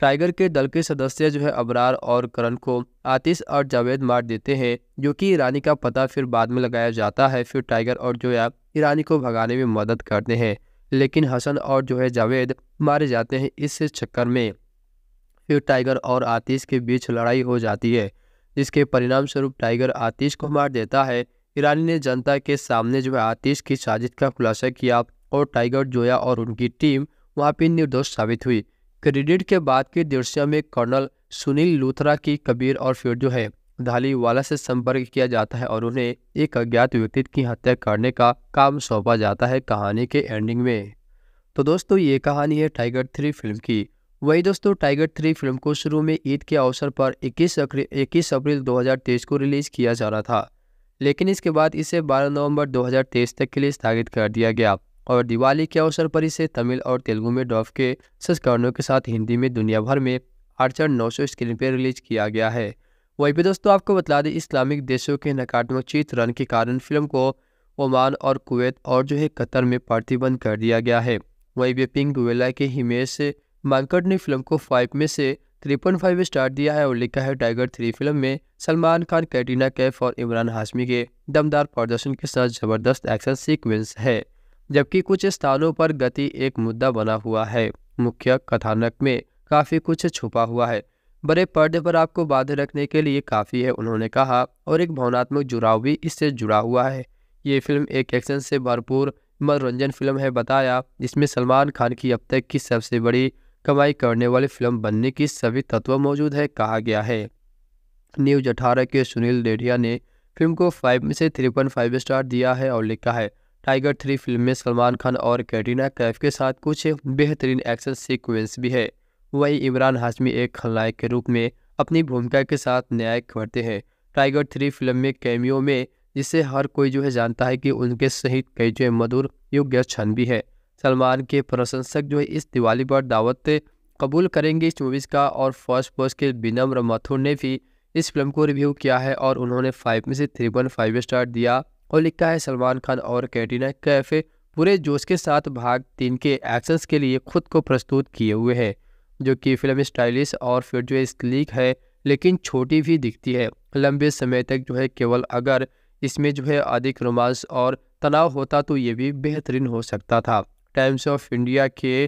टाइगर के दल के सदस्य जो है अबरार और करण को आतिश और जावेद मार देते हैं जो कि ईरानी का पता फिर बाद में लगाया जाता है फिर टाइगर और जोया ईरानी को भगाने में मदद करते हैं लेकिन हसन और जो है जावेद मारे जाते हैं इस चक्कर में फिर टाइगर और आतिश के बीच लड़ाई हो जाती है जिसके परिणाम स्वरूप टाइगर आतिश को मार देता है ईरानी ने जनता के सामने जो है आतिश की साजिश का खुलासा किया और टाइगर जोया और उनकी टीम वहाँ पे निर्दोष साबित हुई क्रेडिट के बाद के दृश्य में कर्नल सुनील लूथरा की कबीर और फिर जो है धालीवाला से संपर्क किया जाता है और उन्हें एक अज्ञात व्यक्ति की हत्या करने का काम सौंपा जाता है कहानी के एंडिंग में तो दोस्तों ये कहानी है टाइगर थ्री फिल्म की वही दोस्तों टाइगर थ्री फिल्म को शुरू में ईद के अवसर पर 21 इक्कीस अप्रैल 2023 को रिलीज किया जा रहा था लेकिन इसके बाद इसे 12 नवंबर 2023 तक के लिए स्थगित कर दिया गया और दिवाली के अवसर पर इसे तमिल और तेलुगु में डॉफ के संस्करणों के साथ हिंदी में दुनिया भर में आठ नौ सौ स्क्रीन पर रिलीज किया गया है वहीं पर दोस्तों आपको बता दें इस्लामिक देशों के नकारात्मक चित्रण के कारण फिल्म को ओमान और कुवैत और जो है कतर में प्रतिबंध कर दिया गया है वहीं भी पिंक वेला के हिमेश मांकट ने फिल्म को फाइव में से त्रिपन फाइव स्टार दिया है और लिखा है टाइगर थ्री फिल्म में सलमान खान कैटरीना कैफ और इमरान हाशमी के दमदार प्रदर्शन के साथ जबरदस्त एक्शन सीक्वेंस है जबकि कुछ स्थानों पर गति एक मुद्दा बना हुआ है मुख्य कथानक में काफ़ी कुछ छुपा हुआ है बड़े पर्दे पर आपको बाध्य रखने के लिए काफ़ी है उन्होंने कहा और एक भावनात्मक जुड़ाव भी इससे जुड़ा हुआ है ये फिल्म एक एक्शन से भरपूर मनोरंजन फिल्म है बताया जिसमें सलमान खान की अब तक की सबसे बड़ी कमाई करने वाली फिल्म बनने की सभी तत्व मौजूद है कहा गया है न्यूज अठारह के सुनील डेढ़िया ने फिल्म को फाइव में से थ्री पॉइंट फाइव स्टार दिया है और लिखा है टाइगर थ्री फिल्म में सलमान खान और कैटरीना कैफ के साथ कुछ बेहतरीन एक्शन सीक्वेंस भी है वहीं इमरान हाशमी एक खलनायक के रूप में अपनी भूमिका के साथ न्याय करते हैं टाइगर थ्री फिल्म में कैमियो में जिसे हर कोई जो है जानता है कि उनके सहित कई जो है मधुर योग्य क्षण भी है सलमान के प्रशंसक जो है इस दिवाली पर दावत कबूल करेंगे इस मूवीज़ का और फर्स्ट पोस्ट के विनम्र माथुर ने भी इस फिल्म को रिव्यू किया है और उन्होंने फाइव में से थ्री पॉइंट फाइव स्टार दिया और लिखा है सलमान खान और कैटरीना कैफ पूरे जोश के साथ भाग तीन के एक्शंस के लिए खुद को प्रस्तुत किए हुए हैं जो कि फिल्म स्टाइलिश और फिर जो है स्लीक है लेकिन छोटी भी दिखती है लंबे समय तक जो है केवल अगर इसमें जो है अधिक रोमांस और तनाव होता तो ये भी बेहतरीन हो सकता था टाइम्स ऑफ इंडिया के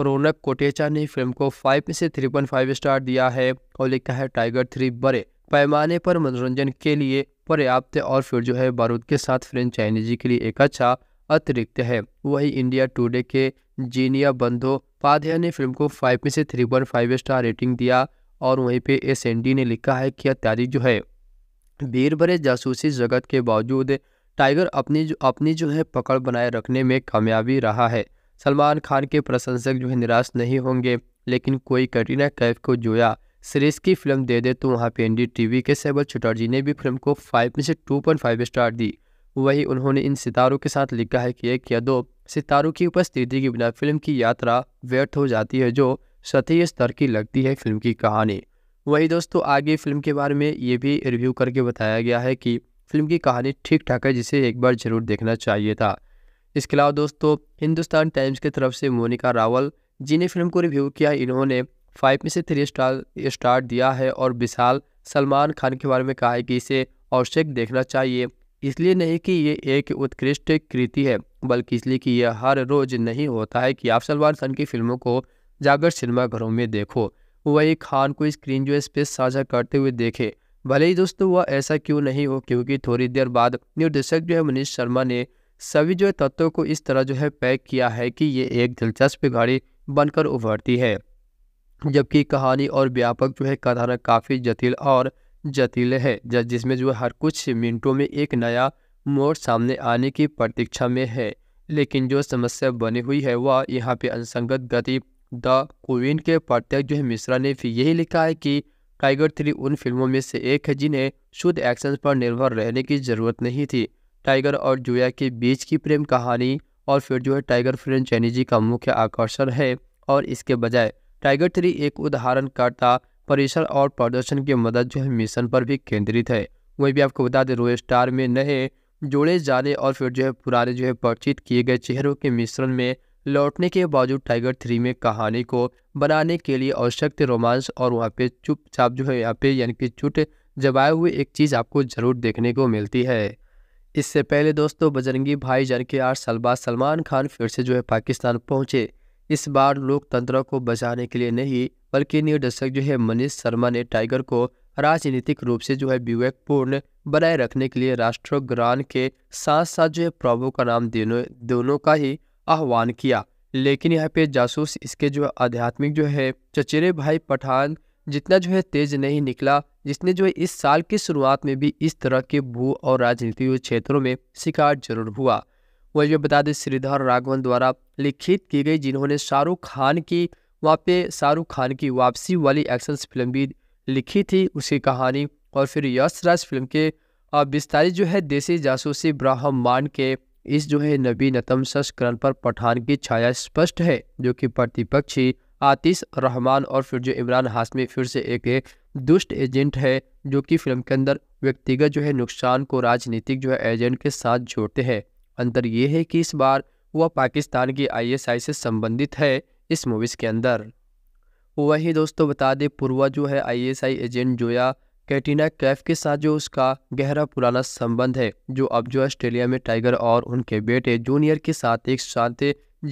रौनक कोटेचा ने फिल्म को फाइव में से थ्री स्टार दिया है और लिखा है टाइगर थ्री बड़े पैमाने पर मनोरंजन के लिए पर्याप्त है और फिर जो है बारूद के साथ फ्रेंचाइजी के लिए एक अच्छा अतिरिक्त है वही इंडिया टुडे के जीनिया बंधो पाध्या ने फिल्म को फाइव में से three point five star rating दिया और वहीं पे एस ने लिखा है कि अत्यारी जो है भीड़ भरे जासूसी जगत के बावजूद टाइगर अपनी जो अपनी जो है पकड़ बनाए रखने में कामयाबी रहा है सलमान खान के प्रशंसक जो है निराश नहीं होंगे लेकिन कोई कटरीना कैफ को जोया सीरीज की फिल्म दे दे तो वहाँ पे एनडी टीवी के सैबल चटर्जी ने भी फिल्म को फाइव में से टू पॉइंट फाइव स्टार दी वहीं उन्होंने इन सितारों के साथ लिखा है कि एक या दो सितारों की उपस्थिति के बिना फिल्म की यात्रा व्यर्थ हो जाती है जो सतही स्तर की लगती है फिल्म की कहानी वही दोस्तों आगे फिल्म के बारे में ये भी रिव्यू करके बताया गया है कि फिल्म की कहानी ठीक ठाक है जिसे एक बार जरूर देखना चाहिए था इसके अलावा दोस्तों हिंदुस्तान टाइम्स की तरफ से मोनिका रावल जिन्हें फिल्म को रिव्यू किया इन्होंने फाइव में से थ्री स्टार स्टार दिया है और विशाल सलमान खान के बारे में कहा है कि इसे आवश्यक देखना चाहिए इसलिए नहीं कि ये एक उत्कृष्ट कृति है बल्कि इसलिए कि यह हर रोज नहीं होता है कि आप सलमान खान की फिल्मों को जाकर सिनेमाघरों में देखो वही खान को स्क्रीन जो स्पेस साझा करते हुए देखे भले ही दोस्तों वह ऐसा क्यों नहीं हो क्योंकि थोड़ी देर बाद निर्देशक जो है मनीष शर्मा ने सभी जो है तत्वों को इस तरह जो है पैक किया है कि ये एक दिलचस्प गाड़ी बनकर उभरती है जबकि कहानी और व्यापक जो है कथानक काफ़ी जटिल और जटिल है जिसमें जो है हर कुछ मिनटों में एक नया मोड़ सामने आने की प्रतीक्षा में है लेकिन जो समस्या बनी हुई है वह यहाँ पे अनसंगत गति द क्वीन के प्रत्यक्ष जो है मिश्रा ने फिर यही लिखा है कि टाइगर थ्री उन फिल्मों में से एक है जिन्हें शुद्ध एक्शन पर निर्भर रहने की ज़रूरत नहीं थी टाइगर और जोया के बीच की प्रेम कहानी और फिर जो है टाइगर चैनी चैनीजी का मुख्य आकर्षण है और इसके बजाय टाइगर थ्री एक उदाहरणकर्ता परिसर और प्रदर्शन की मदद जो है मिशन पर भी केंद्रित है वही भी आपको बता दें रोय स्टार में नए जोड़े जाने और फिर जो है पुराने जो है परिचित किए गए चेहरों के मिश्रण में लौटने के बावजूद टाइगर थ्री में कहानी को बनाने के लिए आवश्यक रोमांस और वहाँ पे चुपचाप जो है यहाँ पे यानी कि चुट जबाए हुए एक चीज़ आपको ज़रूर देखने को मिलती है इससे पहले दोस्तों बजरंगी भाई जान के आठ साल बाद सलमान खान फिर से जो है पाकिस्तान पहुँचे इस बार लोकतंत्र को बचाने के लिए नहीं बल्कि निर्देशक जो है मनीष शर्मा ने टाइगर को राजनीतिक रूप से जो है विवेकपूर्ण बनाए रखने के लिए राष्ट्रगान के साथ साथ जो है प्रभु का नाम दोनों दोनों का ही आह्वान किया लेकिन यहाँ पे जासूस इसके जो आध्यात्मिक जो है चचेरे भाई पठान जितना जो है तेज नहीं निकला जिसने जो है इस साल की शुरुआत में भी इस तरह के भू और राजनीतिक क्षेत्रों में शिकार जरूर हुआ वह जो बता दें श्रीधर राघवन द्वारा लिखित की गई जिन्होंने शाहरुख खान की वहाँ पे शाहरुख खान की वापसी वाली एक्शन फिल्म भी लिखी थी उसकी कहानी और फिर यश राज फिल्म के विस्तारित जो है देसी जासूसी ब्राह्मण के इस जो है नबी नतम संस्करण पर पठान की छाया स्पष्ट है जो कि प्रतिपक्षी आतिश रहमान और फिर जो इमरान हाशमी फिर से एक, एक दुष्ट एजेंट है जो कि फिल्म के अंदर व्यक्तिगत जो है नुकसान को राजनीतिक जो है एजेंट के साथ जोड़ते हैं अंतर ये है कि इस बार वह पाकिस्तान की आईएसआई से संबंधित है इस मूवीज़ के अंदर वही दोस्तों बता दें पूर्वा जो है ISI agent Zoya catena Kaif के साथ जो उसका गहरा पुराना संबंध है जो अब जो ऑस्ट्रेलिया में टाइगर और उनके बेटे जूनियर के साथ एक शांत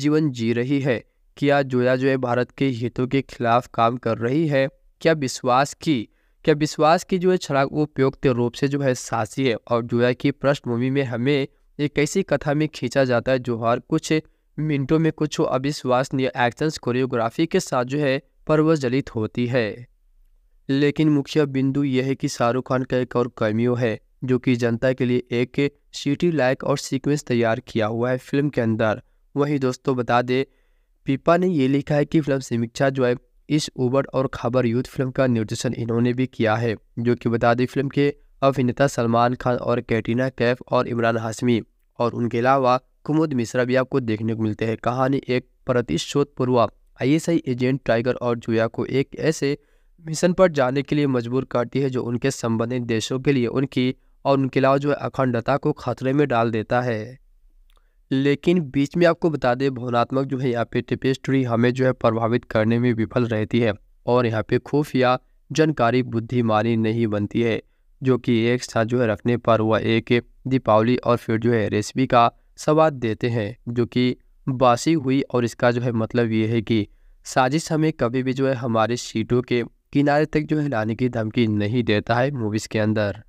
जीवन जी रही है क्या जोया जो है भारत के हितों के खिलाफ काम कर रही है क्या विश्वास की क्या विश्वास की जो है छलाक उपयुक्त रूप से जो है सासी है और जोया की पृष्ठभूमि में हमें एक ऐसी कथा में खींचा जाता है जो हर कुछ मिनटों में कुछ अविश्वसनीय एक्शंस कोरियोग्राफी के साथ जो है प्रवजलित होती है लेकिन मुख्य बिंदु यह है कि शाहरुख खान का एक और कैमियो है जो कि जनता के लिए एक सीटी लाइक और सीक्वेंस तैयार किया हुआ है फिल्म के अंदर वहीं दोस्तों बता दें पीपा ने ये लिखा है कि फिल्म समीक्षा जो है इस उबड़ और खबर यूथ फिल्म का निर्देशन इन्होंने भी किया है जो कि बता दें फिल्म के अभिनेता सलमान खान और कैटरीना कैफ और इमरान हाशमी और उनके अलावा कुमुद मिश्रा भी आपको देखने को मिलते हैं कहानी एक प्रतिशोध पूर्वा आईएसआई एजेंट टाइगर और जूया को एक ऐसे मिशन पर जाने के लिए मजबूर करती है जो उनके संबंधित देशों के लिए उनकी और उनके अलावा जो अखंडता को खतरे में डाल देता है लेकिन बीच में आपको बता दें भवनात्मक जो है यहाँ पे टिपेस्ट्री हमें जो है प्रभावित करने में विफल रहती है और यहाँ पे खुफिया जानकारी बुद्धिमानी नहीं बनती है जो कि एक साथ जो है रखने पर वह एक दीपावली और फिर जो है रेसिपी का स्वाद देते हैं जो कि बासी हुई और इसका जो है मतलब ये है कि साजिश हमें कभी भी जो है हमारे सीटों के किनारे तक जो है लाने की धमकी नहीं देता है मूवीज़ के अंदर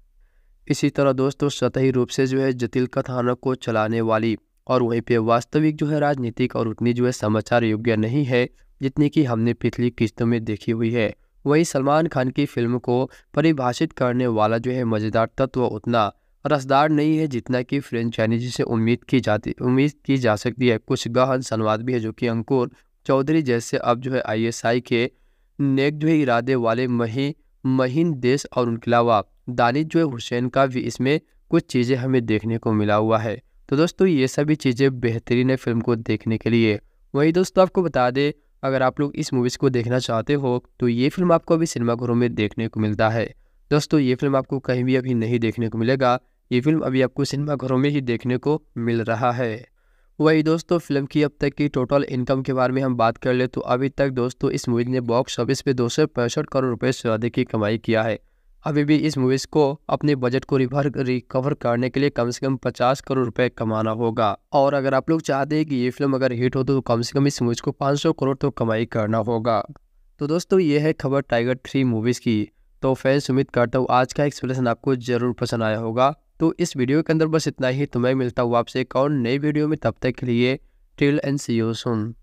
इसी तरह दोस्तों सतही रूप से जो है जटिल कथानक को चलाने वाली और वहीं पे वास्तविक जो है राजनीतिक और उतनी जो है समाचार योग्य नहीं है जितनी कि हमने पिछली किस्तों में देखी हुई है वही सलमान खान की फिल्म को परिभाषित करने वाला जो है मज़ेदार तत्व उतना रसदार नहीं है जितना कि फ्रेंचाइजी से उम्मीद की जाती उम्मीद की जा सकती है कुछ गहन संवाद भी है जो कि अंकुर चौधरी जैसे अब जो है आईएसआई के नेक जो है इरादे वाले मही महीन देश और उनके अलावा दानिश जो है हुसैन का भी इसमें कुछ चीज़ें हमें देखने को मिला हुआ है तो दोस्तों ये सभी चीज़ें बेहतरीन है फिल्म को देखने के लिए वही दोस्तों आपको बता दें अगर आप लोग इस मूवीज़ को देखना चाहते हो तो ये फिल्म आपको अभी सिनेमाघरों में देखने को मिलता है दोस्तों ये फिल्म आपको कहीं भी अभी नहीं देखने को मिलेगा ये फिल्म अभी आपको सिनेमाघरों में ही देखने को मिल रहा है वही दोस्तों फिल्म की अब तक की टोटल इनकम के बारे में हम बात कर ले तो अभी तक दोस्तों इस मूवी ने बॉक्स ऑफिस पे दो सौ पैंसठ करोड़ रुपये से अधिक की कमाई किया है अभी भी इस मूवीज़ को अपने बजट को रिवर रिकवर करने के लिए कम से कम पचास करोड़ रुपए कमाना होगा और अगर आप लोग चाहते हैं कि ये फिल्म अगर हिट हो तो कम से कम इस मूवीज़ को 500 करोड़ तो कमाई करना होगा तो दोस्तों ये है खबर टाइगर थ्री मूवीज़ की तो फैंस उम्मीद करता हूँ आज का एक्सप्रेशन आपको ज़रूर पसंद आया होगा तो इस वीडियो के अंदर बस इतना ही तुम्हें तो मिलता हूँ आपसे एक और नई वीडियो में तब तक के लिए टिल एंड सी यू सुन